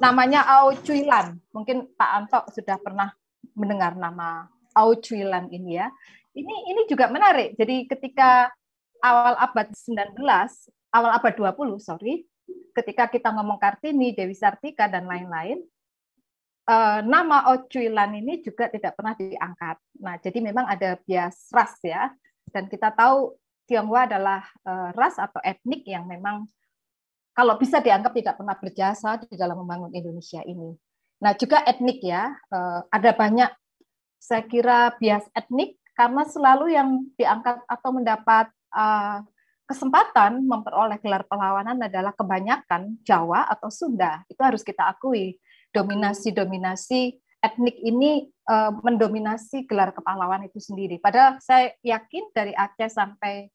namanya Ao Lan. Mungkin Pak Anto sudah pernah mendengar nama Ao Lan ini ya. Ini ini juga menarik. Jadi ketika awal abad 19, awal abad 20, sorry, ketika kita ngomong Kartini, Dewi Sartika dan lain-lain, eh, nama Ao Lan ini juga tidak pernah diangkat. Nah, jadi memang ada bias ras ya. Dan kita tahu Tionghoa adalah eh, ras atau etnik yang memang kalau bisa dianggap tidak pernah berjasa di dalam membangun Indonesia ini. Nah, juga etnik ya, eh, ada banyak saya kira bias etnik karena selalu yang diangkat atau mendapat eh, kesempatan memperoleh gelar perlawanan adalah kebanyakan Jawa atau Sunda. Itu harus kita akui. Dominasi-dominasi etnik ini eh, mendominasi gelar kepahlawan itu sendiri. Padahal saya yakin dari Aceh sampai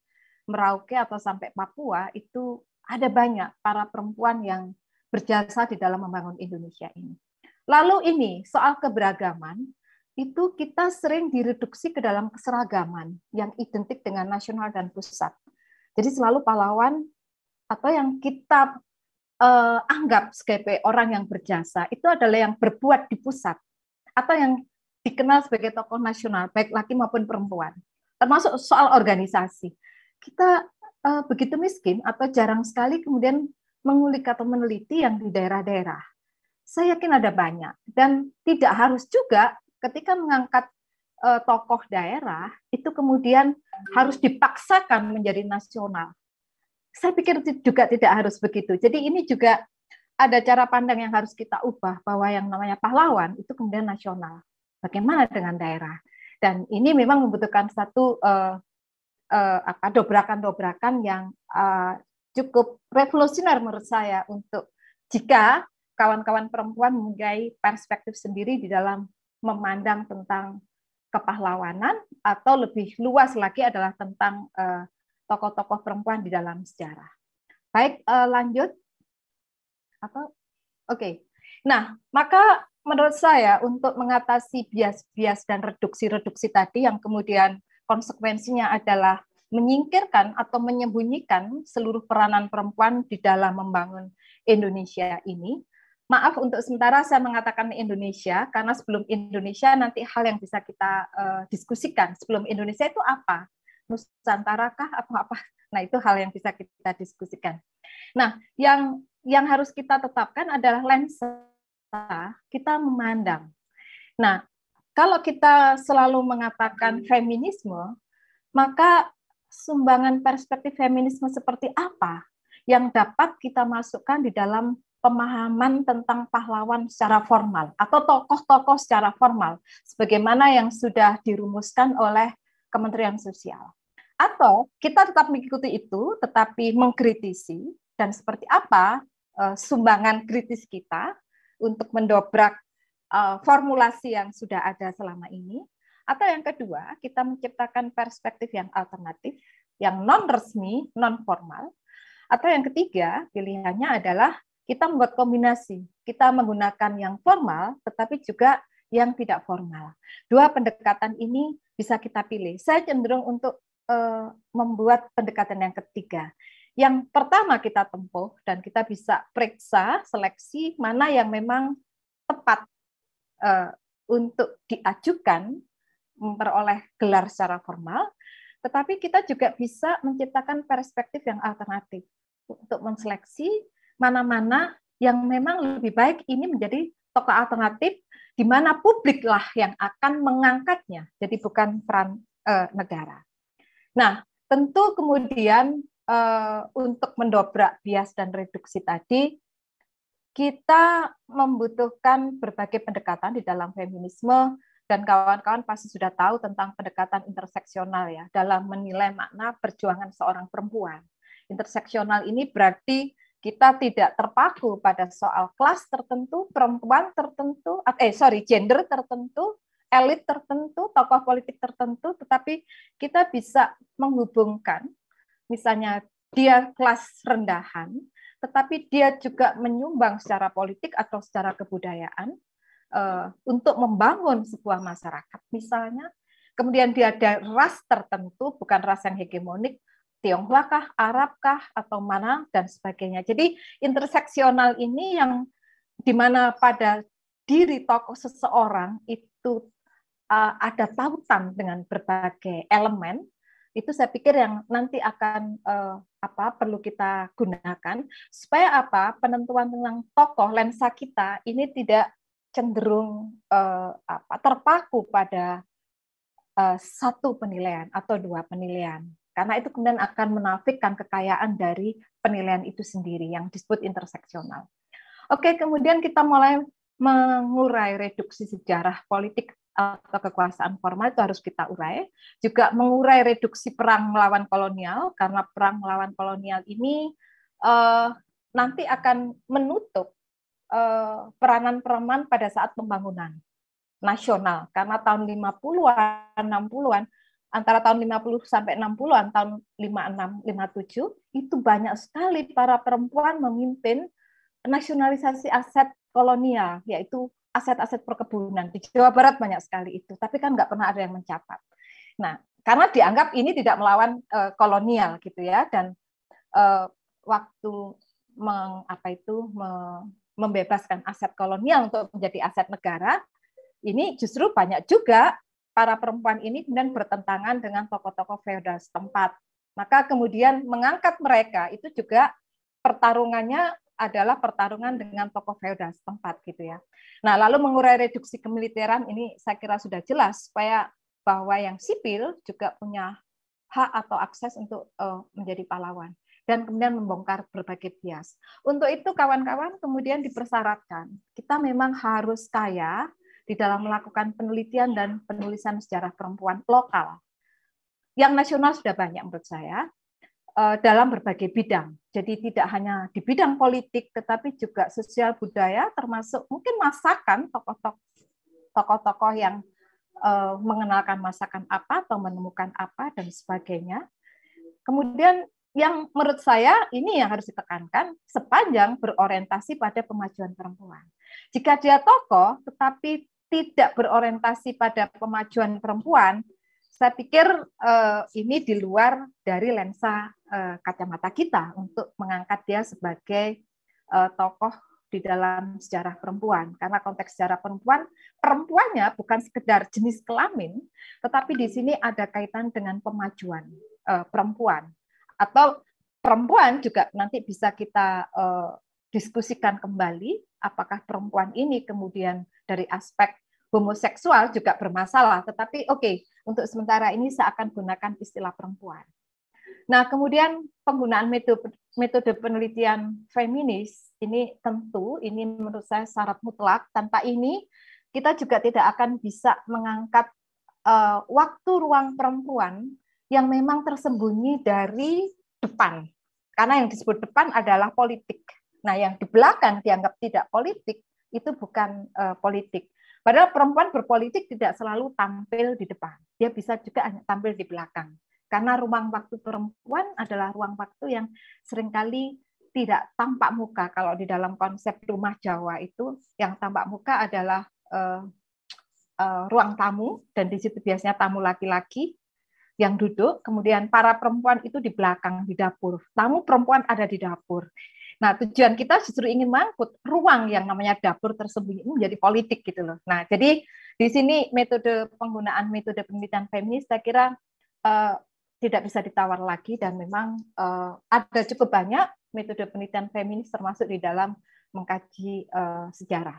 Merauke atau sampai Papua itu ada banyak para perempuan yang berjasa di dalam membangun Indonesia ini. Lalu ini soal keberagaman itu kita sering direduksi ke dalam keseragaman yang identik dengan nasional dan pusat. Jadi selalu pahlawan atau yang kita uh, anggap sebagai orang yang berjasa itu adalah yang berbuat di pusat atau yang dikenal sebagai tokoh nasional baik laki maupun perempuan termasuk soal organisasi. Kita uh, begitu miskin atau jarang sekali kemudian mengulik atau meneliti yang di daerah-daerah. Saya yakin ada banyak dan tidak harus juga ketika mengangkat uh, tokoh daerah itu kemudian harus dipaksakan menjadi nasional. Saya pikir juga tidak harus begitu. Jadi ini juga ada cara pandang yang harus kita ubah bahwa yang namanya pahlawan itu kemudian nasional. Bagaimana dengan daerah? Dan ini memang membutuhkan satu uh, uh, apa dobrakan-dobrakan yang uh, cukup revolusioner menurut saya untuk jika kawan-kawan perempuan mempunyai perspektif sendiri di dalam memandang tentang kepahlawanan atau lebih luas lagi adalah tentang tokoh eh, tokoh-tokoh perempuan di dalam sejarah. Baik, uh, lanjut atau oke. Okay. Nah, maka menurut saya untuk mengatasi bias-bias dan reduksi-reduksi tadi yang kemudian konsekuensinya adalah menyingkirkan atau menyembunyikan seluruh peranan perempuan di dalam membangun Indonesia ini. Maaf untuk sementara saya mengatakan Indonesia karena sebelum Indonesia nanti hal yang bisa kita uh, diskusikan sebelum Indonesia itu apa? Nusantara kah atau apa? Nah, itu hal yang bisa kita diskusikan. Nah, yang yang harus kita tetapkan adalah lensa kita memandang. Nah, kalau kita selalu mengatakan hmm. feminisme, maka sumbangan perspektif feminisme seperti apa yang dapat kita masukkan di dalam pemahaman tentang pahlawan secara formal atau tokoh-tokoh secara formal sebagaimana yang sudah dirumuskan oleh Kementerian Sosial. Atau kita tetap mengikuti itu tetapi mengkritisi dan seperti apa eh, sumbangan kritis kita untuk mendobrak Eh, formulasi yang sudah ada selama ini, atau yang kedua, kita menciptakan perspektif yang alternatif, yang non resmi, non formal, atau yang ketiga, pilihannya adalah kita membuat kombinasi, kita menggunakan yang formal tetapi juga yang tidak formal. Dua pendekatan ini bisa kita pilih. Saya cenderung untuk uh, membuat pendekatan yang ketiga. Yang pertama kita tempuh dan kita bisa periksa seleksi mana yang memang tepat Eh, untuk diajukan memperoleh gelar secara formal, tetapi kita juga bisa menciptakan perspektif yang alternatif untuk menseleksi mana-mana yang memang lebih baik ini menjadi tokoh alternatif di mana publiklah yang akan mengangkatnya, jadi bukan peran e, negara. Nah, tentu kemudian e, untuk mendobrak bias dan reduksi tadi, kita membutuhkan berbagai pendekatan di dalam feminisme dan kawan-kawan pasti sudah tahu tentang pendekatan interseksional ya dalam menilai makna perjuangan seorang perempuan. Interseksional ini berarti kita tidak terpaku pada soal kelas tertentu, perempuan tertentu, eh sorry gender tertentu, elit tertentu, tokoh politik tertentu, tetapi kita bisa menghubungkan misalnya dia kelas rendahan tetapi dia juga menyumbang secara politik atau secara kebudayaan uh, untuk membangun sebuah masyarakat misalnya kemudian dia ada ras tertentu bukan ras yang hegemonik Tionghoa kah, Arab kah, atau mana dan sebagainya. Jadi interseksional ini yang dimana pada diri tokoh seseorang itu uh, ada tautan dengan berbagai elemen itu saya pikir yang nanti akan uh, apa perlu kita gunakan supaya apa penentuan tentang tokoh lensa kita ini tidak cenderung uh, apa terpaku pada uh, satu penilaian atau dua penilaian karena itu kemudian akan menafikan kekayaan dari penilaian itu sendiri yang disebut interseksional. Oke, kemudian kita mulai mengurai reduksi sejarah politik atau kekuasaan formal itu harus kita urai. Juga mengurai reduksi perang melawan kolonial karena perang melawan kolonial ini uh, nanti akan menutup uh, peranan-peranan pada saat pembangunan nasional karena tahun 50-an 60-an antara tahun 50 sampai 60-an tahun 56 57 itu banyak sekali para perempuan memimpin nasionalisasi aset kolonial yaitu aset-aset perkebunan di Jawa Barat banyak sekali itu, tapi kan nggak pernah ada yang mencatat. Nah, karena dianggap ini tidak melawan uh, kolonial gitu ya, dan uh, waktu meng, apa itu me, membebaskan aset kolonial untuk menjadi aset negara, ini justru banyak juga para perempuan ini kemudian bertentangan dengan tokoh-tokoh feodal setempat. Maka kemudian mengangkat mereka itu juga pertarungannya adalah pertarungan dengan tokoh feodal setempat gitu ya. Nah, lalu mengurai reduksi kemiliteran ini saya kira sudah jelas supaya bahwa yang sipil juga punya hak atau akses untuk uh, menjadi pahlawan dan kemudian membongkar berbagai bias. Untuk itu kawan-kawan kemudian dipersyaratkan kita memang harus kaya di dalam melakukan penelitian dan penulisan sejarah perempuan lokal. Yang nasional sudah banyak menurut saya, Eh, dalam berbagai bidang. Jadi tidak hanya di bidang politik, tetapi juga sosial budaya, termasuk mungkin masakan tokoh-tokoh yang eh, mengenalkan masakan apa atau menemukan apa dan sebagainya. Kemudian yang menurut saya ini yang harus ditekankan sepanjang berorientasi pada pemajuan perempuan. Jika dia tokoh tetapi tidak berorientasi pada pemajuan perempuan, saya pikir uh, ini di luar dari lensa uh, kacamata kita untuk mengangkat dia sebagai uh, tokoh di dalam sejarah perempuan karena konteks sejarah perempuan perempuannya bukan sekedar jenis kelamin tetapi di sini ada kaitan dengan pemajuan uh, perempuan atau perempuan juga nanti bisa kita uh, diskusikan kembali apakah perempuan ini kemudian dari aspek homoseksual juga bermasalah, tetapi oke, okay, untuk sementara ini saya akan gunakan istilah perempuan. Nah, kemudian penggunaan metode, metode penelitian feminis ini tentu ini menurut saya syarat mutlak. Tanpa ini kita juga tidak akan bisa mengangkat uh, waktu ruang perempuan yang memang tersembunyi dari depan. Karena yang disebut depan adalah politik. Nah, yang di belakang dianggap tidak politik itu bukan uh, politik. Padahal perempuan berpolitik tidak selalu tampil di depan. Dia bisa juga hanya tampil di belakang. Karena ruang waktu perempuan adalah ruang waktu yang seringkali tidak tampak muka. Kalau di dalam konsep rumah Jawa itu, yang tampak muka adalah uh, uh, ruang tamu, dan di situ biasanya tamu laki-laki yang duduk. Kemudian para perempuan itu di belakang, di dapur. Tamu perempuan ada di dapur Nah, tujuan kita justru ingin mengangkut ruang yang namanya dapur tersembunyi menjadi politik gitu loh. Nah, jadi di sini metode penggunaan metode penelitian feminis saya kira uh, tidak bisa ditawar lagi dan memang uh, ada cukup banyak metode penelitian feminis termasuk di dalam mengkaji uh, sejarah.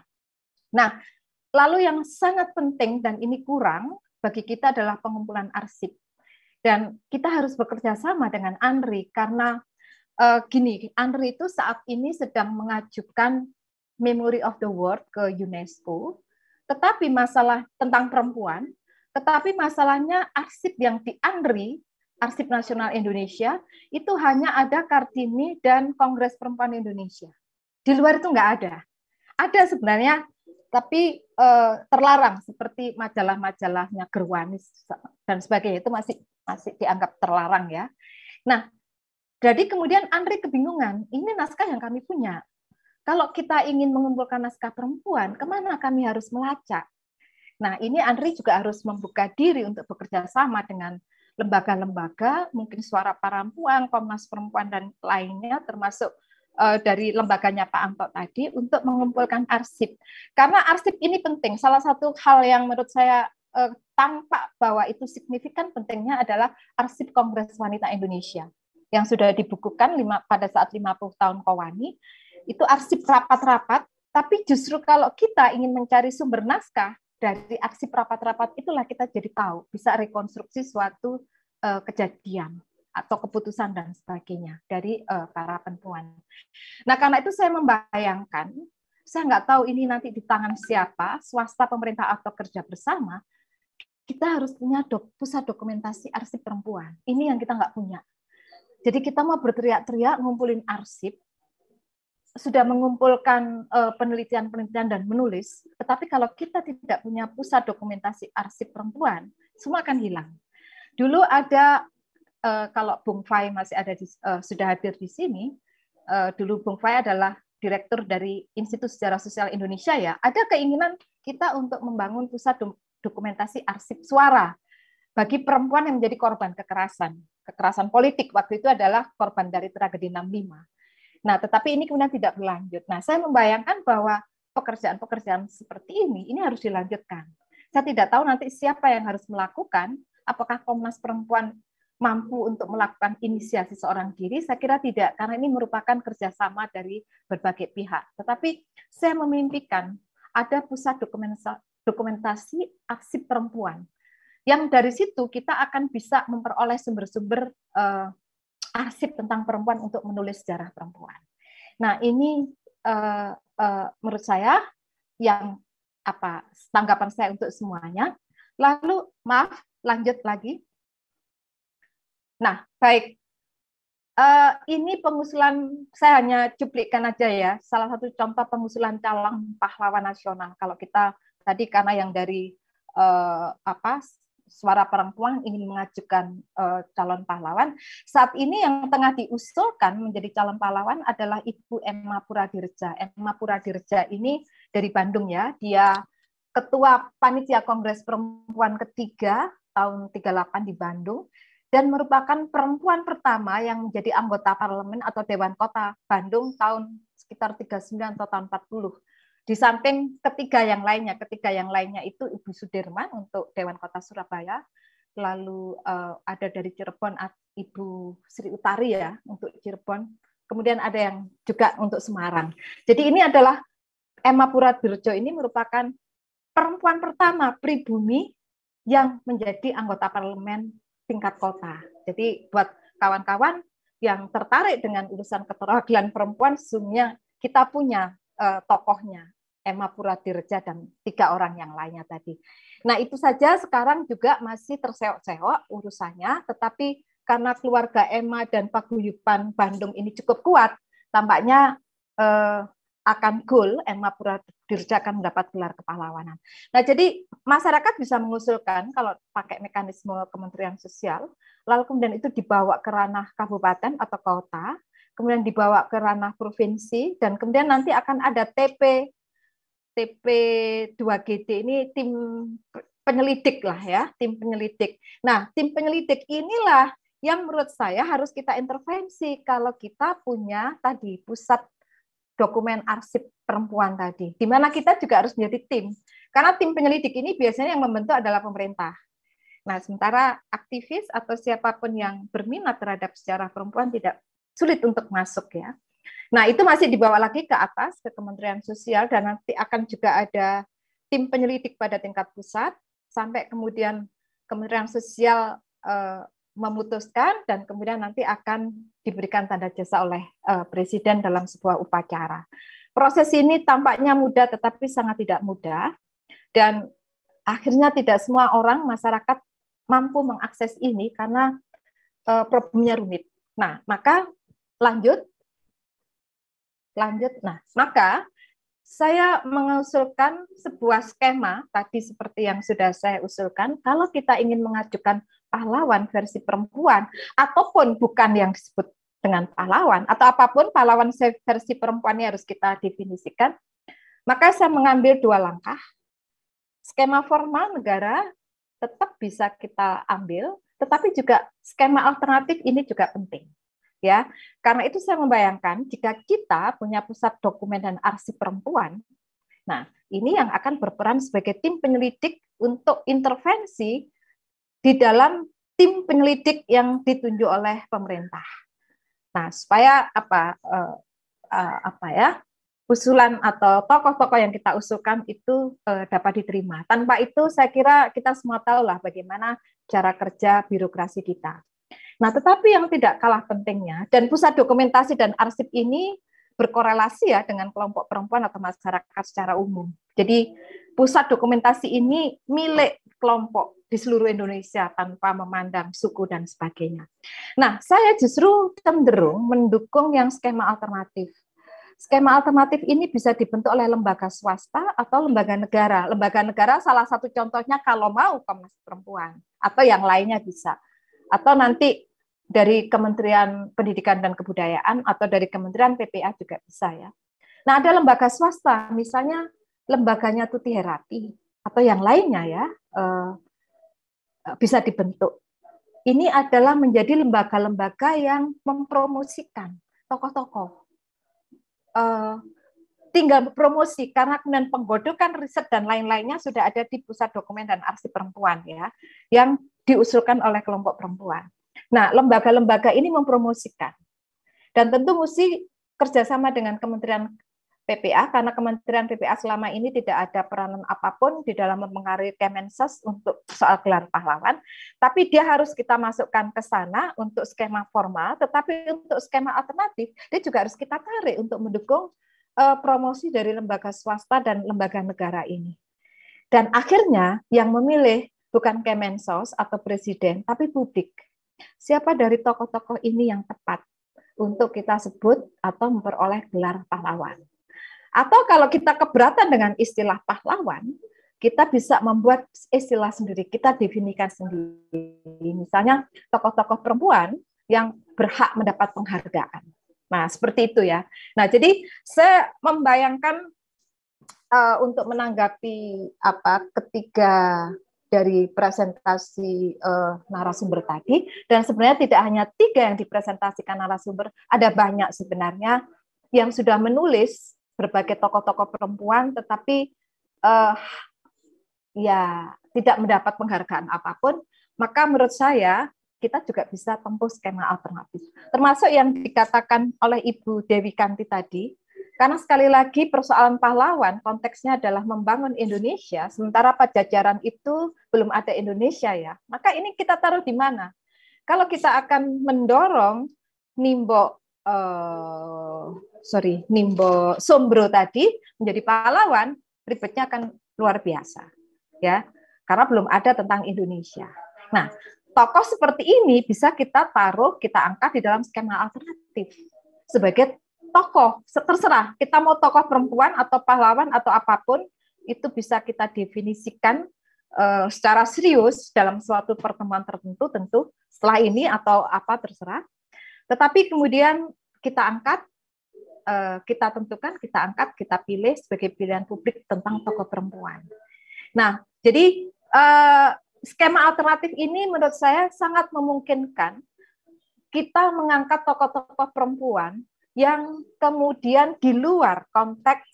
Nah, lalu yang sangat penting dan ini kurang bagi kita adalah pengumpulan arsip. Dan kita harus bekerja sama dengan Andri karena uh, gini, Andri itu saat ini sedang mengajukan Memory of the World ke UNESCO, tetapi masalah tentang perempuan, tetapi masalahnya arsip yang di Andri, Arsip Nasional Indonesia, itu hanya ada Kartini dan Kongres Perempuan Indonesia. Di luar itu nggak ada. Ada sebenarnya, tapi e, terlarang seperti majalah-majalahnya Gerwanis dan sebagainya itu masih masih dianggap terlarang ya. Nah, jadi kemudian Andri kebingungan, ini naskah yang kami punya. Kalau kita ingin mengumpulkan naskah perempuan, kemana kami harus melacak? Nah, ini Andri juga harus membuka diri untuk bekerja sama dengan lembaga-lembaga, mungkin suara perempuan, Komnas Perempuan, dan lainnya, termasuk eh, dari lembaganya Pak Anto tadi untuk mengumpulkan arsip. Karena arsip ini penting. Salah satu hal yang menurut saya eh, tampak bahwa itu signifikan pentingnya adalah arsip Kongres Wanita Indonesia yang sudah dibukukan lima, pada saat 50 tahun Kowani itu arsip rapat-rapat tapi justru kalau kita ingin mencari sumber naskah dari arsip rapat-rapat itulah kita jadi tahu bisa rekonstruksi suatu uh, kejadian atau keputusan dan sebagainya dari uh, para perempuan. Nah karena itu saya membayangkan saya nggak tahu ini nanti di tangan siapa swasta pemerintah atau kerja bersama kita harus punya do pusat dokumentasi arsip perempuan. Ini yang kita nggak punya. Jadi kita mau berteriak-teriak ngumpulin arsip, sudah mengumpulkan eh, penelitian-penelitian dan menulis, tetapi kalau kita tidak punya pusat dokumentasi arsip perempuan, semua akan hilang. Dulu ada eh, kalau Bung Fai masih ada di, eh, sudah hadir di sini, dulu Bung Fai adalah direktur dari Institut Sejarah Sosial Indonesia ya, ada keinginan kita untuk membangun pusat dokumentasi arsip suara bagi perempuan yang menjadi korban kekerasan kekerasan politik waktu itu adalah korban dari tragedi 65. Nah, tetapi ini kemudian tidak berlanjut. Nah, saya membayangkan bahwa pekerjaan-pekerjaan seperti ini ini harus dilanjutkan. Saya tidak tahu nanti siapa yang harus melakukan, apakah Komnas Perempuan mampu untuk melakukan inisiasi seorang diri, saya kira tidak, karena ini merupakan kerjasama dari berbagai pihak. Tetapi saya memimpikan ada pusat dokumentasi aksi perempuan yang dari situ kita akan bisa memperoleh sumber-sumber uh, arsip tentang perempuan untuk menulis sejarah perempuan. Nah ini uh, uh, menurut saya yang apa tanggapan saya untuk semuanya. Lalu maaf lanjut lagi. Nah baik Uh, ini pengusulan saya hanya cuplikan aja ya. Salah satu contoh pengusulan calon pahlawan nasional. Kalau kita tadi karena yang dari uh, apa suara perempuan ingin mengajukan uh, calon pahlawan. Saat ini yang tengah diusulkan menjadi calon pahlawan adalah Ibu Emma Puradirja. Emma Puradirja ini dari Bandung ya. Dia ketua panitia Kongres Perempuan ketiga tahun 38 di Bandung dan merupakan perempuan pertama yang menjadi anggota parlemen atau Dewan Kota Bandung tahun sekitar 39 atau tahun 40 di samping ketiga yang lainnya, ketiga yang lainnya itu Ibu Sudirman untuk Dewan Kota Surabaya, lalu uh, ada dari Cirebon Ibu Sri Utari ya untuk Cirebon, kemudian ada yang juga untuk Semarang. Jadi ini adalah Emma Purat Birjo ini merupakan perempuan pertama pribumi yang menjadi anggota parlemen tingkat kota. Jadi buat kawan-kawan yang tertarik dengan urusan keterwakilan perempuan, sebenarnya kita punya uh, tokohnya Emma Puradirja dan tiga orang yang lainnya tadi. Nah itu saja sekarang juga masih terseok-seok urusannya, tetapi karena keluarga Emma dan Pak Guyupan Bandung ini cukup kuat, tampaknya eh, akan goal Emma Puradirja akan mendapat gelar kepahlawanan. Nah, jadi masyarakat bisa mengusulkan kalau pakai mekanisme Kementerian Sosial, lalu kemudian itu dibawa ke ranah kabupaten atau kota kemudian dibawa ke ranah provinsi dan kemudian nanti akan ada TP TP 2GD ini tim penyelidik lah ya, tim penyelidik. Nah, tim penyelidik inilah yang menurut saya harus kita intervensi kalau kita punya tadi pusat dokumen arsip perempuan tadi, di mana kita juga harus menjadi tim. Karena tim penyelidik ini biasanya yang membentuk adalah pemerintah. Nah, sementara aktivis atau siapapun yang berminat terhadap sejarah perempuan tidak sulit untuk masuk ya. Nah, itu masih dibawa lagi ke atas ke Kementerian Sosial dan nanti akan juga ada tim penyelidik pada tingkat pusat sampai kemudian Kementerian Sosial eh, memutuskan dan kemudian nanti akan diberikan tanda jasa oleh eh, presiden dalam sebuah upacara. Proses ini tampaknya mudah tetapi sangat tidak mudah dan akhirnya tidak semua orang masyarakat mampu mengakses ini karena eh, problemnya rumit. Nah, maka Lanjut. Lanjut. Nah, maka saya mengusulkan sebuah skema tadi seperti yang sudah saya usulkan kalau kita ingin mengajukan pahlawan versi perempuan ataupun bukan yang disebut dengan pahlawan atau apapun pahlawan versi perempuan ini harus kita definisikan maka saya mengambil dua langkah skema formal negara tetap bisa kita ambil tetapi juga skema alternatif ini juga penting ya. Karena itu saya membayangkan jika kita punya pusat dokumen dan arsip perempuan, nah ini yang akan berperan sebagai tim penyelidik untuk intervensi di dalam tim penyelidik yang ditunjuk oleh pemerintah. Nah, supaya apa uh, uh, apa ya? usulan atau tokoh-tokoh yang kita usulkan itu uh, dapat diterima. Tanpa itu saya kira kita semua tahu lah bagaimana cara kerja birokrasi kita. Nah, tetapi yang tidak kalah pentingnya dan pusat dokumentasi dan arsip ini berkorelasi ya dengan kelompok perempuan atau masyarakat secara umum. Jadi pusat dokumentasi ini milik kelompok di seluruh Indonesia tanpa memandang suku dan sebagainya. Nah, saya justru cenderung mendukung yang skema alternatif. Skema alternatif ini bisa dibentuk oleh lembaga swasta atau lembaga negara. Lembaga negara salah satu contohnya kalau mau Komnas Perempuan atau yang lainnya bisa atau nanti dari Kementerian Pendidikan dan Kebudayaan atau dari Kementerian PPA juga bisa ya. Nah, ada lembaga swasta, misalnya lembaganya Tuti Herati atau yang lainnya ya, eh, bisa dibentuk. Ini adalah menjadi lembaga-lembaga yang mempromosikan tokoh-tokoh. Eh, tinggal promosi karena kemudian penggodokan riset dan lain-lainnya sudah ada di pusat dokumen dan arsip perempuan ya yang diusulkan oleh kelompok perempuan. Nah, lembaga-lembaga ini mempromosikan. Dan tentu mesti kerjasama dengan Kementerian PPA, karena Kementerian PPA selama ini tidak ada peranan apapun di dalam mempengaruhi Kemensos untuk soal gelar pahlawan, tapi dia harus kita masukkan ke sana untuk skema formal, tetapi untuk skema alternatif, dia juga harus kita tarik untuk mendukung eh, promosi dari lembaga swasta dan lembaga negara ini. Dan akhirnya yang memilih bukan Kemensos atau Presiden, tapi publik. Siapa dari tokoh-tokoh ini yang tepat untuk kita sebut atau memperoleh gelar pahlawan? Atau kalau kita keberatan dengan istilah pahlawan, kita bisa membuat istilah sendiri, kita definikan sendiri. Misalnya tokoh-tokoh perempuan yang berhak mendapat penghargaan. Nah, seperti itu ya. Nah, jadi saya membayangkan uh, untuk menanggapi apa ketiga dari presentasi uh, narasumber tadi dan sebenarnya tidak hanya tiga yang dipresentasikan narasumber ada banyak sebenarnya yang sudah menulis berbagai tokoh-tokoh perempuan tetapi uh, ya tidak mendapat penghargaan apapun maka menurut saya kita juga bisa tempuh skema alternatif termasuk yang dikatakan oleh Ibu Dewi Kanti tadi karena sekali lagi persoalan pahlawan konteksnya adalah membangun Indonesia, sementara pajajaran itu belum ada Indonesia ya. Maka ini kita taruh di mana? Kalau kita akan mendorong Nimbo eh, sorry Nimbo Sombro tadi menjadi pahlawan, ribetnya akan luar biasa ya. Karena belum ada tentang Indonesia. Nah, tokoh seperti ini bisa kita taruh, kita angkat di dalam skema alternatif sebagai tokoh terserah kita mau tokoh perempuan atau pahlawan atau apapun itu bisa kita definisikan uh, secara serius dalam suatu pertemuan tertentu tentu setelah ini atau apa terserah tetapi kemudian kita angkat eh, kita tentukan kita angkat kita pilih sebagai pilihan publik tentang tokoh perempuan nah jadi uh, skema alternatif ini menurut saya sangat memungkinkan kita mengangkat tokoh-tokoh perempuan yang kemudian di luar konteks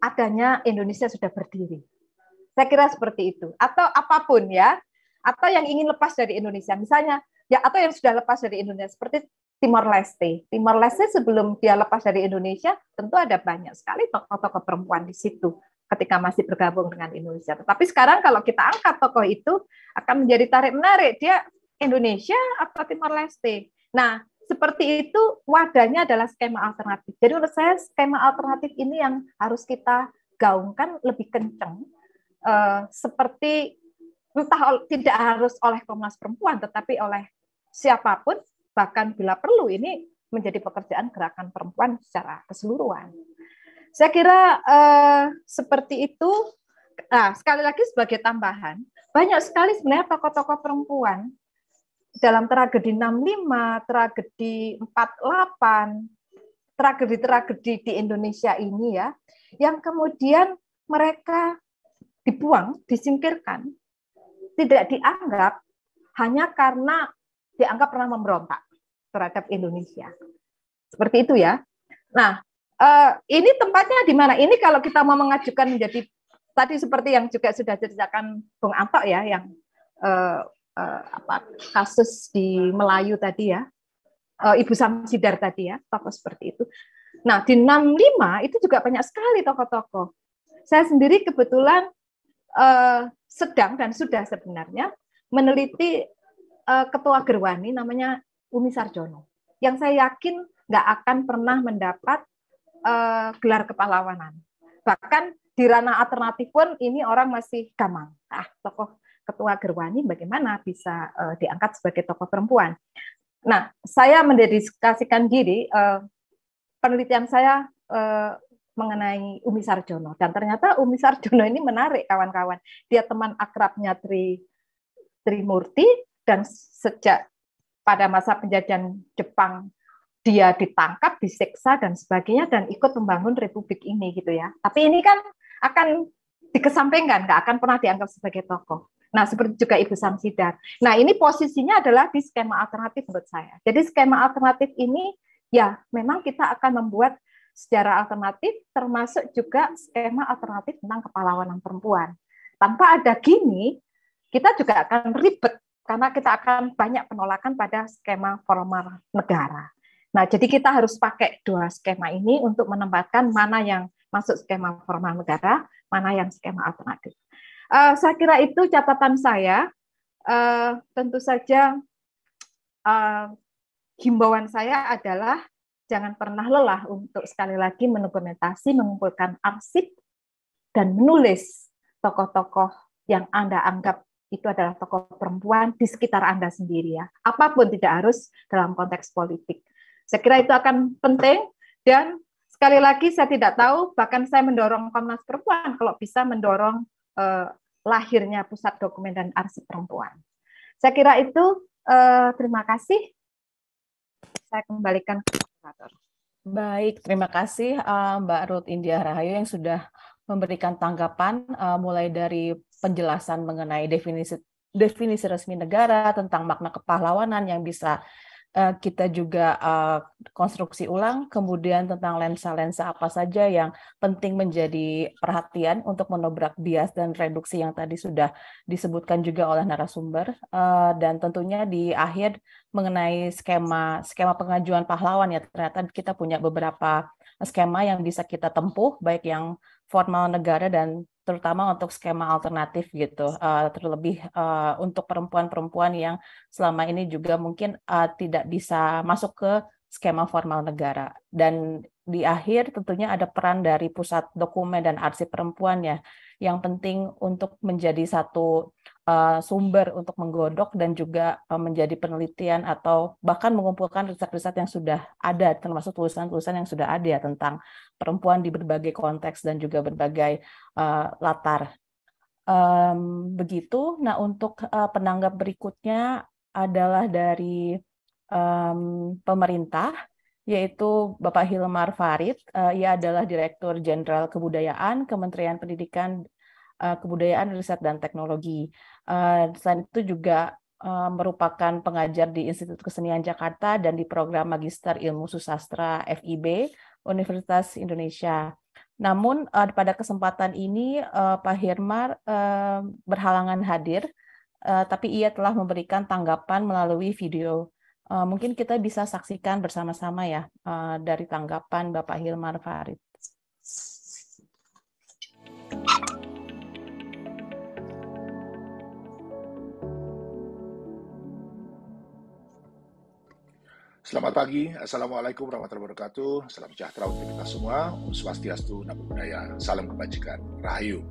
adanya Indonesia sudah berdiri. Saya kira seperti itu. Atau apapun ya, atau yang ingin lepas dari Indonesia. Misalnya, ya atau yang sudah lepas dari Indonesia seperti Timor Leste. Timor Leste sebelum dia lepas dari Indonesia, tentu ada banyak sekali tokoh-tokoh perempuan di situ ketika masih bergabung dengan Indonesia. Tetapi sekarang kalau kita angkat tokoh itu akan menjadi tarik menarik dia Indonesia atau Timor Leste. Nah, seperti itu wadahnya adalah skema alternatif. Jadi menurut saya skema alternatif ini yang harus kita gaungkan lebih kencang. Uh, eh, seperti entah tidak harus oleh Komnas Perempuan, tetapi oleh siapapun, bahkan bila perlu ini menjadi pekerjaan gerakan perempuan secara keseluruhan. Saya kira uh, seperti itu. Nah, sekali lagi sebagai tambahan, banyak sekali sebenarnya tokoh-tokoh perempuan dalam tragedi 65, tragedi 48, tragedi-tragedi di Indonesia ini ya, yang kemudian mereka dibuang, disingkirkan, tidak dianggap hanya karena dianggap pernah memberontak terhadap Indonesia. Seperti itu ya. Nah, eh, ini tempatnya di mana? Ini kalau kita mau mengajukan menjadi tadi seperti yang juga sudah ceritakan Bung Anto ya, yang eh, uh, apa kasus di Melayu tadi ya, uh, Ibu Samsidar tadi ya, tokoh seperti itu. Nah, di 65 itu juga banyak sekali tokoh-tokoh. Saya sendiri kebetulan uh, sedang dan sudah sebenarnya meneliti uh, ketua Gerwani namanya Umi Sarjono. Yang saya yakin nggak akan pernah mendapat uh, gelar kepahlawanan. Bahkan di ranah alternatif pun ini orang masih gamang. Ah, tokoh Ketua Gerwani bagaimana bisa uh, diangkat sebagai tokoh perempuan. Nah, saya mendedikasikan diri uh, penelitian saya uh, mengenai Umi Sarjono dan ternyata Umi Sarjono ini menarik kawan-kawan. Dia teman akrabnya Tri Murti dan sejak pada masa penjajahan Jepang dia ditangkap, diseksa dan sebagainya dan ikut membangun republik ini gitu ya. Tapi ini kan akan dikesampingkan, nggak akan pernah dianggap sebagai tokoh. Nah, seperti juga Ibu Samsidar. Nah, ini posisinya adalah di skema alternatif menurut saya. Jadi skema alternatif ini ya memang kita akan membuat secara alternatif termasuk juga skema alternatif tentang kepahlawanan perempuan. Tanpa ada gini, kita juga akan ribet karena kita akan banyak penolakan pada skema formal negara. Nah, jadi kita harus pakai dua skema ini untuk menempatkan mana yang masuk skema formal negara, mana yang skema alternatif. Uh, saya kira itu catatan saya. Uh, tentu saja uh, himbauan saya adalah jangan pernah lelah untuk sekali lagi mendokumentasi, mengumpulkan arsip, dan menulis tokoh-tokoh yang Anda anggap itu adalah tokoh perempuan di sekitar Anda sendiri ya. Apapun tidak harus dalam konteks politik. Saya kira itu akan penting dan sekali lagi saya tidak tahu bahkan saya mendorong Komnas Perempuan kalau bisa mendorong lahirnya Pusat Dokumen dan Arsip Perempuan. Saya kira itu. Eh, terima kasih. Saya kembalikan ke moderator. Baik, terima kasih eh, Mbak Ruth India Rahayu yang sudah memberikan tanggapan eh, mulai dari penjelasan mengenai definisi definisi resmi negara tentang makna kepahlawanan yang bisa Eh, kita juga eh, konstruksi ulang, kemudian tentang lensa-lensa apa saja yang penting menjadi perhatian untuk menobrak bias dan reduksi yang tadi sudah disebutkan juga oleh narasumber, eh, dan tentunya di akhir mengenai skema skema pengajuan pahlawan ya ternyata kita punya beberapa skema yang bisa kita tempuh baik yang formal negara dan terutama untuk skema alternatif gitu, uh, terlebih uh, untuk perempuan-perempuan yang selama ini juga mungkin uh, tidak bisa masuk ke skema formal negara. Dan di akhir tentunya ada peran dari pusat dokumen dan arsip perempuan ya, yang penting untuk menjadi satu uh, sumber untuk menggodok dan juga uh, menjadi penelitian atau bahkan mengumpulkan riset-riset yang sudah ada termasuk tulisan-tulisan yang sudah ada ya tentang perempuan di berbagai konteks dan juga berbagai uh, latar. Um, begitu. Nah untuk uh, penanggap berikutnya adalah dari um, pemerintah yaitu Bapak Hilmar Farid. Uh, ia adalah Direktur Jenderal Kebudayaan Kementerian Pendidikan Kebudayaan, Riset, dan Teknologi. Uh, selain itu juga uh, merupakan pengajar di Institut Kesenian Jakarta dan di program Magister Ilmu Susastra FIB Universitas Indonesia. Namun uh, pada kesempatan ini uh, Pak Hirmar uh, berhalangan hadir, uh, tapi ia telah memberikan tanggapan melalui video. Uh, mungkin kita bisa saksikan bersama-sama ya uh, dari tanggapan Bapak Hilmar Farid. Selamat pagi, Assalamualaikum warahmatullahi wabarakatuh. Salam sejahtera untuk kita semua. Om Swastiastu, Namo Buddhaya, Salam Kebajikan, Rahayu.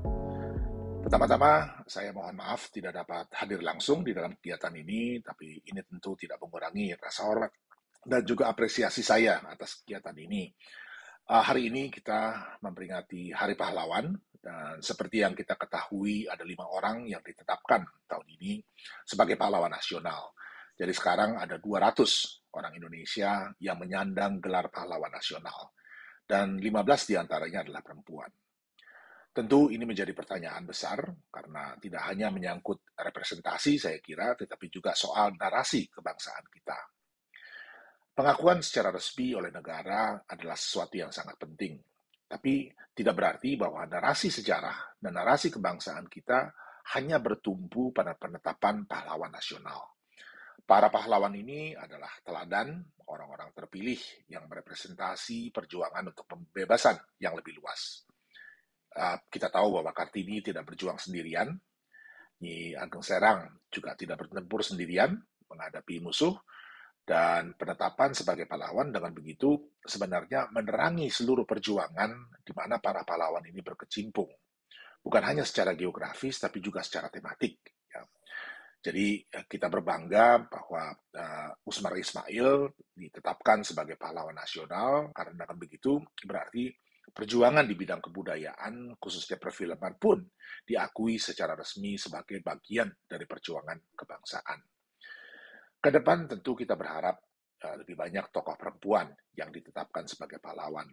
Pertama-tama, saya mohon maaf tidak dapat hadir langsung di dalam kegiatan ini, tapi ini tentu tidak mengurangi rasa hormat dan juga apresiasi saya atas kegiatan ini. Uh, hari ini kita memperingati Hari Pahlawan, dan seperti yang kita ketahui ada lima orang yang ditetapkan tahun ini sebagai pahlawan nasional. Jadi sekarang ada 200 orang Indonesia yang menyandang gelar pahlawan nasional, dan 15 diantaranya adalah perempuan. Tentu ini menjadi pertanyaan besar, karena tidak hanya menyangkut representasi saya kira, tetapi juga soal narasi kebangsaan kita. Pengakuan secara resmi oleh negara adalah sesuatu yang sangat penting, tapi tidak berarti bahwa narasi sejarah dan narasi kebangsaan kita hanya bertumpu pada penetapan pahlawan nasional. Para pahlawan ini adalah teladan orang-orang terpilih yang merepresentasi perjuangan untuk pembebasan yang lebih luas. Ah, kita tahu bahwa Kartini tidak berjuang sendirian, Nyi Ageng Serang juga tidak bertempur sendirian menghadapi musuh, dan penetapan sebagai pahlawan dengan begitu sebenarnya menerangi seluruh perjuangan di mana para pahlawan ini berkecimpung. Bukan hanya secara geografis, tapi juga secara tematik. Ya. Jadi eh, kita berbangga bahwa uh, eh, Usmar Ismail ditetapkan sebagai pahlawan nasional karena dengan begitu berarti perjuangan di bidang kebudayaan khususnya perfilman pun diakui secara resmi sebagai bagian dari perjuangan kebangsaan. Ke depan tentu kita berharap uh, lebih banyak tokoh perempuan yang ditetapkan sebagai pahlawan.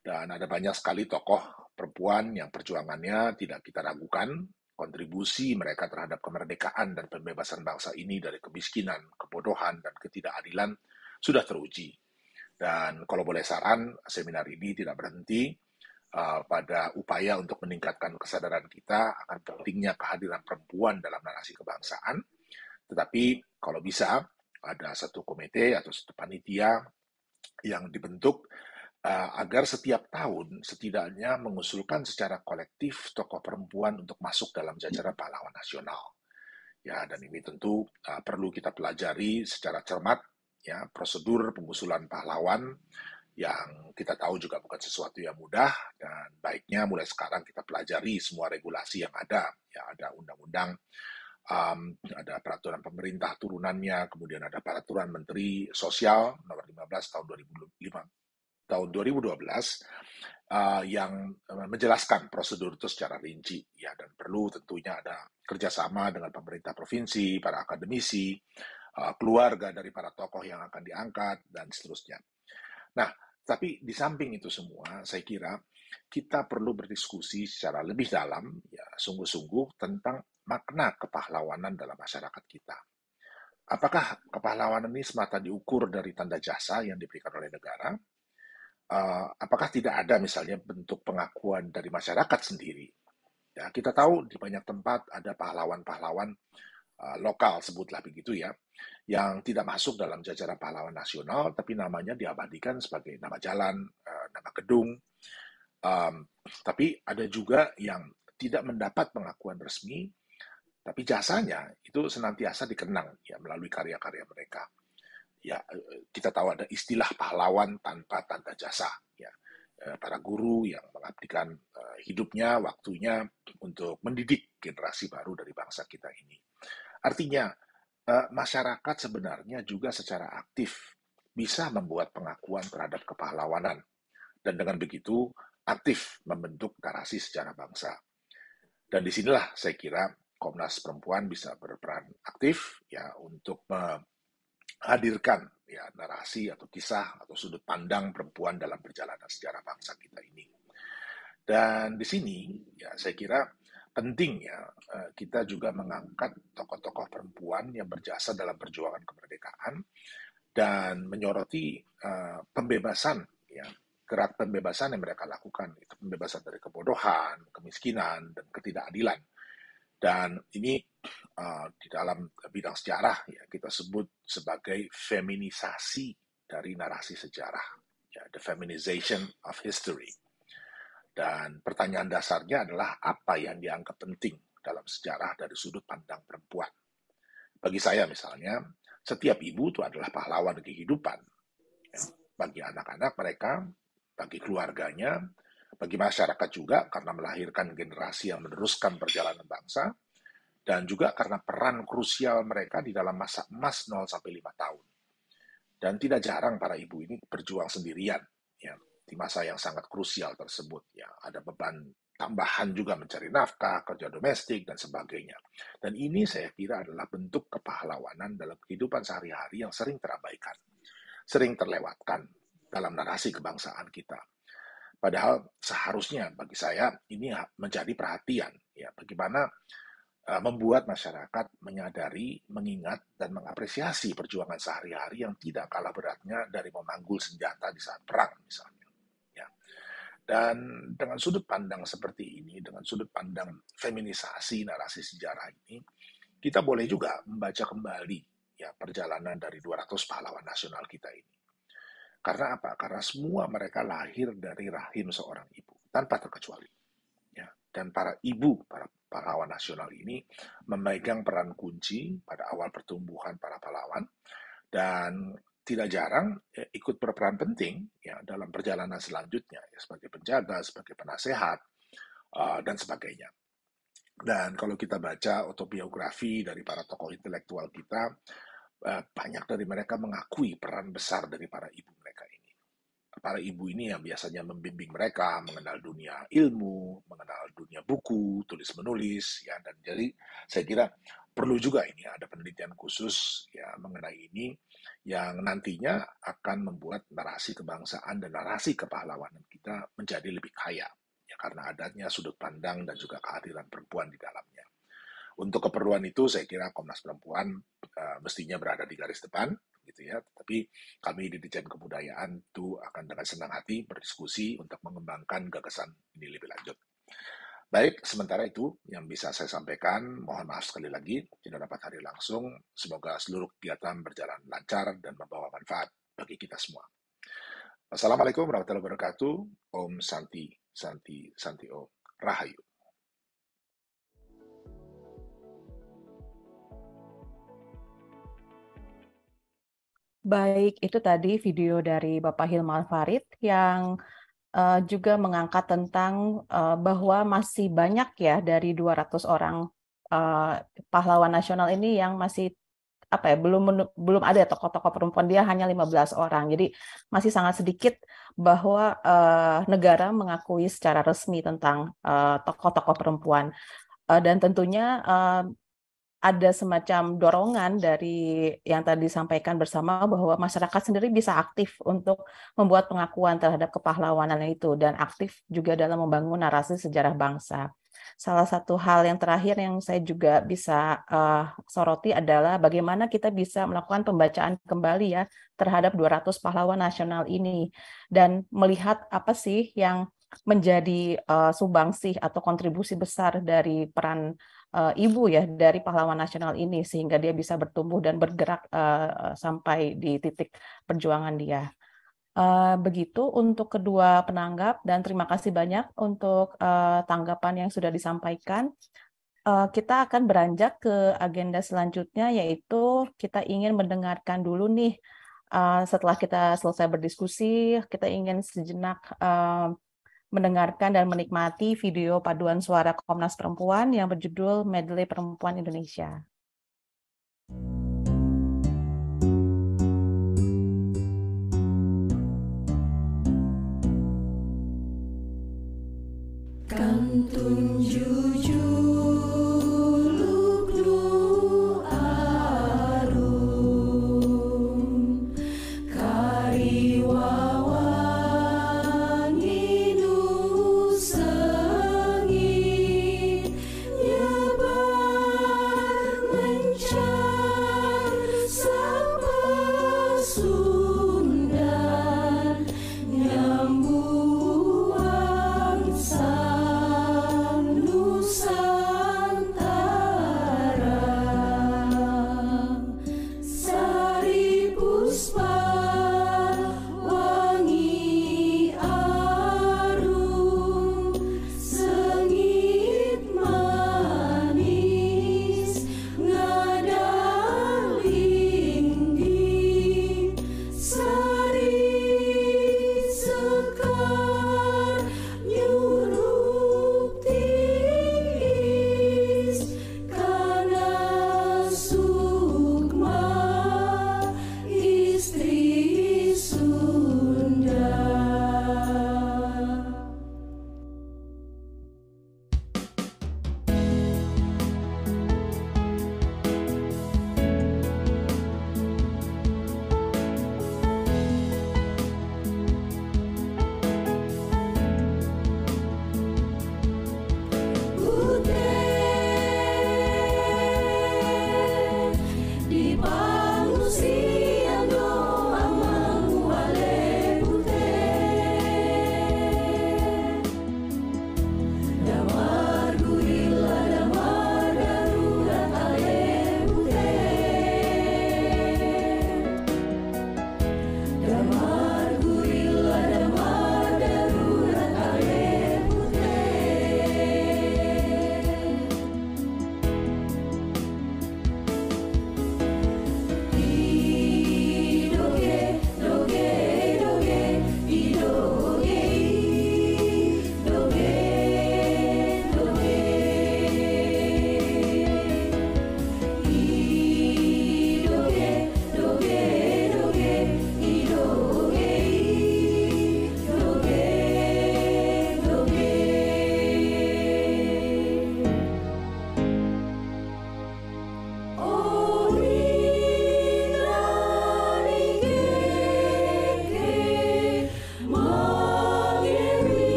Dan ada banyak sekali tokoh perempuan yang perjuangannya tidak kita ragukan, kontribusi mereka terhadap kemerdekaan dan pembebasan bangsa ini dari kemiskinan, kebodohan, dan ketidakadilan sudah teruji. Dan kalau boleh saran, seminar ini tidak berhenti uh, pada upaya untuk meningkatkan kesadaran kita akan pentingnya kehadiran perempuan dalam narasi kebangsaan. Tetapi kalau bisa, ada satu komite atau satu panitia yang dibentuk Eh, agar setiap tahun setidaknya mengusulkan secara kolektif tokoh perempuan untuk masuk dalam jajaran pahlawan nasional. Ya, dan ini tentu uh, perlu kita pelajari secara cermat ya prosedur pengusulan pahlawan yang kita tahu juga bukan sesuatu yang mudah dan baiknya mulai sekarang kita pelajari semua regulasi yang ada. Ya, ada undang-undang Um, ada peraturan pemerintah turunannya, kemudian ada peraturan Menteri Sosial nomor 15 tahun 2005, tahun 2012 uh, yang uh, menjelaskan prosedur itu secara rinci ya dan perlu tentunya ada kerjasama dengan pemerintah provinsi, para akademisi, uh, keluarga dari para tokoh yang akan diangkat dan seterusnya. Nah, tapi di samping itu semua, saya kira kita perlu berdiskusi secara lebih dalam, ya sungguh-sungguh tentang makna kepahlawanan dalam masyarakat kita. Apakah kepahlawanan ini semata diukur dari tanda jasa yang diberikan oleh negara, uh, apakah tidak ada misalnya bentuk pengakuan dari masyarakat sendiri? Ya, kita tahu di banyak tempat ada pahlawan-pahlawan uh, lokal sebutlah begitu ya, yang tidak masuk dalam jajaran pahlawan nasional, tapi namanya diabadikan sebagai nama jalan, uh, nama gedung. Um, tapi ada juga yang tidak mendapat pengakuan resmi, tapi jasanya itu senantiasa dikenang ya melalui karya-karya mereka ya kita tahu ada istilah pahlawan tanpa tanda jasa ya eh, para guru yang mengabdikan eh, hidupnya waktunya untuk mendidik generasi baru dari bangsa kita ini artinya eh, masyarakat sebenarnya juga secara aktif bisa membuat pengakuan terhadap kepahlawanan dan dengan begitu aktif membentuk narasi secara bangsa dan disinilah saya kira Komnas Perempuan bisa berperan aktif ya untuk hadirkan ya narasi atau kisah atau sudut pandang perempuan dalam perjalanan sejarah bangsa kita ini. Dan di sini ya saya kira penting ya eh, kita juga mengangkat tokoh-tokoh perempuan yang berjasa dalam perjuangan kemerdekaan dan menyoroti uh, pembebasan ya gerak pembebasan yang mereka lakukan itu pembebasan dari kebodohan, kemiskinan dan ketidakadilan dan ini uh, di dalam bidang sejarah ya kita sebut sebagai feminisasi dari narasi sejarah, ya, the feminization of history. Dan pertanyaan dasarnya adalah apa yang dianggap penting dalam sejarah dari sudut pandang perempuan. Bagi saya misalnya, setiap ibu itu adalah pahlawan kehidupan. Bagi anak-anak mereka, bagi keluarganya, bagi masyarakat juga karena melahirkan generasi yang meneruskan perjalanan bangsa dan juga karena peran krusial mereka di dalam masa emas 0 sampai 5 tahun. Dan tidak jarang para ibu ini berjuang sendirian ya di masa yang sangat krusial tersebut ya. Ada beban tambahan juga mencari nafkah, kerja domestik dan sebagainya. Dan ini saya kira adalah bentuk kepahlawanan dalam kehidupan sehari-hari yang sering terabaikan, sering terlewatkan dalam narasi kebangsaan kita. Padahal seharusnya bagi saya ini menjadi perhatian ya bagaimana eh, membuat masyarakat menyadari, mengingat dan mengapresiasi perjuangan sehari-hari yang tidak kalah beratnya dari memanggul senjata di saat perang misalnya. Ya. Dan dengan sudut pandang seperti ini, dengan sudut pandang feminisasi narasi sejarah ini, kita boleh juga membaca kembali ya perjalanan dari 200 pahlawan nasional kita ini karena apa? Karena semua mereka lahir dari rahim seorang ibu, tanpa terkecuali. Ya. Dan para ibu, para pahlawan nasional ini memegang peran kunci pada awal pertumbuhan para pahlawan dan tidak jarang ya, ikut berperan penting ya dalam perjalanan selanjutnya ya, sebagai penjaga, sebagai penasehat uh, dan sebagainya. Dan kalau kita baca autobiografi dari para tokoh intelektual kita, eh, banyak dari mereka mengakui peran besar dari para ibu para ibu ini yang biasanya membimbing mereka mengenal dunia ilmu, mengenal dunia buku, tulis menulis, ya. Dan jadi saya kira perlu juga ini ada penelitian khusus ya mengenai ini yang nantinya akan membuat narasi kebangsaan dan narasi kepahlawanan kita menjadi lebih kaya ya karena adanya sudut pandang dan juga kehadiran perempuan di dalamnya. Untuk keperluan itu saya kira Komnas Perempuan uh, mestinya berada di garis depan gitu ya. Tapi kami di Dijen Kebudayaan itu akan dengan senang hati berdiskusi untuk mengembangkan gagasan ini lebih lanjut. Baik, sementara itu yang bisa saya sampaikan. Mohon maaf sekali lagi tidak dapat hari langsung. Semoga seluruh kegiatan berjalan lancar dan membawa manfaat bagi kita semua. Assalamualaikum warahmatullahi wabarakatuh. Om Santi, Santi, Santi Om. Rahayu. Baik, itu tadi video dari Bapak Hilmar Farid yang uh, juga mengangkat tentang uh, bahwa masih banyak ya dari 200 orang uh, pahlawan nasional ini yang masih apa ya belum belum ada tokoh-tokoh perempuan dia hanya 15 orang jadi masih sangat sedikit bahwa uh, negara mengakui secara resmi tentang tokoh-tokoh uh, perempuan uh, dan tentunya uh, ada semacam dorongan dari yang tadi disampaikan bersama bahwa masyarakat sendiri bisa aktif untuk membuat pengakuan terhadap kepahlawanan itu dan aktif juga dalam membangun narasi sejarah bangsa. Salah satu hal yang terakhir yang saya juga bisa uh, soroti adalah bagaimana kita bisa melakukan pembacaan kembali ya terhadap 200 pahlawan nasional ini dan melihat apa sih yang menjadi uh, eh, subangsih atau kontribusi besar dari peran uh, ibu ya dari pahlawan nasional ini sehingga dia bisa bertumbuh dan bergerak uh, sampai di titik perjuangan dia. Uh, begitu untuk kedua penanggap dan terima kasih banyak untuk uh, tanggapan yang sudah disampaikan. kita akan beranjak ke agenda selanjutnya yaitu kita ingin mendengarkan dulu nih setelah kita selesai berdiskusi kita ingin sejenak mendengarkan dan menikmati video paduan suara Komnas Perempuan yang berjudul Medley Perempuan Indonesia. Kan tunjuk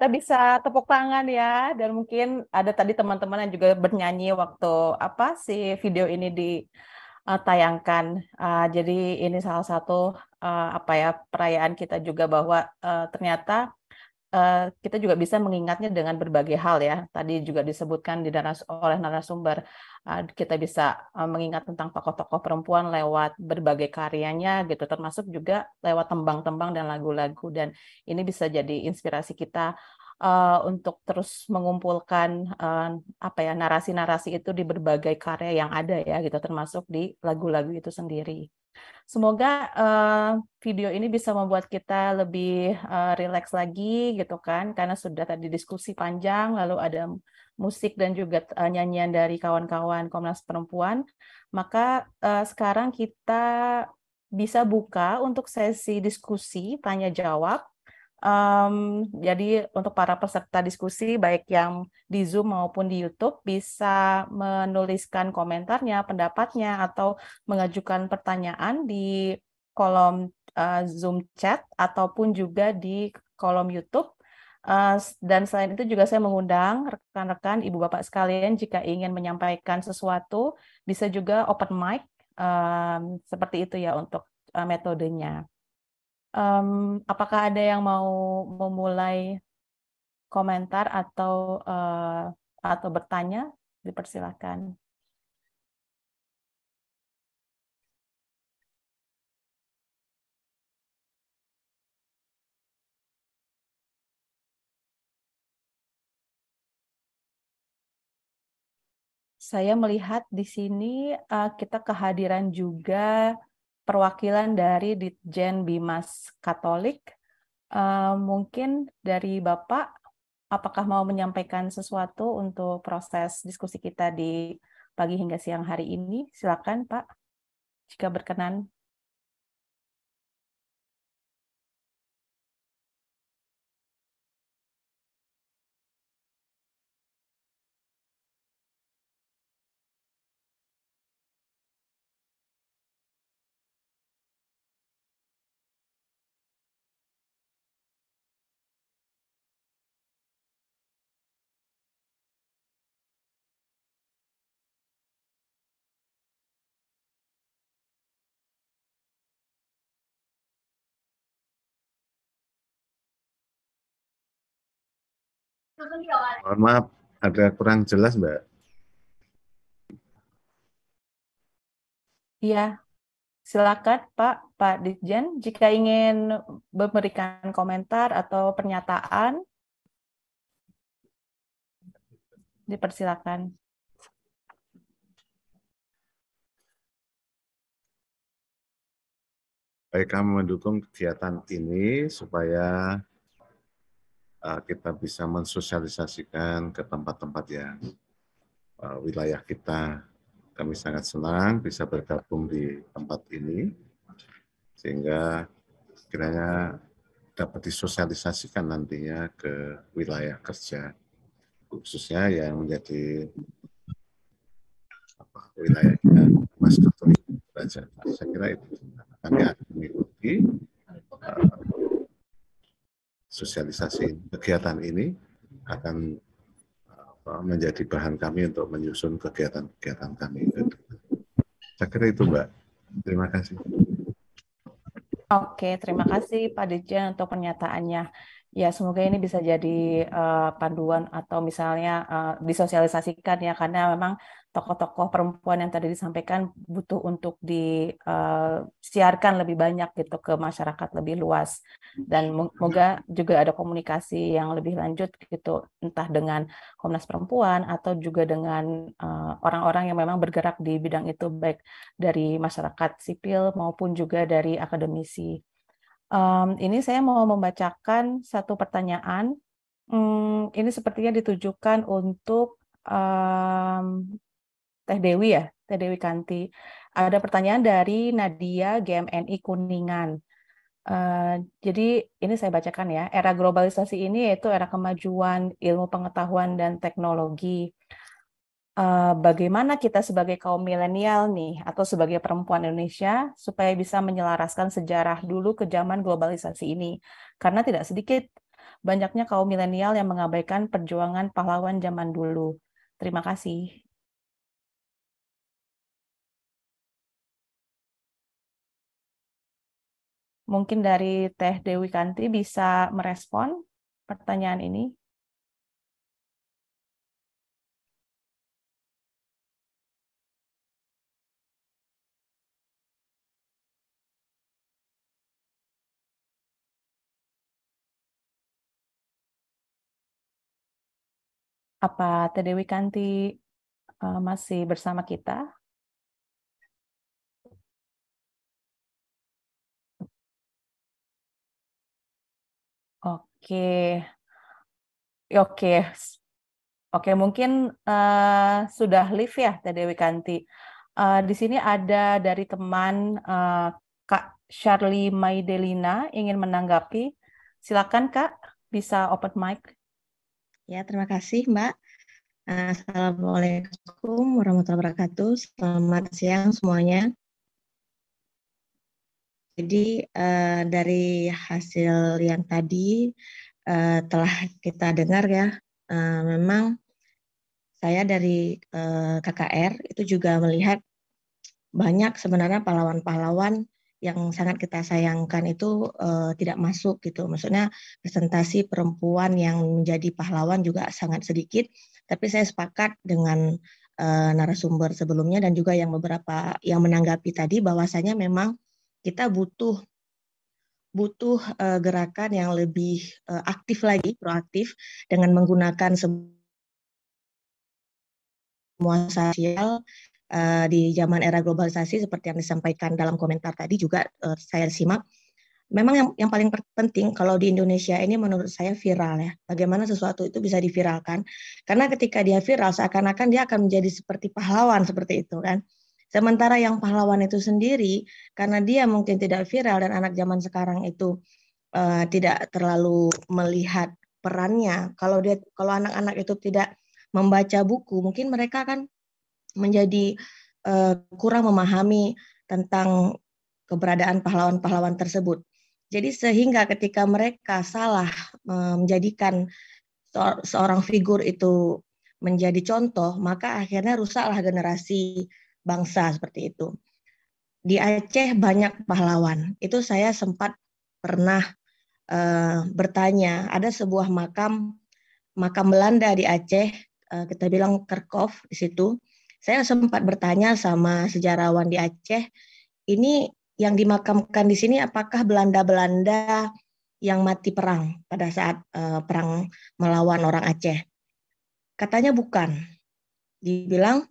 kita bisa tepuk tangan ya dan mungkin ada tadi teman-teman yang juga bernyanyi waktu apa sih video ini ditayangkan. Uh, jadi ini salah satu uh, apa ya perayaan kita juga bahwa uh, ternyata Eh, kita juga bisa mengingatnya dengan berbagai hal ya. Tadi juga disebutkan di naras oleh narasumber eh, kita bisa eh, mengingat tentang tokoh-tokoh perempuan lewat berbagai karyanya gitu, termasuk juga lewat tembang-tembang dan lagu-lagu dan ini bisa jadi inspirasi kita untuk terus mengumpulkan apa ya narasi-narasi itu di berbagai karya yang ada ya gitu, termasuk di lagu-lagu itu sendiri. Semoga uh, video ini bisa membuat kita lebih uh, rileks lagi gitu kan karena sudah tadi diskusi panjang lalu ada musik dan juga uh, nyanyian dari kawan-kawan Komnas Perempuan. Maka uh, sekarang kita bisa buka untuk sesi diskusi tanya jawab Um, jadi untuk para peserta diskusi baik yang di Zoom maupun di YouTube bisa menuliskan komentarnya, pendapatnya atau mengajukan pertanyaan di kolom uh, Zoom chat ataupun juga di kolom YouTube. Uh, dan selain itu juga saya mengundang rekan-rekan ibu bapak sekalian jika ingin menyampaikan sesuatu bisa juga open mic um, seperti itu ya untuk uh, metodenya. Um, apakah ada yang mau memulai komentar atau, uh, atau bertanya? Dipersilakan. Saya melihat di sini, uh, kita kehadiran juga perwakilan dari Ditjen Bimas Katolik. Uh, mungkin dari Bapak, apakah mau menyampaikan sesuatu untuk proses diskusi kita di pagi hingga siang hari ini? Silakan Pak, jika berkenan. Mohon maaf, ada kurang jelas, Mbak. Iya, silakan Pak, Pak Dijen, jika ingin memberikan komentar atau pernyataan, dipersilakan. Baik, kami mendukung kegiatan ini supaya Eh, kita bisa mensosialisasikan ke tempat-tempat yang eh, wilayah kita. Kami sangat senang bisa bergabung di tempat ini, sehingga kiranya dapat disosialisasikan nantinya ke wilayah kerja, khususnya yang menjadi apa, wilayah kita, Mas Keturi. Saya kira itu kami akan mengikuti sosialisasi kegiatan ini akan menjadi bahan kami untuk menyusun kegiatan-kegiatan kami. Saya kira itu, Mbak. Terima kasih. Oke, terima kasih Pak Dirjen untuk pernyataannya. Ya, semoga ini bisa jadi uh, panduan atau misalnya uh, disosialisasikan ya, karena memang tokoh-tokoh perempuan yang tadi disampaikan butuh untuk disiarkan eh, lebih banyak gitu ke masyarakat lebih luas dan semoga iya. juga ada komunikasi yang lebih lanjut gitu entah dengan Komnas Perempuan atau juga dengan orang-orang uh, yang memang bergerak di bidang itu baik dari masyarakat sipil maupun juga dari akademisi Um, ini saya mau membacakan satu pertanyaan. Um, ini sepertinya ditujukan untuk um, Teh Dewi ya, Teh Dewi Kanti. Ada pertanyaan dari Nadia GMNI Kuningan. Uh, jadi ini saya bacakan ya. Era globalisasi ini yaitu era kemajuan ilmu pengetahuan dan teknologi uh, bagaimana kita sebagai kaum milenial nih atau sebagai perempuan Indonesia supaya bisa menyelaraskan sejarah dulu ke zaman globalisasi ini karena tidak sedikit banyaknya kaum milenial yang mengabaikan perjuangan pahlawan zaman dulu. Terima kasih. Mungkin dari Teh Dewi Kanti bisa merespon pertanyaan ini. Apa Teh Dewi Kanti uh, masih bersama kita? Oke. Oke. Oke, mungkin uh, sudah live ya Teh Dewi Kanti. Uh, di sini ada dari teman uh, Kak Charlie Maidelina ingin menanggapi. Silakan Kak, bisa open mic. Ya, terima kasih Mbak. Eh, Assalamualaikum warahmatullahi wabarakatuh. Selamat siang semuanya. Jadi eh, dari hasil yang tadi eh, telah kita dengar ya, eh, memang saya dari eh, KKR itu juga melihat banyak sebenarnya pahlawan-pahlawan yang sangat kita sayangkan itu uh, tidak masuk gitu. Maksudnya presentasi perempuan yang menjadi pahlawan juga sangat sedikit. Tapi saya sepakat dengan uh, narasumber sebelumnya dan juga yang beberapa yang menanggapi tadi bahwasanya memang kita butuh butuh uh, gerakan yang lebih uh, aktif lagi, proaktif dengan menggunakan semua sosial uh, di zaman era globalisasi seperti yang disampaikan dalam komentar tadi juga uh, saya simak memang yang, yang paling penting kalau di Indonesia ini menurut saya viral ya. Bagaimana sesuatu itu bisa diviralkan? Karena ketika dia viral seakan-akan dia akan menjadi seperti pahlawan seperti itu kan. Sementara yang pahlawan itu sendiri karena dia mungkin tidak viral dan anak zaman sekarang itu uh, tidak terlalu melihat perannya. Kalau dia kalau anak-anak itu tidak membaca buku, mungkin mereka kan menjadi uh, kurang memahami tentang keberadaan pahlawan-pahlawan tersebut. Jadi sehingga ketika mereka salah eh, menjadikan seorang figur itu menjadi contoh, maka akhirnya rusaklah generasi bangsa seperti itu. Di Aceh banyak pahlawan. Itu saya sempat pernah uh, bertanya, ada sebuah makam makam Belanda di Aceh, uh, kita bilang Kerkov di situ saya sempat bertanya sama sejarawan di Aceh, ini yang dimakamkan di sini apakah Belanda-Belanda yang mati perang pada saat uh, perang melawan orang Aceh? Katanya bukan. Dibilang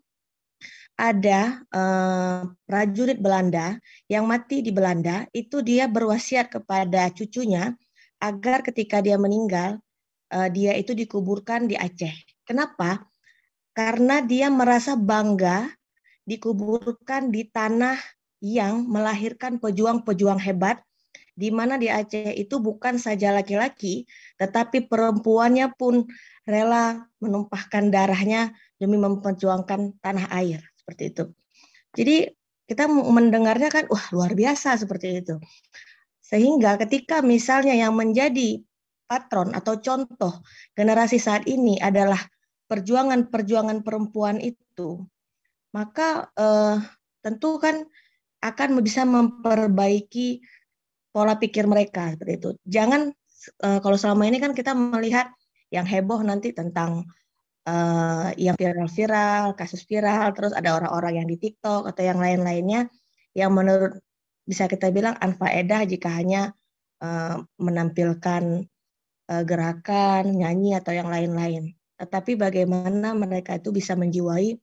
ada uh, prajurit Belanda yang mati di Belanda, itu dia berwasiat kepada cucunya agar ketika dia meninggal, uh, dia itu dikuburkan di Aceh. Kenapa? karena dia merasa bangga dikuburkan di tanah yang melahirkan pejuang-pejuang hebat di mana di Aceh itu bukan saja laki-laki tetapi perempuannya pun rela menumpahkan darahnya demi memperjuangkan tanah air seperti itu. Jadi kita mendengarnya kan wah luar biasa seperti itu. Sehingga ketika misalnya yang menjadi patron atau contoh generasi saat ini adalah perjuangan-perjuangan perempuan itu, maka eh, tentu kan akan bisa memperbaiki pola pikir mereka seperti itu. Jangan eh, kalau selama ini kan kita melihat yang heboh nanti tentang eh, yang viral-viral, kasus viral, terus ada orang-orang yang di TikTok atau yang lain-lainnya yang menurut bisa kita bilang anfaedah jika hanya eh, menampilkan eh, gerakan, nyanyi atau yang lain-lain tapi bagaimana mereka itu bisa menjiwai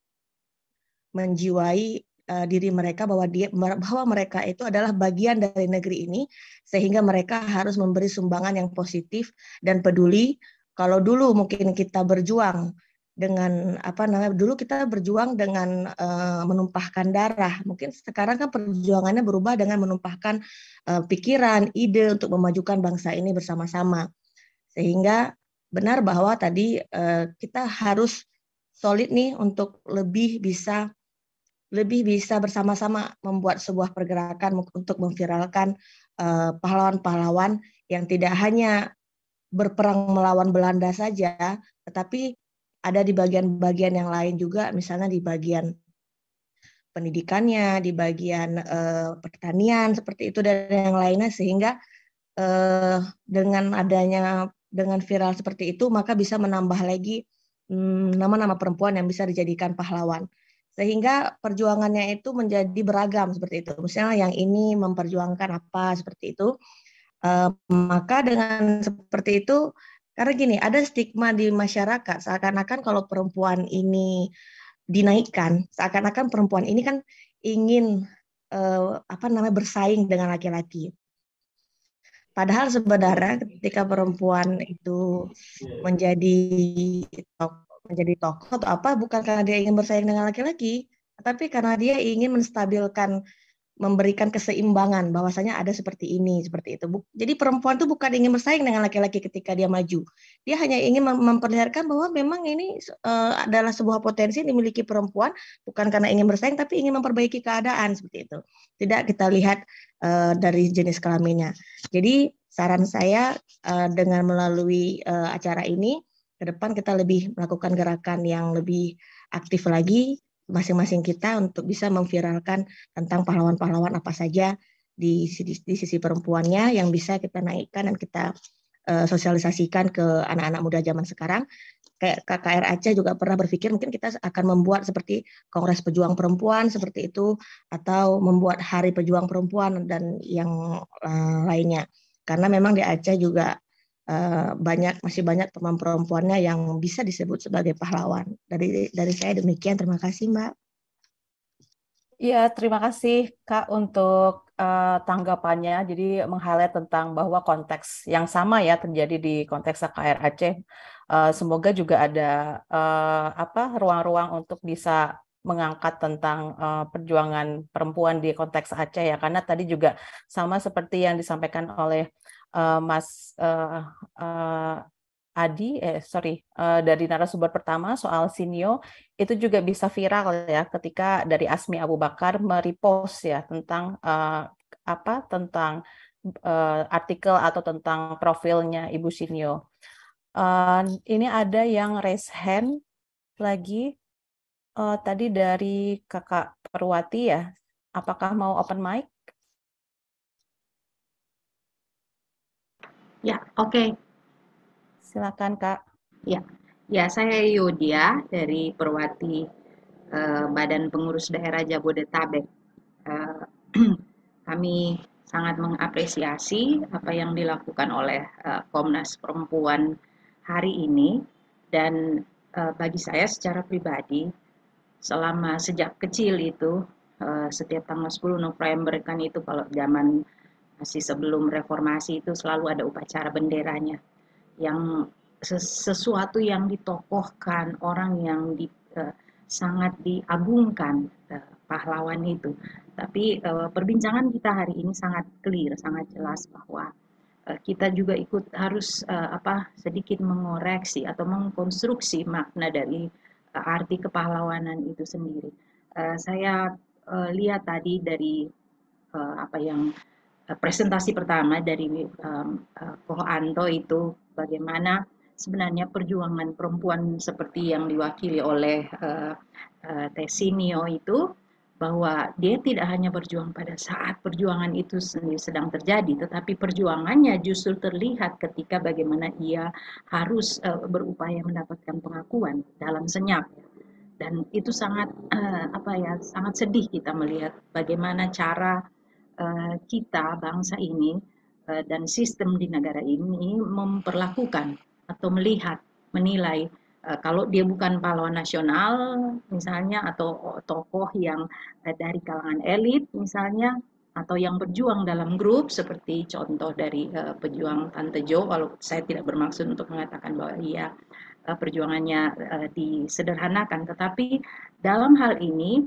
menjiwai uh, diri mereka bahwa dia bahwa mereka itu adalah bagian dari negeri ini sehingga mereka harus memberi sumbangan yang positif dan peduli kalau dulu mungkin kita berjuang dengan apa namanya dulu kita berjuang dengan uh, menumpahkan darah mungkin sekarang kan perjuangannya berubah dengan menumpahkan uh, pikiran ide untuk memajukan bangsa ini bersama-sama sehingga benar bahwa tadi uh, kita harus solid nih untuk lebih bisa lebih bisa bersama-sama membuat sebuah pergerakan untuk memviralkan eh, pahlawan-pahlawan uh, yang tidak hanya berperang melawan Belanda saja, tetapi ada di bagian-bagian yang lain juga, misalnya di bagian pendidikannya, di bagian uh, pertanian seperti itu dan yang lainnya, sehingga uh, dengan adanya dengan viral seperti itu maka bisa menambah lagi hmm, nama-nama hmm, perempuan yang bisa dijadikan pahlawan sehingga perjuangannya itu menjadi beragam seperti itu misalnya yang ini memperjuangkan apa seperti itu e, maka dengan seperti itu karena gini ada stigma di masyarakat seakan-akan kalau perempuan ini dinaikkan seakan-akan perempuan ini kan ingin e, apa namanya bersaing dengan laki-laki Padahal sebenarnya ketika perempuan itu iya. menjadi tokoh, menjadi tokoh atau apa bukan karena dia ingin bersaing dengan laki-laki, tapi karena dia ingin menstabilkan memberikan keseimbangan bahwasanya ada seperti ini seperti itu. Jadi perempuan tuh bukan ingin bersaing dengan laki-laki ketika dia maju. Dia hanya ingin memperlihatkan bahwa memang ini uh, adalah sebuah potensi yang dimiliki perempuan bukan karena ingin bersaing tapi ingin memperbaiki keadaan seperti itu. Tidak kita lihat uh, dari jenis kelaminnya. Jadi saran saya uh, dengan melalui acara ini ke depan kita lebih melakukan gerakan yang lebih aktif lagi masing-masing kita untuk bisa memviralkan tentang pahlawan-pahlawan apa saja di, di, di sisi perempuannya yang bisa kita naikkan dan kita uh, sosialisasikan ke anak-anak muda zaman sekarang. Kayak KKR Aceh juga pernah berpikir mungkin kita akan membuat seperti Kongres Pejuang Perempuan seperti itu atau membuat Hari Pejuang Perempuan dan yang uh, lainnya. Karena memang di Aceh juga Eh, banyak masih banyak teman perempuannya yang bisa disebut sebagai pahlawan. Dari dari saya demikian terima kasih Mbak. ya terima kasih Kak untuk uh, tanggapannya. Jadi meng tentang bahwa konteks yang sama ya terjadi di konteks AKR Aceh. Uh, semoga juga ada uh, apa ruang-ruang untuk bisa mengangkat tentang uh, perjuangan perempuan di konteks Aceh ya karena tadi juga sama seperti yang disampaikan oleh uh, Mas uh, uh, Adi, eh sorry, uh, dari narasumber pertama soal Sinio itu juga bisa viral ya ketika dari Asmi Abu Bakar merepost ya tentang uh, apa tentang uh, artikel atau tentang profilnya Ibu Sinio. Uh, ini ada yang raise hand lagi uh, tadi dari Kakak Perwati ya. Apakah mau open mic? Ya, oke. Okay. Silakan Kak. Ya, ya saya Yudia dari Perwati eh, Badan Pengurus Daerah Jabodetabek. Eh, kami sangat mengapresiasi apa yang dilakukan oleh eh, Komnas Perempuan hari ini dan eh, bagi saya secara pribadi selama sejak kecil itu eh, setiap tanggal 10 November kan itu kalau zaman masih sebelum reformasi itu selalu ada upacara benderanya yang sesuatu yang ditokohkan orang yang di, uh, sangat diagungkan uh, pahlawan itu tapi uh, perbincangan kita hari ini sangat clear sangat jelas bahwa kita juga ikut harus apa sedikit mengoreksi atau mengkonstruksi makna dari arti kepahlawanan itu sendiri saya lihat tadi dari apa yang Eh, presentasi pertama dari um, uh, Koh Anto itu bagaimana sebenarnya perjuangan perempuan seperti yang diwakili oleh uh, uh, Tesinio itu bahwa dia tidak hanya berjuang pada saat perjuangan itu sendiri sedang terjadi, tetapi perjuangannya justru terlihat ketika bagaimana ia harus uh, berupaya mendapatkan pengakuan dalam senyap. Dan itu sangat uh, apa ya, sangat sedih kita melihat bagaimana cara Eh, kita bangsa ini eh, dan sistem di negara ini memperlakukan atau melihat, menilai eh, kalau dia bukan pahlawan nasional misalnya atau tokoh yang dari kalangan elit misalnya atau yang berjuang dalam grup seperti contoh dari pejuang Tante Jo walau saya tidak bermaksud untuk mengatakan bahwa ia perjuangannya disederhanakan tetapi dalam hal ini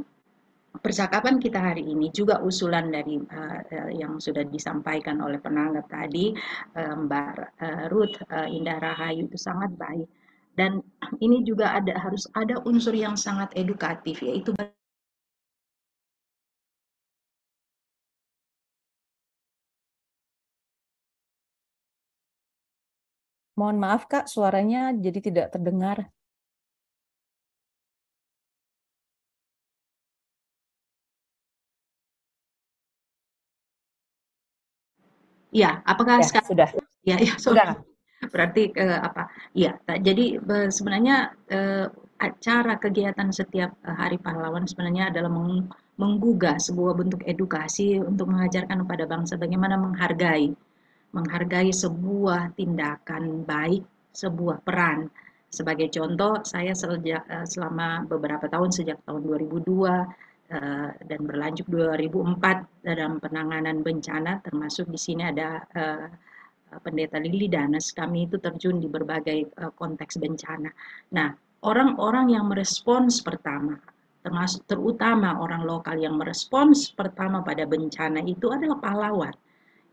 percakapan kita hari ini juga usulan dari uh, yang sudah disampaikan oleh penanggap tadi uh, Mbak uh, Ruth uh, Indah Rahayu itu sangat baik dan ini juga ada harus ada unsur yang sangat edukatif yaitu Mohon maaf Kak, suaranya jadi tidak terdengar. Iya, apakah ya, sekarang sudah? Ya, ya sudah. Berarti uh, apa? Iya, jadi sebenarnya uh, acara kegiatan setiap eh, Hari Pahlawan sebenarnya adalah meng, menggugah sebuah bentuk edukasi untuk mengajarkan kepada bangsa bagaimana menghargai, menghargai sebuah tindakan baik, sebuah peran. Sebagai contoh, saya selama beberapa tahun sejak tahun 2002 Eh, dan berlanjut 2004 dalam penanganan bencana termasuk di sini ada eh, pendeta Lili Danes kami itu terjun di berbagai eh, konteks bencana. Nah, orang-orang yang merespons pertama termasuk terutama orang lokal yang merespons pertama pada bencana itu adalah pahlawan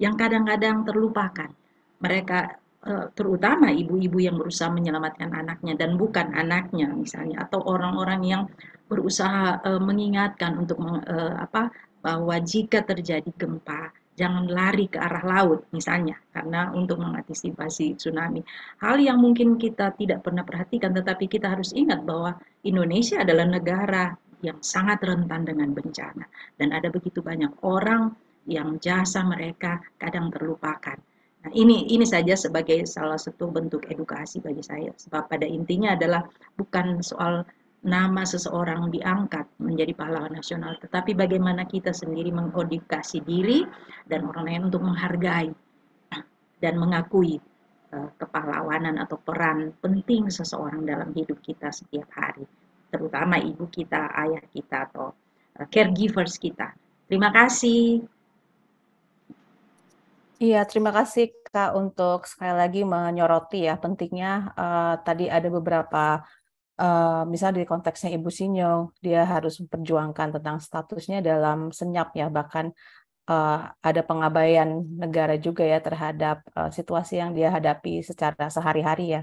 yang kadang-kadang terlupakan. Mereka Eh, terutama ibu-ibu yang berusaha menyelamatkan anaknya dan bukan anaknya misalnya atau orang-orang yang berusaha eh, mengingatkan untuk eh, apa bahwa jika terjadi gempa jangan lari ke arah laut misalnya karena untuk mengantisipasi tsunami. Hal yang mungkin kita tidak pernah perhatikan tetapi kita harus ingat bahwa Indonesia adalah negara yang sangat rentan dengan bencana dan ada begitu banyak orang yang jasa mereka kadang terlupakan. Nah, ini ini saja sebagai salah satu bentuk edukasi bagi saya. Sebab pada intinya adalah bukan soal nama seseorang diangkat menjadi pahlawan nasional, tetapi bagaimana kita sendiri mengedukasi diri dan orang lain untuk menghargai dan mengakui eh, kepahlawanan atau peran penting seseorang dalam hidup kita setiap hari, terutama ibu kita, ayah kita, atau eh, caregivers kita. Terima kasih. Iya, terima kasih Kak untuk sekali lagi menyoroti ya pentingnya uh, tadi ada beberapa uh, misal di konteksnya Ibu Sinyo dia harus memperjuangkan tentang statusnya dalam senyap ya, bahkan uh, ada pengabaian negara juga ya terhadap uh, situasi yang dia hadapi secara sehari-hari ya.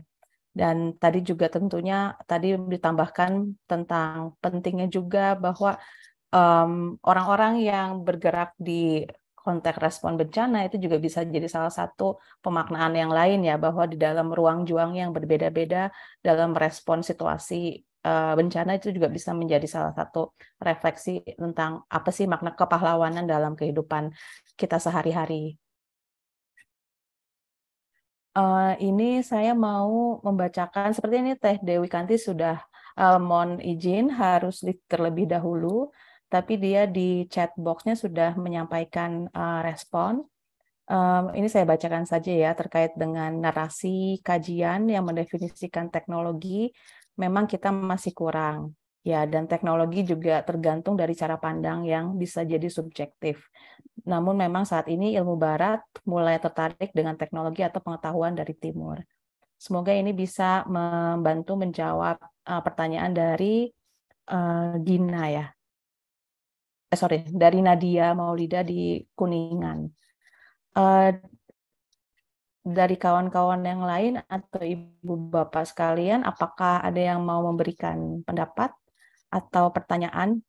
Dan tadi juga tentunya tadi ditambahkan tentang pentingnya juga bahwa orang orang-orang yang bergerak di konteks respon bencana itu juga bisa jadi salah satu pemaknaan yang lain ya bahwa di dalam ruang juang yang berbeda-beda dalam respon situasi eh, bencana itu juga bisa menjadi salah satu refleksi tentang apa sih makna kepahlawanan dalam kehidupan kita sehari-hari. Uh, ini saya mau membacakan seperti ini Teh Dewi Kanti sudah uh, mohon izin harus terlebih dahulu tapi dia di chat boxnya sudah menyampaikan uh, respon. Um, ini saya bacakan saja ya terkait dengan narasi kajian yang mendefinisikan teknologi memang kita masih kurang ya dan teknologi juga tergantung dari cara pandang yang bisa jadi subjektif. Namun memang saat ini ilmu barat mulai tertarik dengan teknologi atau pengetahuan dari timur. Semoga ini bisa membantu menjawab uh, pertanyaan dari uh, Gina ya eh sorry dari Nadia Maulida di Kuningan. Uh, dari kawan-kawan yang lain atau ibu bapak sekalian, apakah ada yang mau memberikan pendapat atau pertanyaan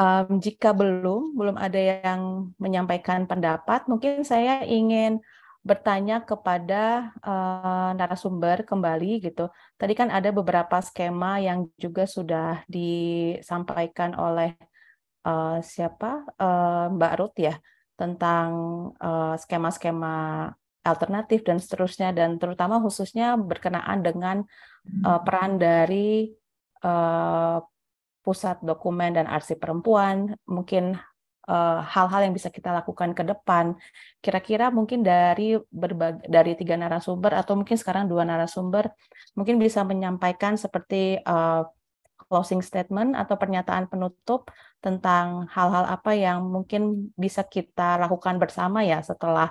um, jika belum belum ada yang menyampaikan pendapat, mungkin saya ingin bertanya kepada uh, narasumber kembali gitu. Tadi kan ada beberapa skema yang juga sudah disampaikan oleh uh, siapa uh, Mbak Ruth ya tentang uh, skema-skema alternatif dan seterusnya dan terutama khususnya berkenaan dengan uh, peran dari uh, pusat dokumen dan arsip perempuan, mungkin eh, hal-hal uh, yang bisa kita lakukan ke depan. Kira-kira mungkin dari berbagai dari tiga narasumber atau mungkin sekarang dua narasumber mungkin bisa menyampaikan seperti uh, closing statement atau pernyataan penutup tentang hal-hal apa yang mungkin bisa kita lakukan bersama ya setelah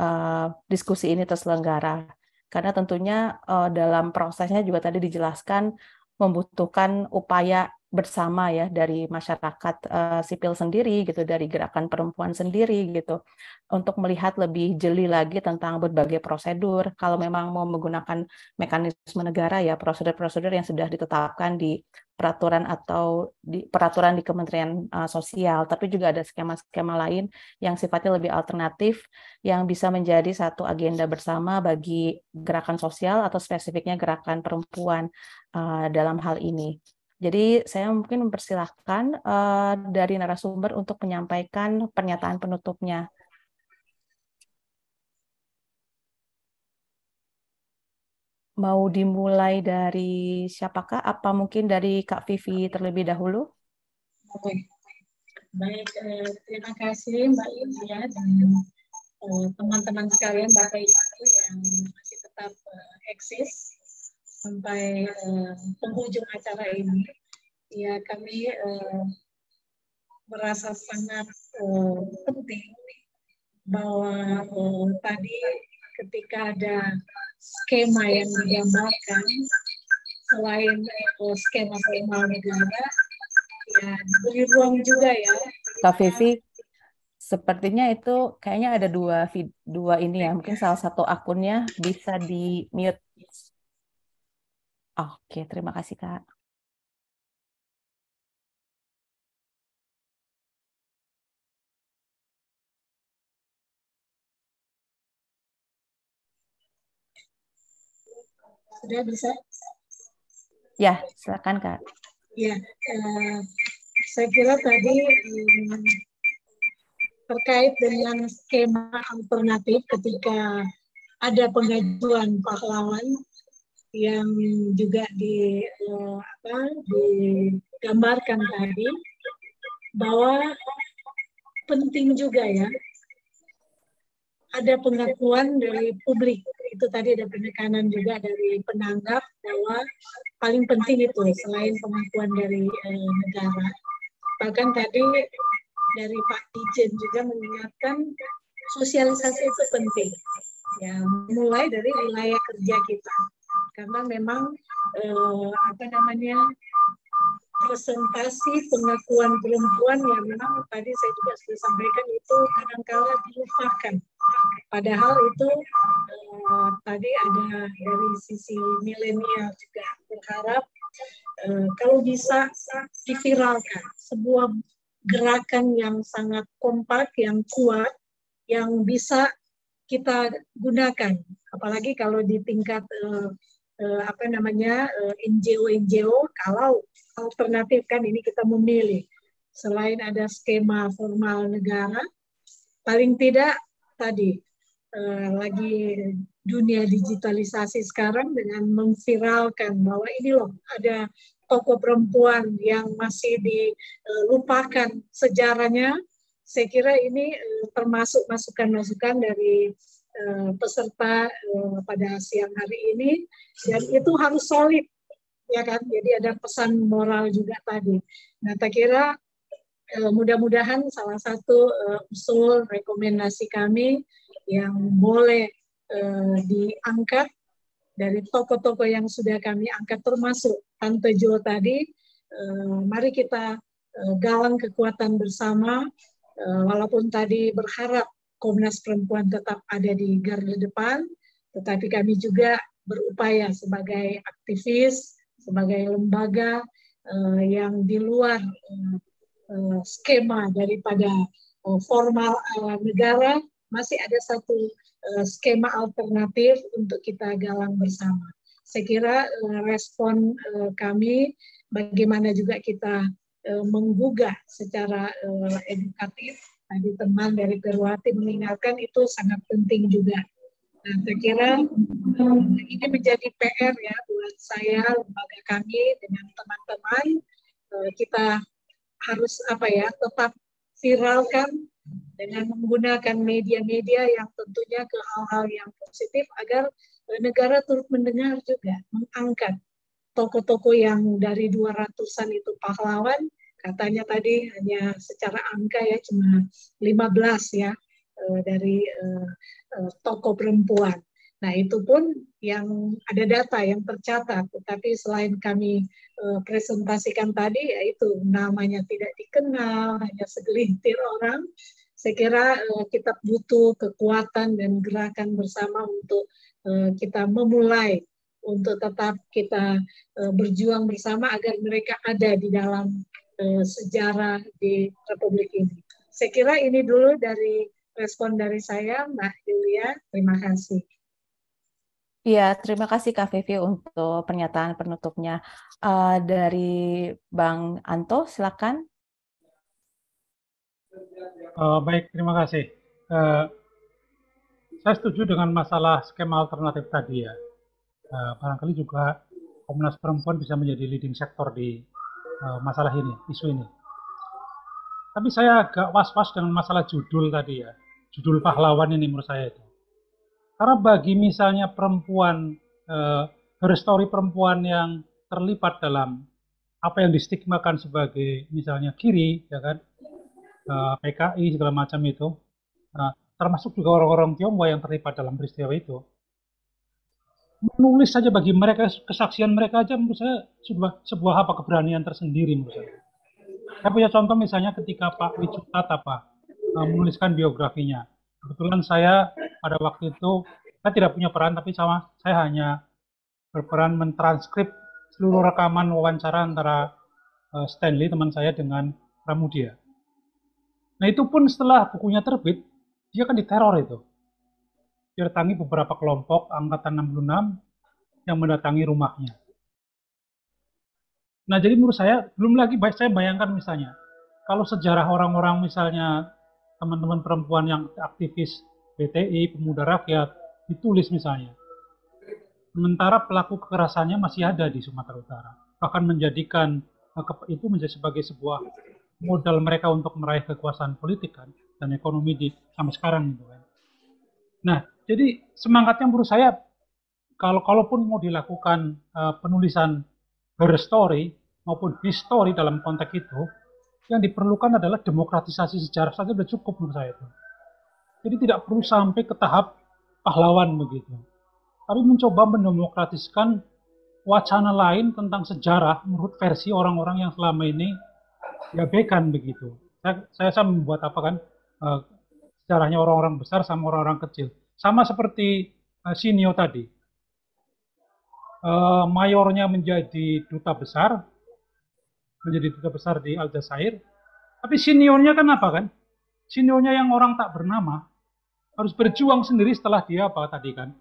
uh, diskusi ini terselenggara. Karena tentunya uh, dalam prosesnya juga tadi dijelaskan membutuhkan upaya bersama ya dari masyarakat uh, sipil sendiri gitu dari gerakan perempuan sendiri gitu untuk melihat lebih jeli lagi tentang berbagai prosedur kalau memang mau menggunakan mekanisme negara ya prosedur-prosedur yang sudah ditetapkan di peraturan atau di peraturan di Kementerian uh, Sosial tapi juga ada skema-skema lain yang sifatnya lebih alternatif yang bisa menjadi satu agenda bersama bagi gerakan sosial atau spesifiknya gerakan perempuan uh, dalam hal ini jadi saya mungkin mempersilahkan uh, dari narasumber untuk menyampaikan pernyataan penutupnya. Mau dimulai dari siapakah? Apa mungkin dari Kak Vivi terlebih dahulu? Oke. Baik, eh, terima kasih Mbak Ibu ya dan eh, teman-teman eh, sekalian Bapak Ibu yang masih tetap eh, eksis sampai uh, penghujung acara ini, ya kami uh, merasa sangat uh, penting bahwa uh, tadi ketika ada skema yang digambarkan, selain uh, skema formal negara, ya diberi ruang juga ya. Kak Vivi, sepertinya itu kayaknya ada dua dua ini ya. Mungkin salah satu akunnya bisa di mute Oke, terima kasih, Kak. Sudah bisa? Ya, silakan Kak. Ya, eh, saya kira tadi eh, terkait dengan skema alternatif ketika ada pengajuan pahlawan yang juga di uh, apa digambarkan tadi bahwa penting juga ya ada pengakuan dari publik itu tadi ada penekanan juga dari penanggap bahwa paling penting itu selain pengakuan dari uh, negara bahkan tadi dari Pak Dijen juga mengingatkan sosialisasi itu penting ya mulai dari wilayah kerja kita karena memang eh, apa namanya presentasi pengakuan perempuan yang memang tadi saya juga sudah sampaikan itu kadangkala dilupakan. Padahal itu eh, tadi ada dari sisi milenial juga berharap eh, kalau bisa diviralkan sebuah gerakan yang sangat kompak, yang kuat, yang bisa kita gunakan. Apalagi kalau di tingkat eh, uh, apa namanya eh, NGO-NGO kalau alternatif kan ini kita memilih selain ada skema formal negara paling tidak tadi uh, lagi dunia digitalisasi sekarang dengan memviralkan bahwa ini loh ada tokoh perempuan yang masih dilupakan sejarahnya saya kira ini termasuk masukan-masukan dari Eh, peserta eh, pada siang hari ini dan itu harus solid ya kan jadi ada pesan moral juga tadi nah tak kira eh, mudah-mudahan salah satu usul rekomendasi kami yang boleh diangkat dari toko-toko yang sudah kami angkat termasuk Tante Jo tadi mari kita galang kekuatan bersama walaupun tadi berharap Komnas Perempuan tetap ada di garda depan, tetapi kami juga berupaya sebagai aktivis, sebagai lembaga uh, yang di luar uh, skema daripada uh, formal uh, negara, masih ada satu uh, skema alternatif untuk kita galang bersama. Saya kira uh, respon uh, kami bagaimana juga kita uh, menggugah secara uh, edukatif tadi teman dari Perwati mengingatkan itu sangat penting juga. Nah, saya kira eh, ini menjadi PR ya buat saya, lembaga kami dengan teman-teman eh, kita harus apa ya tetap viralkan dengan menggunakan media-media yang tentunya ke hal-hal yang positif agar eh, negara turut mendengar juga mengangkat toko-toko yang dari dua ratusan itu pahlawan katanya tadi hanya secara angka ya cuma 15 ya eh, dari eh, eh, toko perempuan. Nah, itu pun yang ada data yang tercatat, tetapi selain kami presentasikan tadi, yaitu namanya tidak dikenal, hanya segelintir orang. Saya kira kita butuh kekuatan dan gerakan bersama untuk kita memulai, untuk tetap kita berjuang bersama agar mereka ada di dalam Eh, sejarah di Republik ini. Saya kira ini dulu dari respon dari saya, Mbak Yulia. Terima kasih. Ya, terima kasih Kak Vivi untuk pernyataan penutupnya. Uh, dari Bang Anto, silakan. Uh, baik, terima kasih. Uh, saya setuju dengan masalah skema alternatif tadi ya. Uh, barangkali juga Komnas Perempuan bisa menjadi leading sektor di Eh, masalah ini, isu ini. Tapi saya agak was-was dengan masalah judul tadi ya. Judul pahlawan ini menurut saya itu. Karena bagi misalnya perempuan, uh, perempuan yang terlibat dalam apa yang distigmakan sebagai misalnya kiri, ya kan, eh, PKI segala macam itu, termasuk juga orang-orang Tionghoa yang terlibat dalam peristiwa itu, menulis saja bagi mereka kesaksian mereka aja menurut saya sebuah sebuah apa keberanian tersendiri menurut saya. Saya punya contoh misalnya ketika Pak Wijutata Pak eh, menuliskan biografinya. Kebetulan saya pada waktu itu saya tidak punya peran tapi sama saya hanya berperan mentranskrip seluruh rekaman wawancara antara eh, Stanley teman saya dengan Ramudia. Nah itu pun setelah bukunya terbit dia kan diteror itu didatangi beberapa kelompok angkatan 66 yang mendatangi rumahnya. Nah, jadi menurut saya belum lagi baik saya bayangkan misalnya kalau sejarah orang-orang misalnya teman-teman perempuan yang aktivis BTI, pemuda rakyat ditulis misalnya. Sementara pelaku kekerasannya masih ada di Sumatera Utara. Bahkan menjadikan eh, itu menjadi sebagai sebuah modal mereka untuk meraih kekuasaan politik kan dan ekonomi di sampai sekarang gitu kan. Nah, jadi semangatnya menurut saya kalau kalaupun mau dilakukan uh, penulisan her story maupun history dalam konteks itu yang diperlukan adalah demokratisasi sejarah saja sudah cukup menurut saya itu. Jadi tidak perlu sampai ke tahap pahlawan begitu. Tapi mencoba mendemokratiskan wacana lain tentang sejarah menurut versi orang-orang yang selama ini diabaikan begitu. Saya, saya, membuat apa kan uh, sejarahnya orang-orang besar sama orang-orang kecil sama seperti eh, Sinio tadi. Eh, mayornya menjadi duta besar, menjadi duta besar di Aljazair. Tapi seniornya kan apa kan? Seniornya yang orang tak bernama harus berjuang sendiri setelah dia apa tadi kan?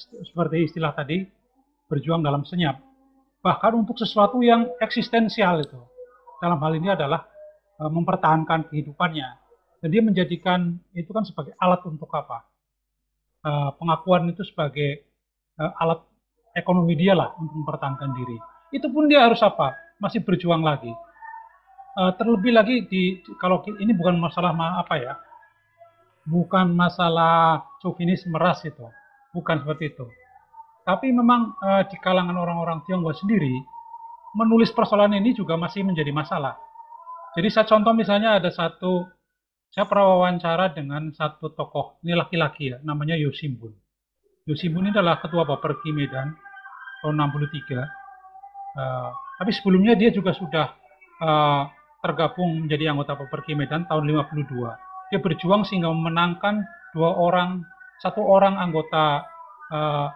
Seperti istilah tadi, berjuang dalam senyap. Bahkan untuk sesuatu yang eksistensial itu. Dalam hal ini adalah eh, mempertahankan kehidupannya. Jadi menjadikan itu kan sebagai alat untuk apa? uh, pengakuan itu sebagai uh, alat ekonomi dia lah untuk mempertahankan diri. Itu pun dia harus apa? Masih berjuang lagi. Uh, terlebih lagi di kalau ini bukan masalah ma apa ya? Bukan masalah chauvinis meras itu, bukan seperti itu. Tapi memang uh, di kalangan orang-orang Tionghoa sendiri menulis persoalan ini juga masih menjadi masalah. Jadi saya contoh misalnya ada satu saya pernah wawancara dengan satu tokoh, ini laki-laki ya, namanya Yosimbun. Yosimbun ini adalah ketua Baperki Medan tahun 63. Uh, eh, tapi sebelumnya dia juga sudah uh, tergabung menjadi anggota Baperki Medan tahun 52. Dia berjuang sehingga memenangkan dua orang, satu orang anggota uh,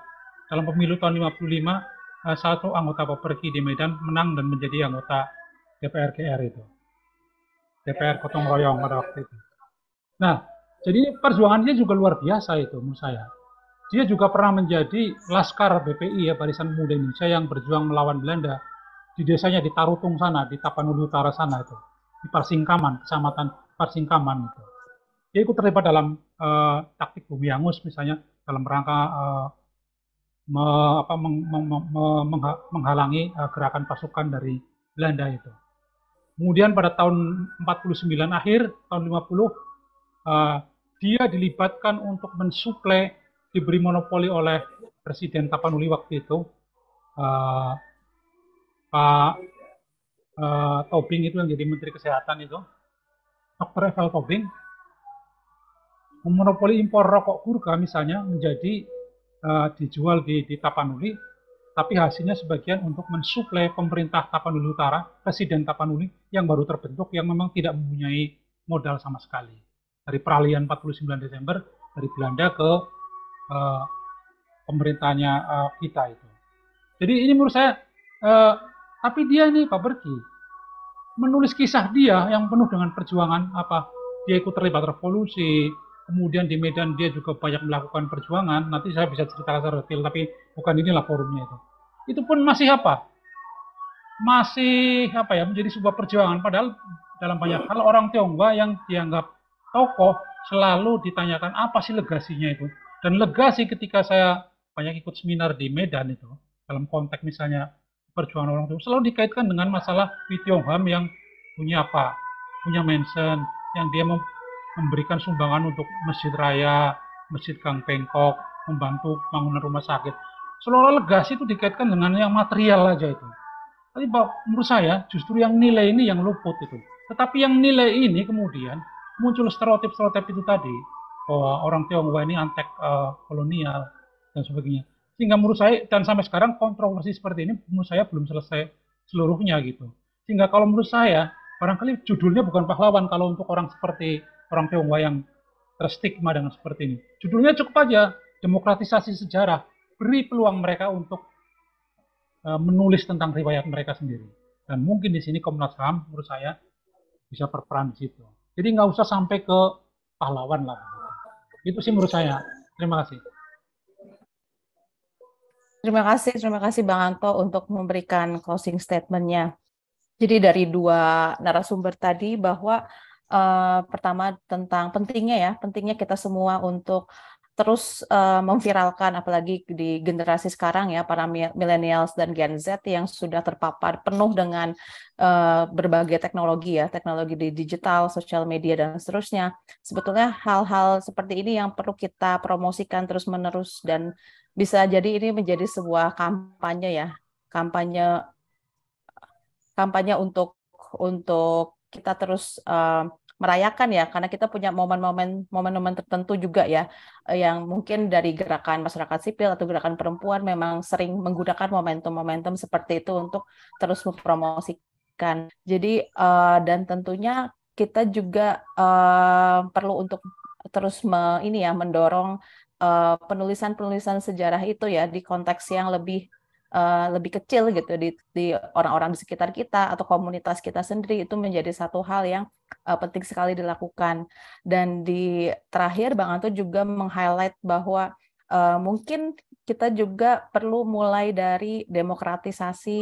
dalam pemilu tahun 55 satu anggota Baperki di Medan menang dan menjadi anggota DPR kr itu. DPR Kotong Royong pada waktu itu. Nah, jadi perjuangannya juga luar biasa itu menurut saya. Dia juga pernah menjadi laskar BPI ya Barisan Pemuda Indonesia yang berjuang melawan Belanda di desanya di Tarutung sana, di Tapanuli Utara sana itu, di Parsingkaman, kecamatan Parsingkaman itu. Dia ikut terlibat dalam uh, taktik bumi Angus misalnya dalam rangka uh, me, apa, meng, meng, meng, menghalangi uh, gerakan pasukan dari Belanda itu. Kemudian pada tahun 49 akhir tahun 50 Eh, dia dilibatkan untuk mensuplai diberi monopoli oleh Presiden Tapanuli waktu itu uh, Pak uh, Tobing itu yang jadi Menteri Kesehatan itu Dr. Evel Tobing memonopoli impor rokok kurka misalnya menjadi uh, dijual di, di Tapanuli tapi hasilnya sebagian untuk mensuplai pemerintah Tapanuli Utara, Presiden Tapanuli yang baru terbentuk yang memang tidak mempunyai modal sama sekali dari peralihan 49 Desember dari Belanda ke uh, pemerintahnya uh, kita itu. Jadi ini menurut saya, uh, tapi dia nih Pak Berki menulis kisah dia yang penuh dengan perjuangan apa dia ikut terlibat revolusi, kemudian di Medan dia juga banyak melakukan perjuangan. Nanti saya bisa cerita secara detail, tapi bukan inilah forumnya itu. Itu pun masih apa? Masih apa ya menjadi sebuah perjuangan. Padahal dalam banyak hal orang Tionghoa yang dianggap tokoh selalu ditanyakan apa sih legasinya itu. Dan legasi ketika saya banyak ikut seminar di Medan itu, dalam konteks misalnya perjuangan orang tua, selalu dikaitkan dengan masalah Ham yang punya apa? Punya mansion yang dia memberikan sumbangan untuk masjid raya, masjid Kang Pengkok membantu bangunan rumah sakit. seolah legasi itu dikaitkan dengan yang material aja itu. Tapi menurut saya justru yang nilai ini yang luput itu. Tetapi yang nilai ini kemudian muncul stereotip-stereotip itu tadi bahwa orang Tionghoa ini antek uh, kolonial dan sebagainya. Sehingga menurut saya dan sampai sekarang kontroversi seperti ini menurut saya belum selesai seluruhnya gitu. Sehingga kalau menurut saya barangkali judulnya bukan pahlawan kalau untuk orang seperti orang Tionghoa yang terstigma dengan seperti ini. Judulnya cukup aja demokratisasi sejarah, beri peluang mereka untuk uh, menulis tentang riwayat mereka sendiri. Dan mungkin di sini Komnas HAM menurut saya bisa berperan di situ. Jadi nggak usah sampai ke pahlawan lah. Itu sih menurut saya. Terima kasih. Terima kasih, terima kasih Bang Anto untuk memberikan closing statementnya. Jadi dari dua narasumber tadi bahwa uh, pertama tentang pentingnya ya, pentingnya kita semua untuk terus uh, memviralkan apalagi di generasi sekarang ya para millennials dan Gen Z yang sudah terpapar penuh dengan uh, berbagai teknologi ya teknologi di digital, sosial media dan seterusnya. Sebetulnya hal-hal seperti ini yang perlu kita promosikan terus-menerus dan bisa jadi ini menjadi sebuah kampanye ya, kampanye kampanye untuk untuk kita terus uh, merayakan ya karena kita punya momen-momen momen-momen tertentu juga ya eh, yang mungkin dari gerakan masyarakat sipil atau gerakan perempuan memang sering menggunakan momentum-momentum seperti itu untuk terus mempromosikan. Jadi uh, dan tentunya kita juga uh, perlu untuk terus me, ini ya mendorong penulisan-penulisan uh, sejarah itu ya di konteks yang lebih Eh, lebih kecil gitu di, orang-orang di sekitar kita atau komunitas kita sendiri itu menjadi satu hal yang uh, penting sekali dilakukan dan di terakhir Bang Anto juga meng-highlight bahwa uh, mungkin kita juga perlu mulai dari demokratisasi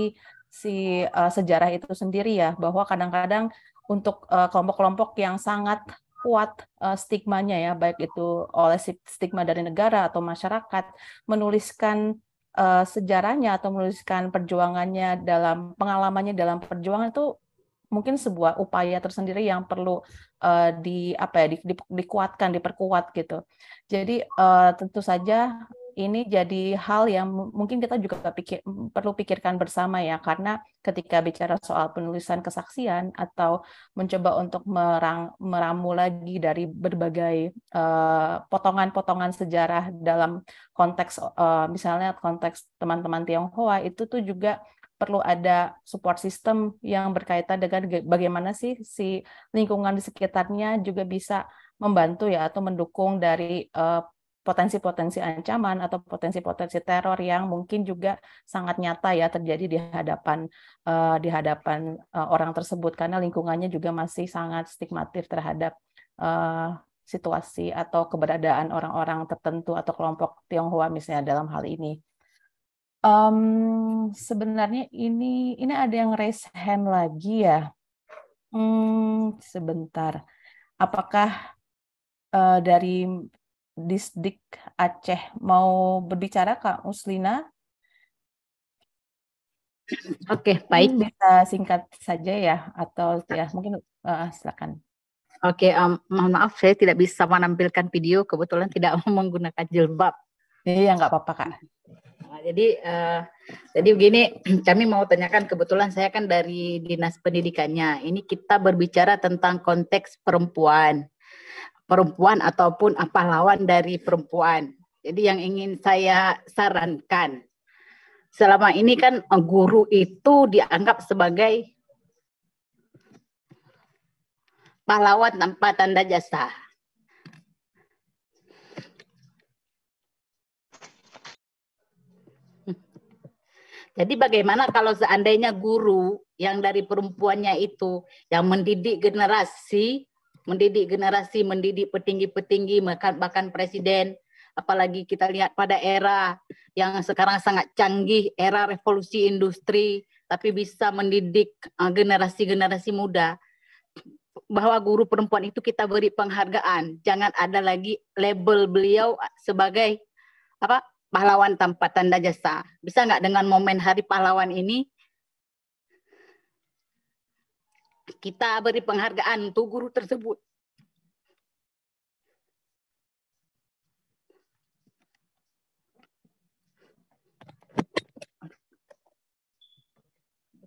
si uh, sejarah itu sendiri ya bahwa kadang-kadang untuk kelompok kelompok-kelompok yang sangat kuat uh, stigmanya ya baik itu oleh stigma dari negara atau masyarakat menuliskan uh, sejarahnya atau menuliskan perjuangannya dalam pengalamannya dalam perjuangan itu mungkin sebuah upaya tersendiri yang perlu uh, di apa ya di, di, dikuatkan diperkuat gitu jadi uh, tentu saja ini jadi hal yang mungkin kita juga pikir, perlu pikirkan bersama ya, karena ketika bicara soal penulisan kesaksian atau mencoba untuk merang, meramu lagi dari berbagai eh, potongan-potongan uh, sejarah dalam konteks uh, misalnya konteks teman-teman Tionghoa itu tuh juga perlu ada support system yang berkaitan dengan bagaimana sih si lingkungan di sekitarnya juga bisa membantu ya atau mendukung dari uh, potensi-potensi ancaman atau potensi-potensi teror yang mungkin juga sangat nyata ya terjadi di hadapan uh, di hadapan uh, orang tersebut karena lingkungannya juga masih sangat stigmatif terhadap uh, situasi atau keberadaan orang-orang tertentu atau kelompok Tionghoa misalnya dalam hal ini. Um, sebenarnya ini ini ada yang raise hand lagi ya. Hmm, sebentar. Apakah uh, dari Disdik Aceh. Mau berbicara Kak Muslina? Oke, okay, baik. Bisa singkat saja ya atau ya mungkin uh, silakan. Oke, okay, um, mohon maaf saya tidak bisa menampilkan video kebetulan tidak menggunakan jilbab. Iya, nggak apa-apa kak. Nah, jadi, uh, jadi begini, kami mau tanyakan kebetulan saya kan dari dinas pendidikannya. Ini kita berbicara tentang konteks perempuan perempuan ataupun pahlawan dari perempuan. Jadi yang ingin saya sarankan, selama ini kan guru itu dianggap sebagai pahlawan tanpa tanda jasa. Jadi bagaimana kalau seandainya guru yang dari perempuannya itu yang mendidik generasi mendidik generasi, mendidik petinggi-petinggi, bahkan, bahkan presiden. Apalagi kita lihat pada era yang sekarang sangat canggih, era revolusi industri, tapi bisa mendidik uh, generasi-generasi muda bahwa guru perempuan itu kita beri penghargaan. Jangan ada lagi label beliau sebagai apa pahlawan tanpa tanda jasa. Bisa nggak dengan momen Hari Pahlawan ini Kita beri penghargaan untuk guru tersebut.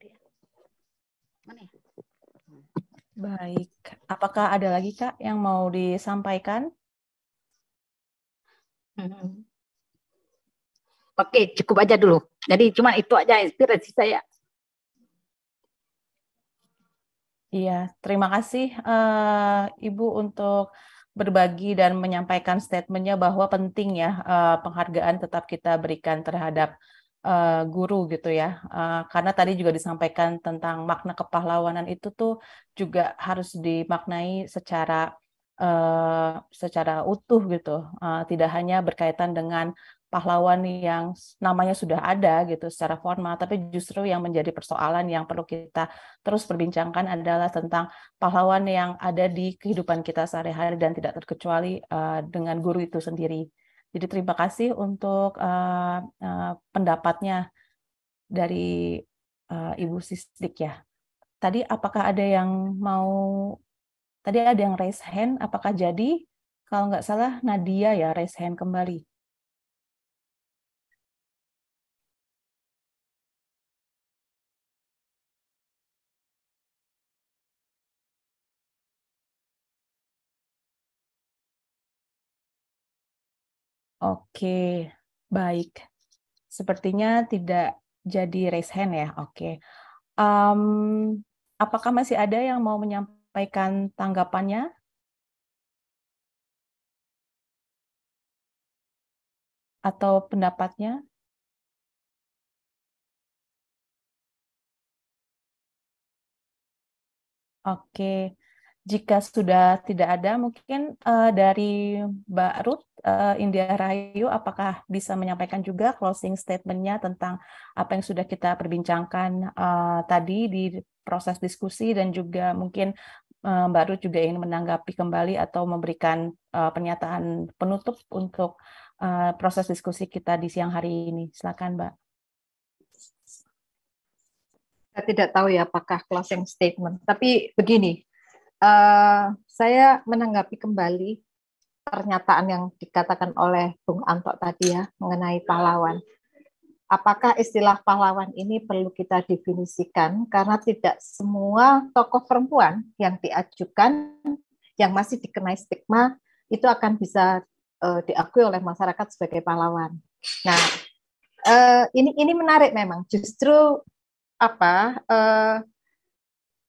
Ya? Baik, apakah ada lagi Kak yang mau disampaikan? Hmm. Oke, cukup aja dulu. Jadi cuma itu aja inspirasi saya. Iya, terima kasih uh, Ibu untuk berbagi dan menyampaikan statementnya bahwa penting ya uh, penghargaan tetap kita berikan terhadap uh, guru gitu ya. Uh, karena tadi juga disampaikan tentang makna kepahlawanan itu tuh juga harus dimaknai secara uh, secara utuh gitu. Uh, tidak hanya berkaitan dengan pahlawan yang namanya sudah ada gitu secara formal, tapi justru yang menjadi persoalan yang perlu kita terus perbincangkan adalah tentang pahlawan yang ada di kehidupan kita sehari-hari dan tidak terkecuali uh, dengan guru itu sendiri. Jadi terima kasih untuk uh, uh, pendapatnya dari uh, Ibu Sisdik ya. Tadi apakah ada yang mau tadi ada yang raise hand? Apakah jadi? Kalau nggak salah Nadia ya raise hand kembali. Oke, baik. Sepertinya tidak jadi raise hand ya. Oke. Um, apakah masih ada yang mau menyampaikan tanggapannya? Atau pendapatnya? Oke jika sudah tidak ada, mungkin uh, dari Mbak Ruth uh, India Rayu, apakah bisa menyampaikan juga closing statement-nya tentang apa yang sudah kita perbincangkan uh, tadi di proses diskusi dan juga mungkin uh, Mbak Ruth juga ingin menanggapi kembali atau memberikan uh, pernyataan penutup untuk uh, proses diskusi kita di siang hari ini. Silakan, Mbak. Saya tidak tahu ya apakah closing statement, tapi begini, Eh, saya menanggapi kembali pernyataan yang dikatakan oleh Bung Anto tadi ya mengenai pahlawan. Apakah istilah pahlawan ini perlu kita definisikan karena tidak semua tokoh perempuan yang diajukan yang masih dikenai stigma itu akan bisa uh, diakui oleh masyarakat sebagai pahlawan. Nah, uh, ini ini menarik memang. Justru apa uh,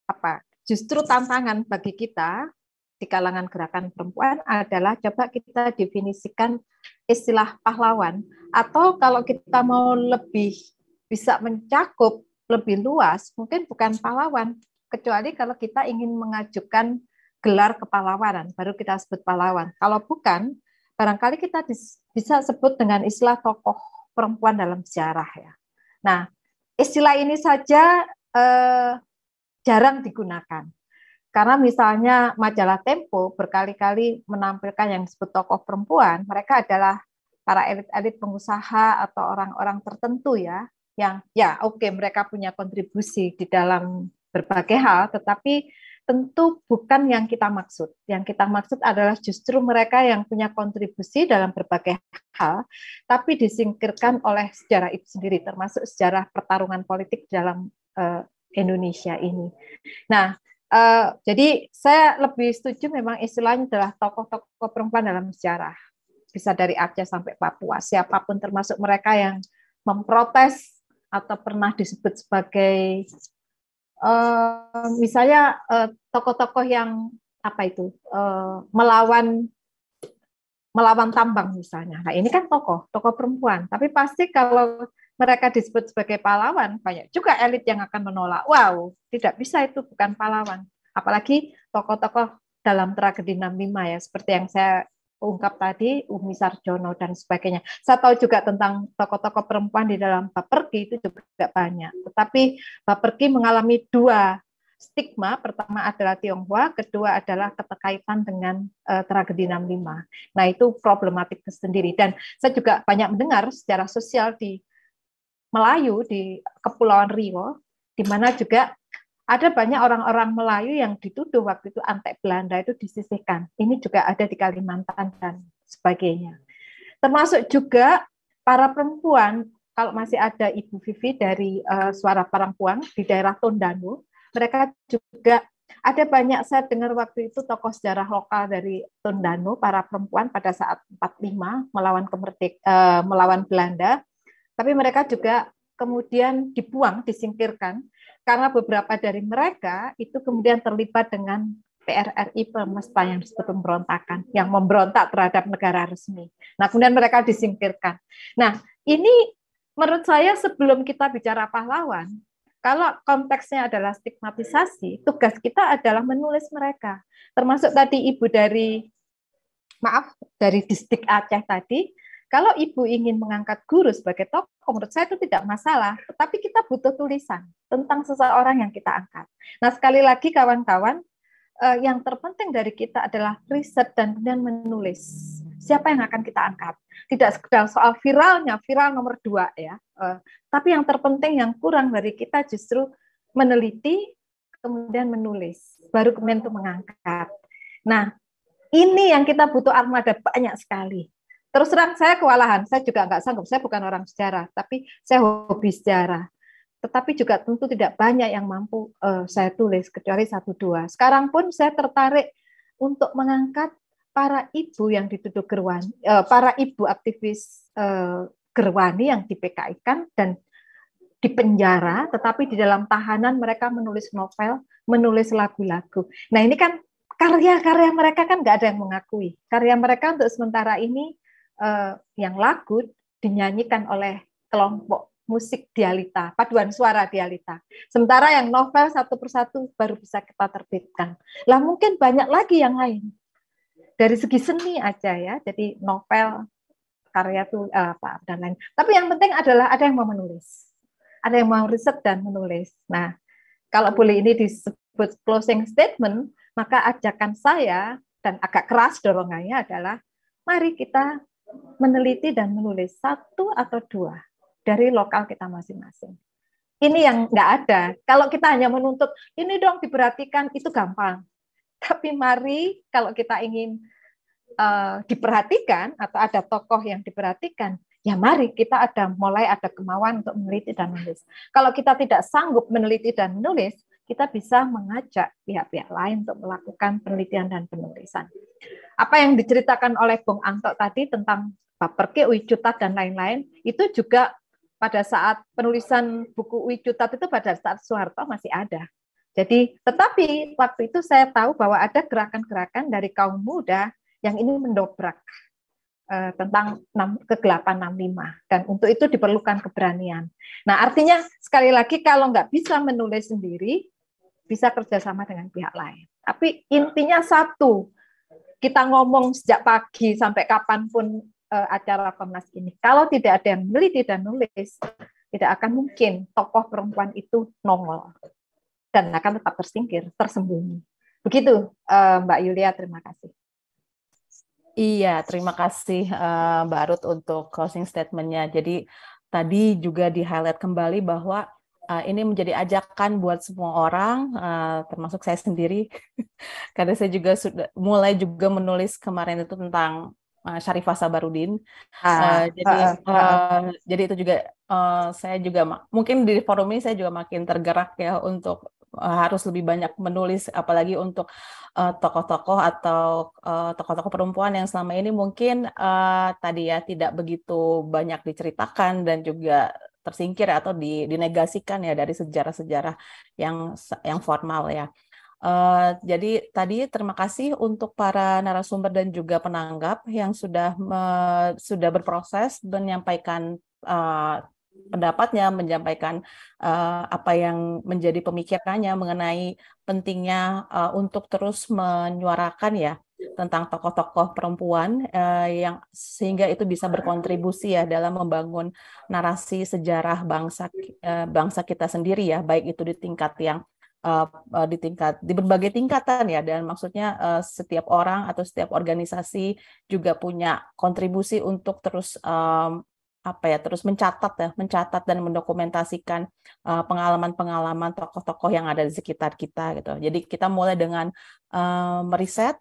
apa justru tantangan bagi kita di kalangan gerakan perempuan adalah coba kita definisikan istilah pahlawan atau kalau kita mau lebih bisa mencakup lebih luas mungkin bukan pahlawan kecuali kalau kita ingin mengajukan gelar kepahlawanan baru kita sebut pahlawan kalau bukan barangkali kita bisa sebut dengan istilah tokoh perempuan dalam sejarah ya nah istilah ini saja eh, jarang digunakan. Karena misalnya majalah Tempo berkali-kali menampilkan yang disebut tokoh perempuan, mereka adalah para elit-elit pengusaha atau orang-orang tertentu ya, yang ya oke okay, mereka punya kontribusi di dalam berbagai hal, tetapi tentu bukan yang kita maksud. Yang kita maksud adalah justru mereka yang punya kontribusi dalam berbagai hal, tapi disingkirkan oleh sejarah itu sendiri, termasuk sejarah pertarungan politik dalam uh, Indonesia ini. Nah, uh, jadi saya lebih setuju memang istilahnya adalah tokoh-tokoh perempuan dalam sejarah. Bisa dari Aceh sampai Papua, siapapun termasuk mereka yang memprotes atau pernah disebut sebagai uh, misalnya tokoh eh, tokoh-tokoh yang apa itu uh, melawan melawan tambang misalnya. Nah, ini kan tokoh, tokoh perempuan. Tapi pasti kalau mereka disebut sebagai pahlawan, banyak juga elit yang akan menolak. Wow, tidak bisa itu bukan pahlawan. Apalagi tokoh-tokoh dalam tragedi 65 ya, seperti yang saya ungkap tadi, Umi Sarjono dan sebagainya. Saya tahu juga tentang tokoh-tokoh perempuan di dalam Baperki itu juga banyak. Tetapi Baperki mengalami dua stigma. Pertama adalah Tionghoa, kedua adalah keterkaitan dengan uh, tragedi 65. Nah itu problematik tersendiri. Dan saya juga banyak mendengar secara sosial di Melayu di Kepulauan Rio, di mana juga ada banyak orang-orang Melayu yang dituduh waktu itu antek Belanda itu disisihkan. Ini juga ada di Kalimantan dan sebagainya. Termasuk juga para perempuan, kalau masih ada Ibu Vivi dari uh, Suara Perempuan di daerah Tondano, mereka juga ada banyak saya dengar waktu itu tokoh sejarah lokal dari Tondano, para perempuan pada saat 45 melawan kemerdek, uh, eh, melawan Belanda, tapi mereka juga kemudian dibuang, disingkirkan, karena beberapa dari mereka itu kemudian terlibat dengan PRRI Pemesta yang disebut pemberontakan, yang memberontak terhadap negara resmi. Nah, kemudian mereka disingkirkan. Nah, ini menurut saya sebelum kita bicara pahlawan, kalau konteksnya adalah stigmatisasi, tugas kita adalah menulis mereka. Termasuk tadi ibu dari, maaf, dari distrik Aceh tadi, kalau ibu ingin mengangkat guru sebagai tokoh, menurut saya itu tidak masalah. Tetapi kita butuh tulisan tentang seseorang yang kita angkat. Nah, sekali lagi kawan-kawan, eh, yang terpenting dari kita adalah riset dan kemudian menulis. Siapa yang akan kita angkat? Tidak sekedar soal viralnya, viral nomor dua ya. Eh, tapi yang terpenting yang kurang dari kita justru meneliti, kemudian menulis, baru kemudian itu mengangkat. Nah, ini yang kita butuh armada banyak sekali. Terus terang saya kewalahan, saya juga nggak sanggup. Saya bukan orang sejarah, tapi saya hobi sejarah. Tetapi juga tentu tidak banyak yang mampu uh, saya tulis kecuali satu dua. Sekarang pun saya tertarik untuk mengangkat para ibu yang dituduh gerwan, uh, para ibu aktivis uh, gerwani yang PKI kan dan di penjara, tetapi di dalam tahanan mereka menulis novel, menulis lagu-lagu. Nah ini kan karya-karya mereka kan nggak ada yang mengakui. Karya mereka untuk sementara ini uh, yang lagu dinyanyikan oleh kelompok musik dialita, paduan suara dialita. Sementara yang novel satu persatu baru bisa kita terbitkan. Lah mungkin banyak lagi yang lain. Dari segi seni aja ya, jadi novel, karya tuh eh, apa dan lain. Tapi yang penting adalah ada yang mau menulis, ada yang mau riset dan menulis. Nah, kalau boleh ini disebut closing statement, maka ajakan saya dan agak keras dorongannya adalah mari kita meneliti dan menulis satu atau dua dari lokal kita masing-masing. Ini yang nggak ada. Kalau kita hanya menuntut, ini dong diperhatikan, itu gampang. Tapi mari kalau kita ingin uh, diperhatikan atau ada tokoh yang diperhatikan, ya mari kita ada mulai ada kemauan untuk meneliti dan menulis. Kalau kita tidak sanggup meneliti dan menulis, kita bisa mengajak pihak-pihak lain untuk melakukan penelitian dan penulisan. Apa yang diceritakan oleh Bung Angtok tadi tentang Baperke, Wijutat, dan lain-lain, itu juga pada saat penulisan buku Wijutat itu pada saat Soeharto masih ada. Jadi, tetapi waktu itu saya tahu bahwa ada gerakan-gerakan dari kaum muda yang ini mendobrak eh, tentang kegelapan 65 dan untuk itu diperlukan keberanian. Nah artinya sekali lagi kalau nggak bisa menulis sendiri bisa kerjasama dengan pihak lain. Tapi intinya satu, kita ngomong sejak pagi sampai kapanpun uh, acara Komnas ini. Kalau tidak ada yang meliti dan nulis, tidak akan mungkin tokoh perempuan itu nongol dan akan tetap tersingkir, tersembunyi. Begitu, uh, Mbak Yulia, terima kasih. Iya, terima kasih uh, Mbak Arut untuk closing statementnya. Jadi tadi juga di highlight kembali bahwa Eh, ini menjadi ajakan buat semua orang, uh, termasuk saya sendiri, karena saya juga sudah mulai juga menulis kemarin itu tentang uh, Syarifah Sabarudin. Uh, uh, jadi uh, uh, Uh, jadi itu juga uh, saya juga mungkin di forum ini saya juga makin tergerak ya untuk harus lebih banyak menulis apalagi untuk tokoh-tokoh atau tokoh-tokoh perempuan yang selama ini mungkin uh, tadi ya tidak begitu banyak diceritakan dan juga tersingkir atau dinegasikan ya dari sejarah-sejarah yang yang formal ya. Uh, jadi tadi terima kasih untuk para narasumber dan juga penanggap yang sudah me, sudah berproses menyampaikan uh, pendapatnya, menyampaikan uh, apa yang menjadi pemikirannya mengenai pentingnya uh, untuk terus menyuarakan ya tentang tokoh-tokoh perempuan uh, yang sehingga itu bisa berkontribusi ya dalam membangun narasi sejarah bangsa uh, bangsa kita sendiri ya baik itu di tingkat yang uh, di tingkat di berbagai tingkatan ya dan maksudnya uh, setiap orang atau setiap organisasi juga punya kontribusi untuk terus um, apa ya terus mencatat ya mencatat dan mendokumentasikan uh, pengalaman-pengalaman tokoh-tokoh yang ada di sekitar kita gitu jadi kita mulai dengan uh,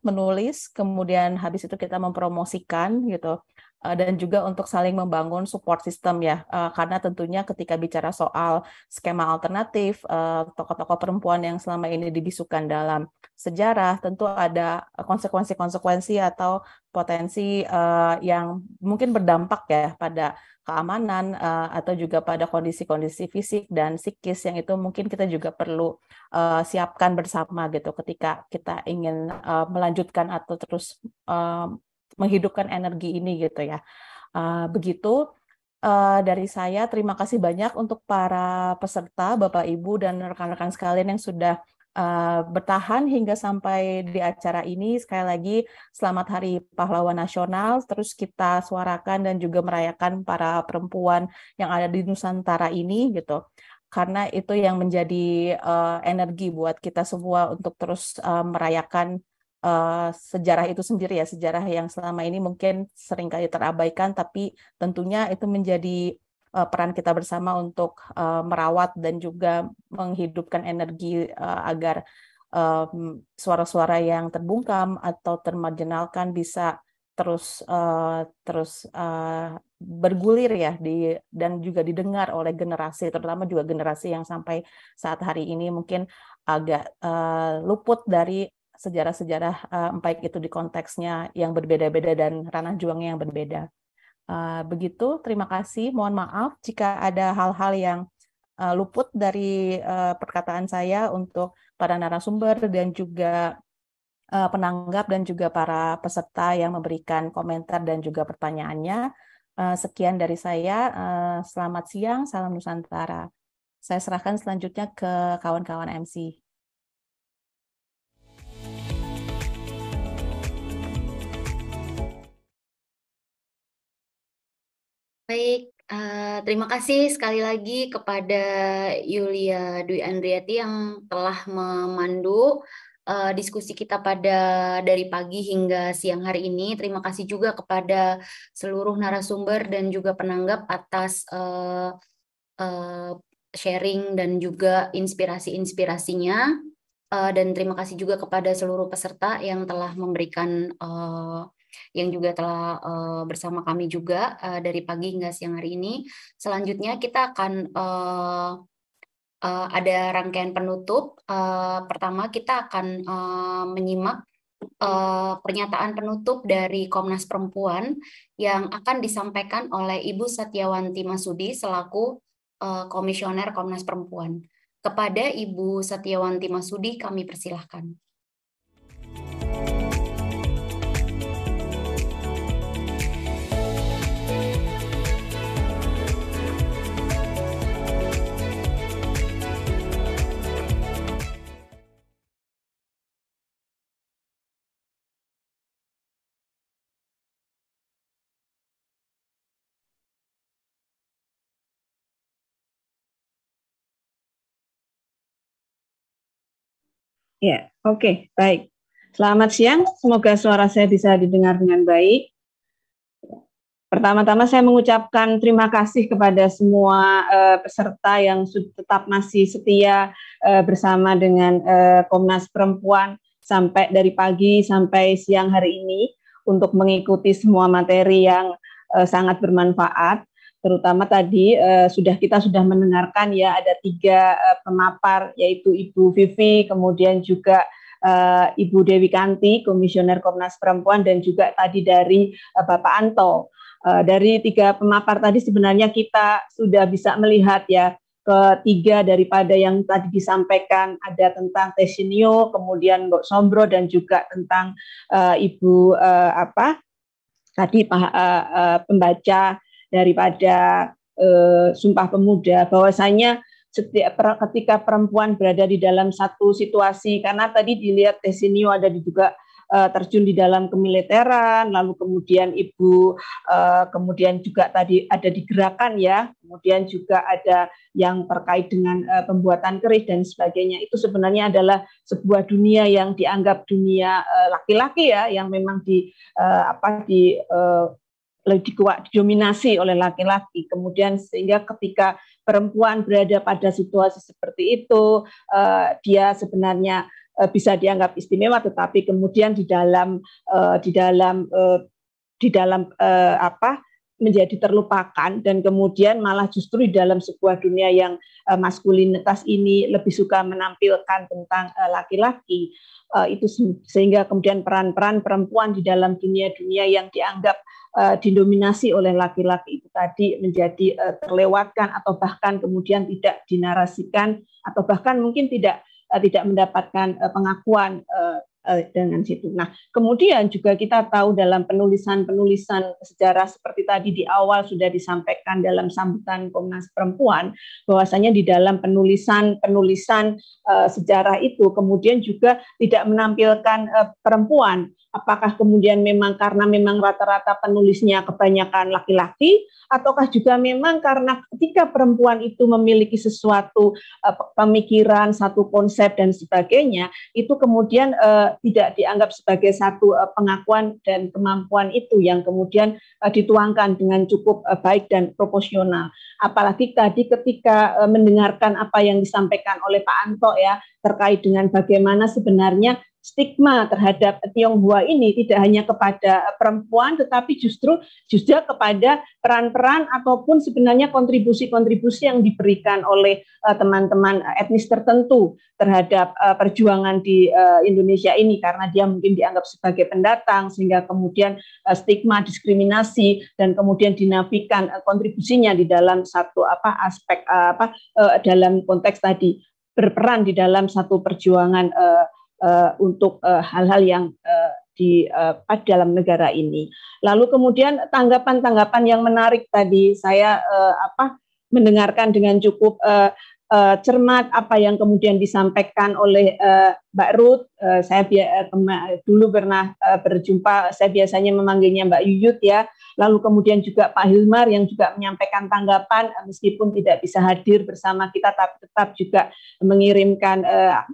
menulis kemudian habis itu kita mempromosikan gitu uh, dan juga untuk saling membangun support system ya uh, karena tentunya ketika bicara soal skema alternatif uh, tokoh-tokoh perempuan yang selama ini dibisukan dalam sejarah tentu ada konsekuensi-konsekuensi atau potensi uh, yang mungkin berdampak ya pada keamanan uh, atau juga pada kondisi-kondisi fisik dan psikis yang itu mungkin kita juga perlu uh, siapkan bersama gitu ketika kita ingin uh, melanjutkan atau terus uh, menghidupkan energi ini gitu ya. Uh, begitu uh, dari saya terima kasih banyak untuk para peserta Bapak Ibu dan rekan-rekan sekalian yang sudah Eh, bertahan hingga sampai di acara ini. Sekali lagi, selamat Hari Pahlawan Nasional. Terus kita suarakan dan juga merayakan para perempuan yang ada di Nusantara ini, gitu. Karena itu yang menjadi uh, energi buat kita semua untuk terus uh, merayakan uh, sejarah itu sendiri ya, sejarah yang selama ini mungkin seringkali terabaikan, tapi tentunya itu menjadi uh, peran kita bersama untuk uh, merawat dan juga menghidupkan energi uh, agar suara-suara um, yang terbungkam atau termarginalkan bisa terus uh, terus uh, bergulir ya di dan juga didengar oleh generasi terutama juga generasi yang sampai saat hari ini mungkin agak uh, luput dari sejarah-sejarah uh, baik itu di konteksnya yang berbeda-beda dan ranah juangnya yang berbeda. Eh, begitu, terima kasih. Mohon maaf jika ada hal-hal yang uh, luput dari uh, perkataan saya untuk para narasumber dan juga uh, penanggap dan juga para peserta yang memberikan komentar dan juga pertanyaannya. Uh, sekian dari saya. Uh, selamat siang, salam Nusantara. Saya serahkan selanjutnya ke kawan-kawan MC. Baik, uh, terima kasih sekali lagi kepada Yulia Dwi Andriati yang telah memandu uh, diskusi kita pada dari pagi hingga siang hari ini. Terima kasih juga kepada seluruh narasumber dan juga penanggap atas uh, uh, sharing dan juga inspirasi-inspirasinya. Uh, dan terima kasih juga kepada seluruh peserta yang telah memberikan uh, yang juga telah uh, bersama kami juga uh, dari pagi hingga siang hari ini. Selanjutnya kita akan uh, uh, ada rangkaian penutup. Uh, pertama kita akan uh, menyimak uh, pernyataan penutup dari Komnas Perempuan yang akan disampaikan oleh Ibu Satyawanti Masudi selaku uh, Komisioner Komnas Perempuan. Kepada Ibu Satyawanti Masudi kami persilahkan. Ya, oke, okay, baik. Selamat siang, semoga suara saya bisa didengar dengan baik. Pertama-tama saya mengucapkan terima kasih kepada semua uh, peserta yang tetap masih setia uh, bersama dengan uh, Komnas Perempuan sampai dari pagi sampai siang hari ini untuk mengikuti semua materi yang uh, sangat bermanfaat terutama tadi eh, sudah kita sudah mendengarkan ya ada tiga eh, pemapar yaitu Ibu Vivi, kemudian juga eh, Ibu Dewi Kanti, Komisioner Komnas Perempuan dan juga tadi dari eh, Bapak Anto. Eh, dari tiga pemapar tadi sebenarnya kita sudah bisa melihat ya ketiga daripada yang tadi disampaikan ada tentang Tesinio, kemudian Mbok Sombro dan juga tentang uh, Ibu uh, apa tadi uh, pembaca daripada eh, Sumpah Pemuda bahwasanya setiap ketika perempuan berada di dalam satu situasi karena tadi dilihat Tesinio ada di juga uh, terjun di dalam kemiliteran lalu kemudian ibu uh, kemudian juga tadi ada di gerakan ya kemudian juga ada yang terkait dengan uh, pembuatan keris dan sebagainya itu sebenarnya adalah sebuah dunia yang dianggap dunia laki-laki uh, ya yang memang di uh, apa di uh, dikuat, didominasi oleh laki-laki. Kemudian sehingga ketika perempuan berada pada situasi seperti itu, uh, dia sebenarnya uh, bisa dianggap istimewa, tetapi kemudian di dalam uh, di dalam uh, di dalam uh, apa menjadi terlupakan dan kemudian malah justru di dalam sebuah dunia yang uh, maskulinitas ini lebih suka menampilkan tentang eh, laki-laki uh, uh, itu se sehingga kemudian peran-peran perempuan di dalam dunia-dunia yang dianggap uh, didominasi oleh laki-laki itu tadi menjadi uh, terlewatkan atau bahkan kemudian tidak dinarasikan atau bahkan mungkin tidak uh, tidak mendapatkan uh, pengakuan uh, Eh, dengan situ. Nah, kemudian juga kita tahu dalam penulisan-penulisan sejarah seperti tadi di awal sudah disampaikan dalam sambutan Komnas Perempuan bahwasanya di dalam penulisan-penulisan uh, sejarah itu kemudian juga tidak menampilkan uh, perempuan apakah kemudian memang karena memang rata-rata penulisnya kebanyakan laki-laki ataukah juga memang karena ketika perempuan itu memiliki sesuatu uh, pemikiran satu konsep dan sebagainya itu kemudian uh, tidak dianggap sebagai satu uh, pengakuan dan kemampuan itu yang kemudian uh, dituangkan dengan cukup uh, baik dan proporsional apalagi tadi ketika uh, mendengarkan apa yang disampaikan oleh Pak Anto ya terkait dengan bagaimana sebenarnya stigma terhadap Tionghoa ini tidak hanya kepada eh, perempuan tetapi justru juga kepada peran-peran ataupun sebenarnya kontribusi-kontribusi yang diberikan oleh eh, teman-teman uh, etnis tertentu terhadap uh, perjuangan di uh, Indonesia ini karena dia mungkin dianggap sebagai pendatang sehingga kemudian uh, stigma diskriminasi dan kemudian dinafikan uh, kontribusinya di dalam satu apa aspek uh, apa uh, dalam konteks tadi berperan di dalam satu perjuangan uh, uh, untuk eh, hal-hal uh, yang uh, di uh, dalam negara ini. Lalu kemudian tanggapan-tanggapan yang menarik tadi saya uh, apa mendengarkan dengan cukup uh, uh, cermat apa yang kemudian disampaikan oleh uh, Mbak Ruth. Uh, saya dulu pernah uh, berjumpa, saya biasanya memanggilnya Mbak Yuyut ya. Lalu kemudian juga Pak Hilmar yang juga menyampaikan tanggapan uh, meskipun tidak bisa hadir bersama kita, tapi tetap juga mengirimkan uh,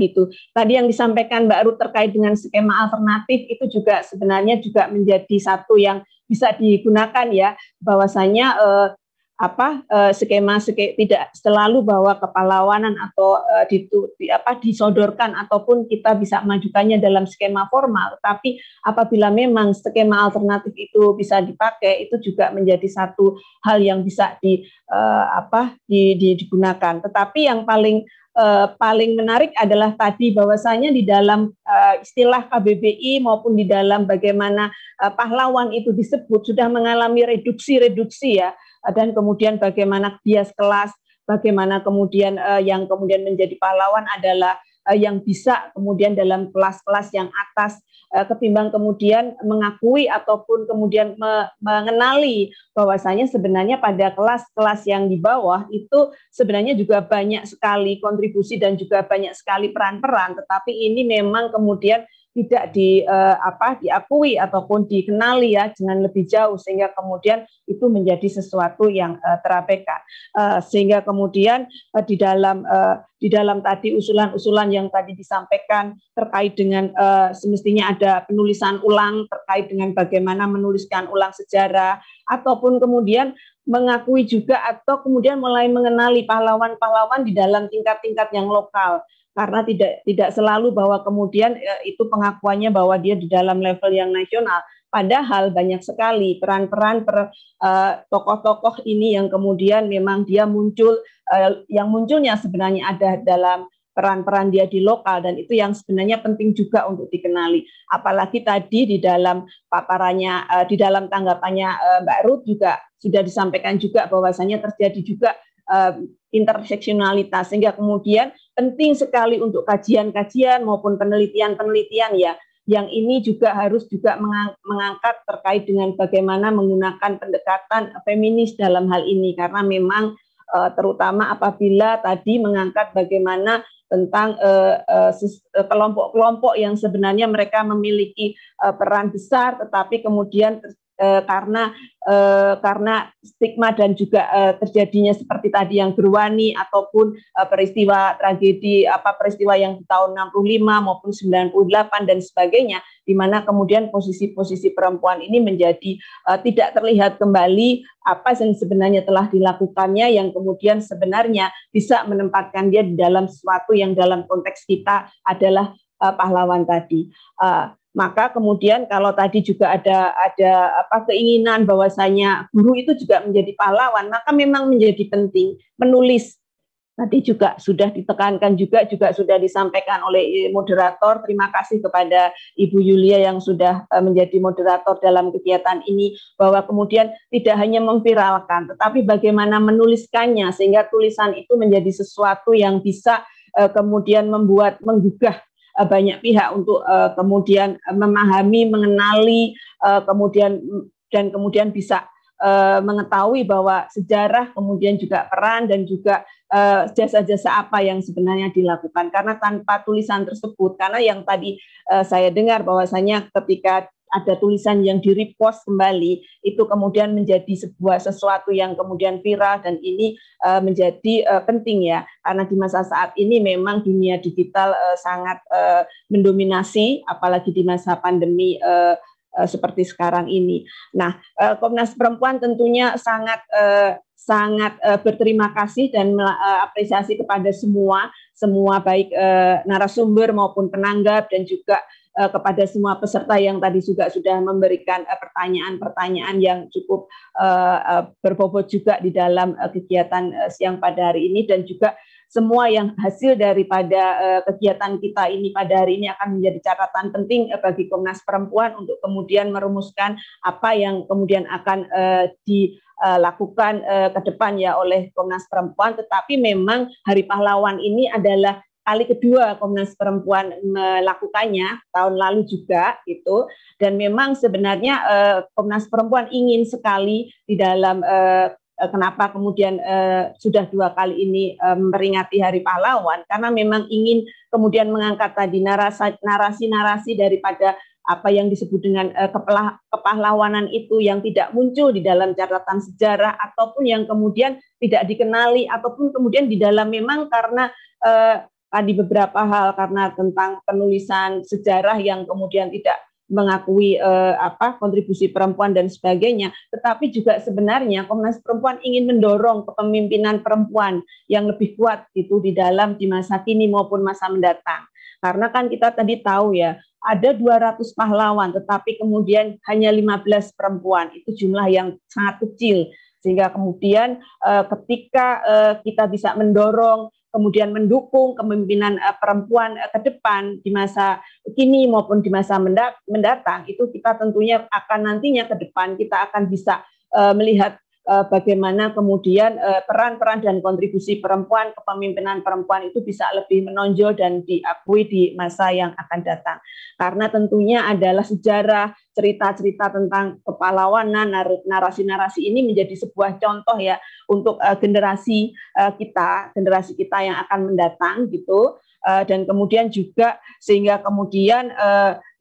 gitu. Tadi yang disampaikan Mbak Ruth terkait dengan skema alternatif itu juga sebenarnya juga menjadi satu yang bisa digunakan ya bahwasanya uh, apa eh, skema tidak selalu bahwa kepahlawanan atau eh, ditu, di, apa disodorkan ataupun kita bisa majukannya dalam skema formal tapi apabila memang skema alternatif itu bisa dipakai itu juga menjadi satu hal yang bisa di eh, apa di, di, digunakan tetapi yang paling eh, paling menarik adalah tadi bahwasanya di dalam eh, istilah KBBI maupun di dalam bagaimana eh, pahlawan itu disebut sudah mengalami reduksi-reduksi ya Eh, dan kemudian bagaimana bias kelas, bagaimana kemudian eh, yang kemudian menjadi pahlawan adalah eh, yang bisa kemudian dalam kelas-kelas yang atas ketimbang kemudian mengakui ataupun kemudian mengenali bahwasanya sebenarnya pada kelas-kelas yang di bawah itu sebenarnya juga banyak sekali kontribusi dan juga banyak sekali peran-peran tetapi ini memang kemudian tidak di uh, apa diakui ataupun dikenali ya dengan lebih jauh sehingga kemudian itu menjadi sesuatu yang uh, terabaikan uh, sehingga kemudian uh, di dalam uh, di dalam tadi usulan-usulan yang tadi disampaikan terkait dengan uh, semestinya ada penulisan ulang terkait dengan bagaimana menuliskan ulang sejarah ataupun kemudian mengakui juga atau kemudian mulai mengenali pahlawan-pahlawan di dalam tingkat-tingkat yang lokal karena tidak tidak selalu bahwa kemudian e, itu pengakuannya bahwa dia di dalam level yang nasional padahal banyak sekali peran-peran per, tokoh e, tokoh-tokoh ini yang kemudian memang dia muncul e, yang munculnya sebenarnya ada dalam peran-peran dia di lokal dan itu yang sebenarnya penting juga untuk dikenali. Apalagi tadi di dalam paparannya, di dalam tanggapannya Mbak Ruth juga sudah disampaikan juga bahwasanya terjadi juga interseksionalitas sehingga kemudian penting sekali untuk kajian-kajian maupun penelitian-penelitian ya yang ini juga harus juga mengangkat terkait dengan bagaimana menggunakan pendekatan feminis dalam hal ini karena memang eh, terutama apabila tadi mengangkat bagaimana tentang eh, eh, kelompok-kelompok yang sebenarnya mereka memiliki peran besar tetapi kemudian eh, karena eh, karena stigma dan juga eh, terjadinya seperti tadi yang Gerwani ataupun eh, peristiwa tragedi apa peristiwa yang di tahun 65 maupun 98 dan sebagainya di mana kemudian posisi-posisi perempuan ini menjadi eh, tidak terlihat kembali apa yang sebenarnya telah dilakukannya yang kemudian sebenarnya bisa menempatkan dia di dalam sesuatu yang dalam konteks kita adalah uh, pahlawan tadi. Uh, maka kemudian kalau tadi juga ada ada apa keinginan bahwasanya guru itu juga menjadi pahlawan maka memang menjadi penting menulis tadi juga sudah ditekankan juga juga sudah disampaikan oleh e, moderator terima kasih kepada Ibu Yulia yang sudah e, menjadi moderator dalam kegiatan ini bahwa kemudian tidak hanya memviralkan tetapi bagaimana menuliskannya sehingga tulisan itu menjadi sesuatu yang bisa e, kemudian membuat menggugah Eh, banyak pihak untuk eh, kemudian eh, memahami, mengenali, kemudian dan kemudian bisa uh, mengetahui bahwa sejarah kemudian juga peran dan juga eh, jasa-jasa apa yang sebenarnya dilakukan karena tanpa tulisan tersebut karena yang tadi uh, saya dengar bahwasanya ketika ada tulisan yang di repost kembali itu kemudian menjadi sebuah sesuatu yang kemudian viral dan ini uh, menjadi uh, penting ya karena di masa saat ini memang dunia digital uh, sangat uh, mendominasi apalagi di masa pandemi uh, Eh, seperti sekarang ini. Nah, eh, Komnas Perempuan tentunya sangat eh, sangat berterima kasih dan apresiasi kepada semua semua baik narasumber maupun penanggap dan juga kepada semua peserta yang tadi juga sudah memberikan pertanyaan-pertanyaan yang cukup berbobot juga di dalam kegiatan siang pada hari ini dan juga semua yang hasil daripada uh, kegiatan kita ini pada hari ini akan menjadi catatan penting uh, bagi Komnas Perempuan untuk kemudian merumuskan apa yang kemudian akan uh, eh, di lakukan uh, ke depan ya oleh Komnas Perempuan tetapi memang Hari Pahlawan ini adalah kali kedua Komnas Perempuan melakukannya tahun lalu juga itu dan memang sebenarnya uh, Komnas Perempuan ingin sekali di dalam uh, Eh, kenapa kemudian eh, sudah dua kali ini eh, memperingati Hari Pahlawan karena memang ingin kemudian mengangkat tadi narasi-narasi daripada apa yang disebut dengan eh, kepahlawanan itu yang tidak muncul di dalam catatan sejarah ataupun yang kemudian tidak dikenali ataupun kemudian di dalam memang karena eh, tadi beberapa hal karena tentang penulisan sejarah yang kemudian tidak mengakui eh, apa kontribusi perempuan dan sebagainya, tetapi juga sebenarnya Komnas Perempuan ingin mendorong kepemimpinan perempuan yang lebih kuat itu di dalam di masa kini maupun masa mendatang. Karena kan kita tadi tahu ya, ada 200 pahlawan tetapi kemudian hanya 15 perempuan. Itu jumlah yang sangat kecil sehingga kemudian eh, ketika eh, kita bisa mendorong kemudian mendukung kepemimpinan uh, eh, perempuan uh, ke depan di masa kini maupun di masa mendatang itu kita tentunya akan nantinya ke depan kita akan bisa uh, melihat Eh, bagaimana kemudian eh, peran-peran dan kontribusi perempuan, kepemimpinan perempuan itu bisa lebih menonjol dan diakui di masa yang akan datang. Karena tentunya adalah sejarah cerita-cerita tentang kepahlawanan, narasi-narasi ini menjadi sebuah contoh ya untuk eh, generasi kita, generasi kita yang akan mendatang gitu. Dan kemudian juga sehingga kemudian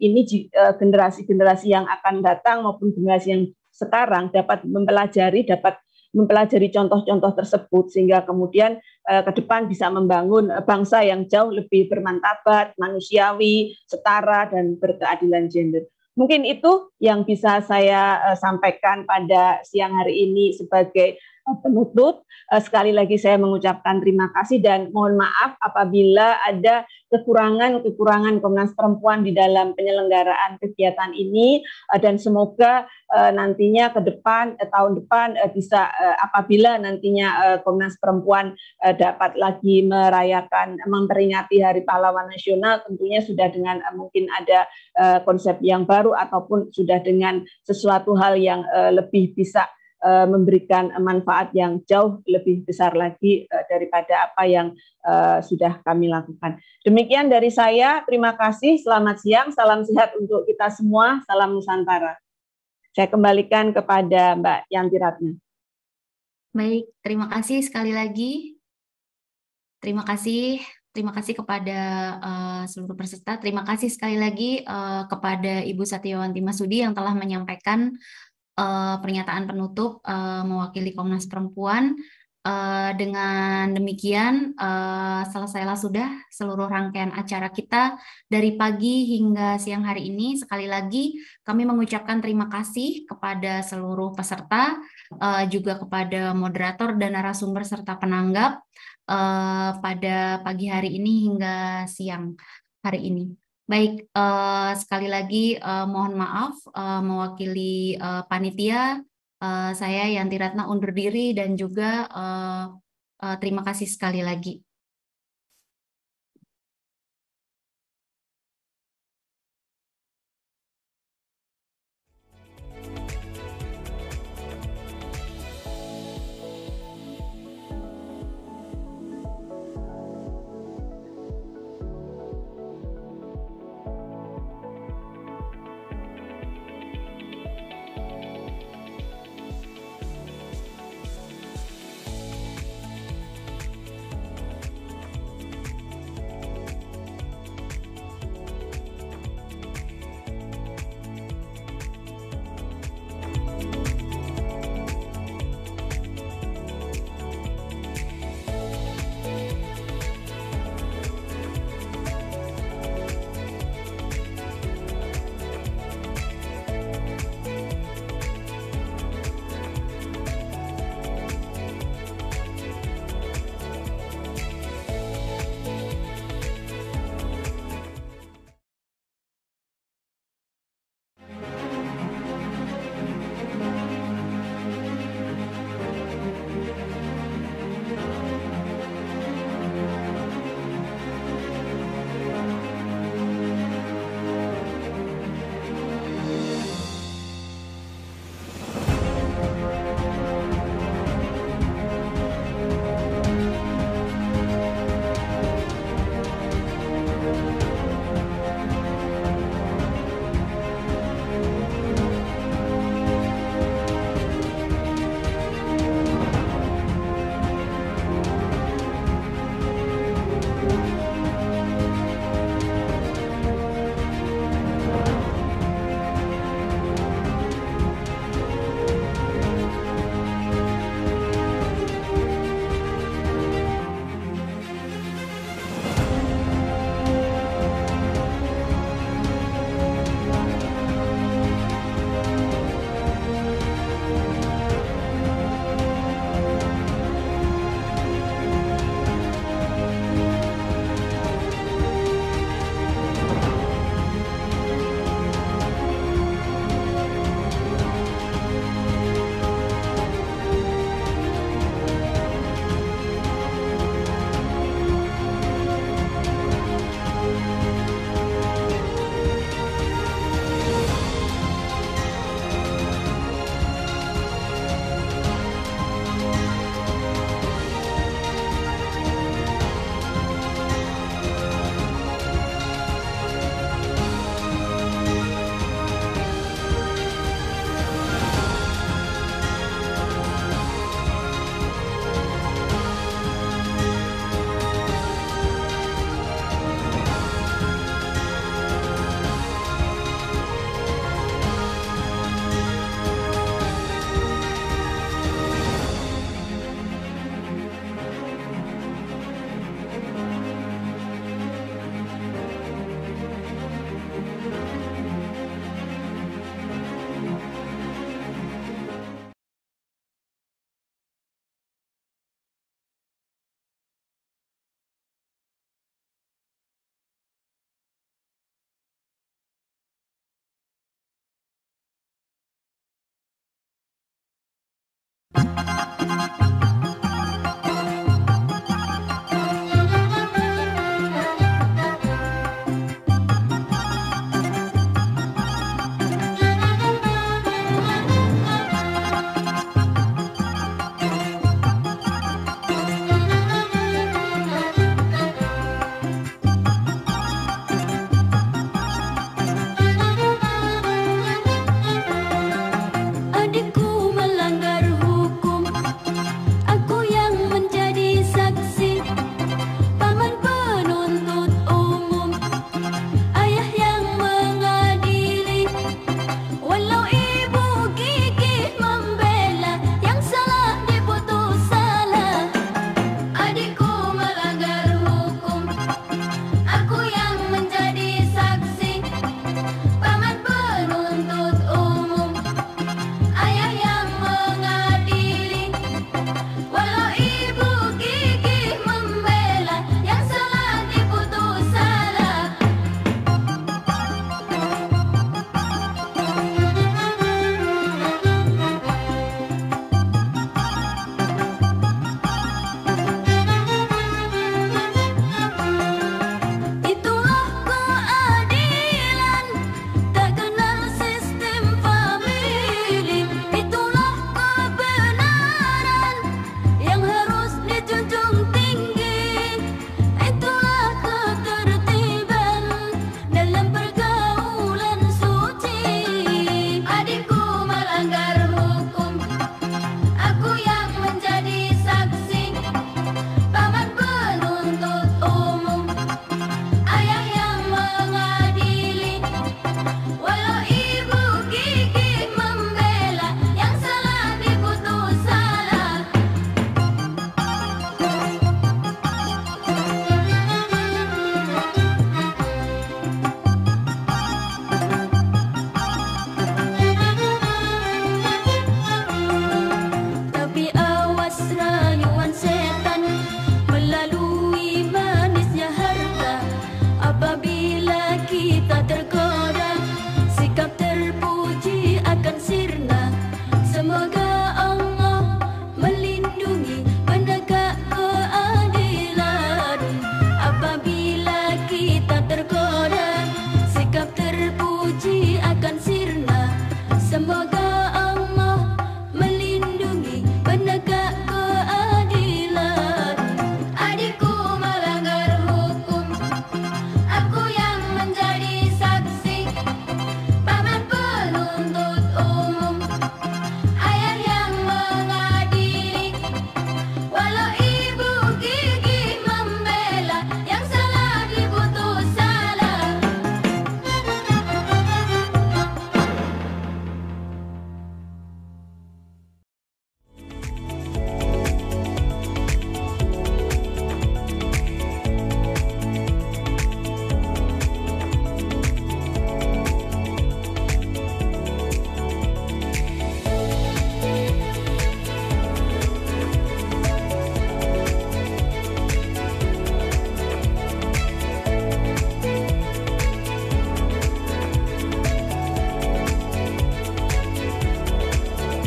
ini generasi-generasi yang akan datang maupun generasi yang sekarang dapat mempelajari, dapat mempelajari contoh-contoh tersebut sehingga kemudian eh, ke depan bisa membangun eh, bangsa yang jauh lebih bermantabat, manusiawi, setara dan berkeadilan gender. Mungkin itu yang bisa saya eh, sampaikan pada siang hari ini sebagai penutup. Eh, sekali lagi saya mengucapkan terima kasih dan mohon maaf apabila ada kekurangan-kekurangan Komnas Perempuan di dalam penyelenggaraan kegiatan ini eh, dan semoga eh, nantinya ke depan tahun depan bisa apabila nantinya Komnas Perempuan dapat lagi merayakan memperingati Hari Pahlawan Nasional tentunya sudah dengan mungkin ada konsep yang baru ataupun sudah dengan sesuatu hal yang lebih bisa uh, memberikan manfaat yang jauh lebih besar lagi uh, daripada apa yang uh, sudah kami lakukan. Demikian dari saya, terima kasih, selamat siang, salam sehat untuk kita semua, salam Nusantara. Saya kembalikan kepada Mbak Yanti Ratna. Baik, terima kasih sekali lagi. Terima kasih Terima kasih kepada uh, seluruh peserta. Terima kasih sekali lagi uh, kepada Ibu Satyawanti Masudi yang telah menyampaikan uh, pernyataan penutup uh, mewakili Komnas Perempuan. Uh, dengan demikian, uh, selesailah sudah seluruh rangkaian acara kita dari pagi hingga siang hari ini. Sekali lagi, kami mengucapkan terima kasih kepada seluruh peserta, uh, juga kepada moderator dan narasumber serta penanggap uh, pada pagi hari ini hingga siang hari ini. Baik, uh, sekali lagi uh, mohon maaf uh, mewakili uh, panitia, uh, saya Yanti Ratna undur diri dan juga uh, uh, terima kasih sekali lagi.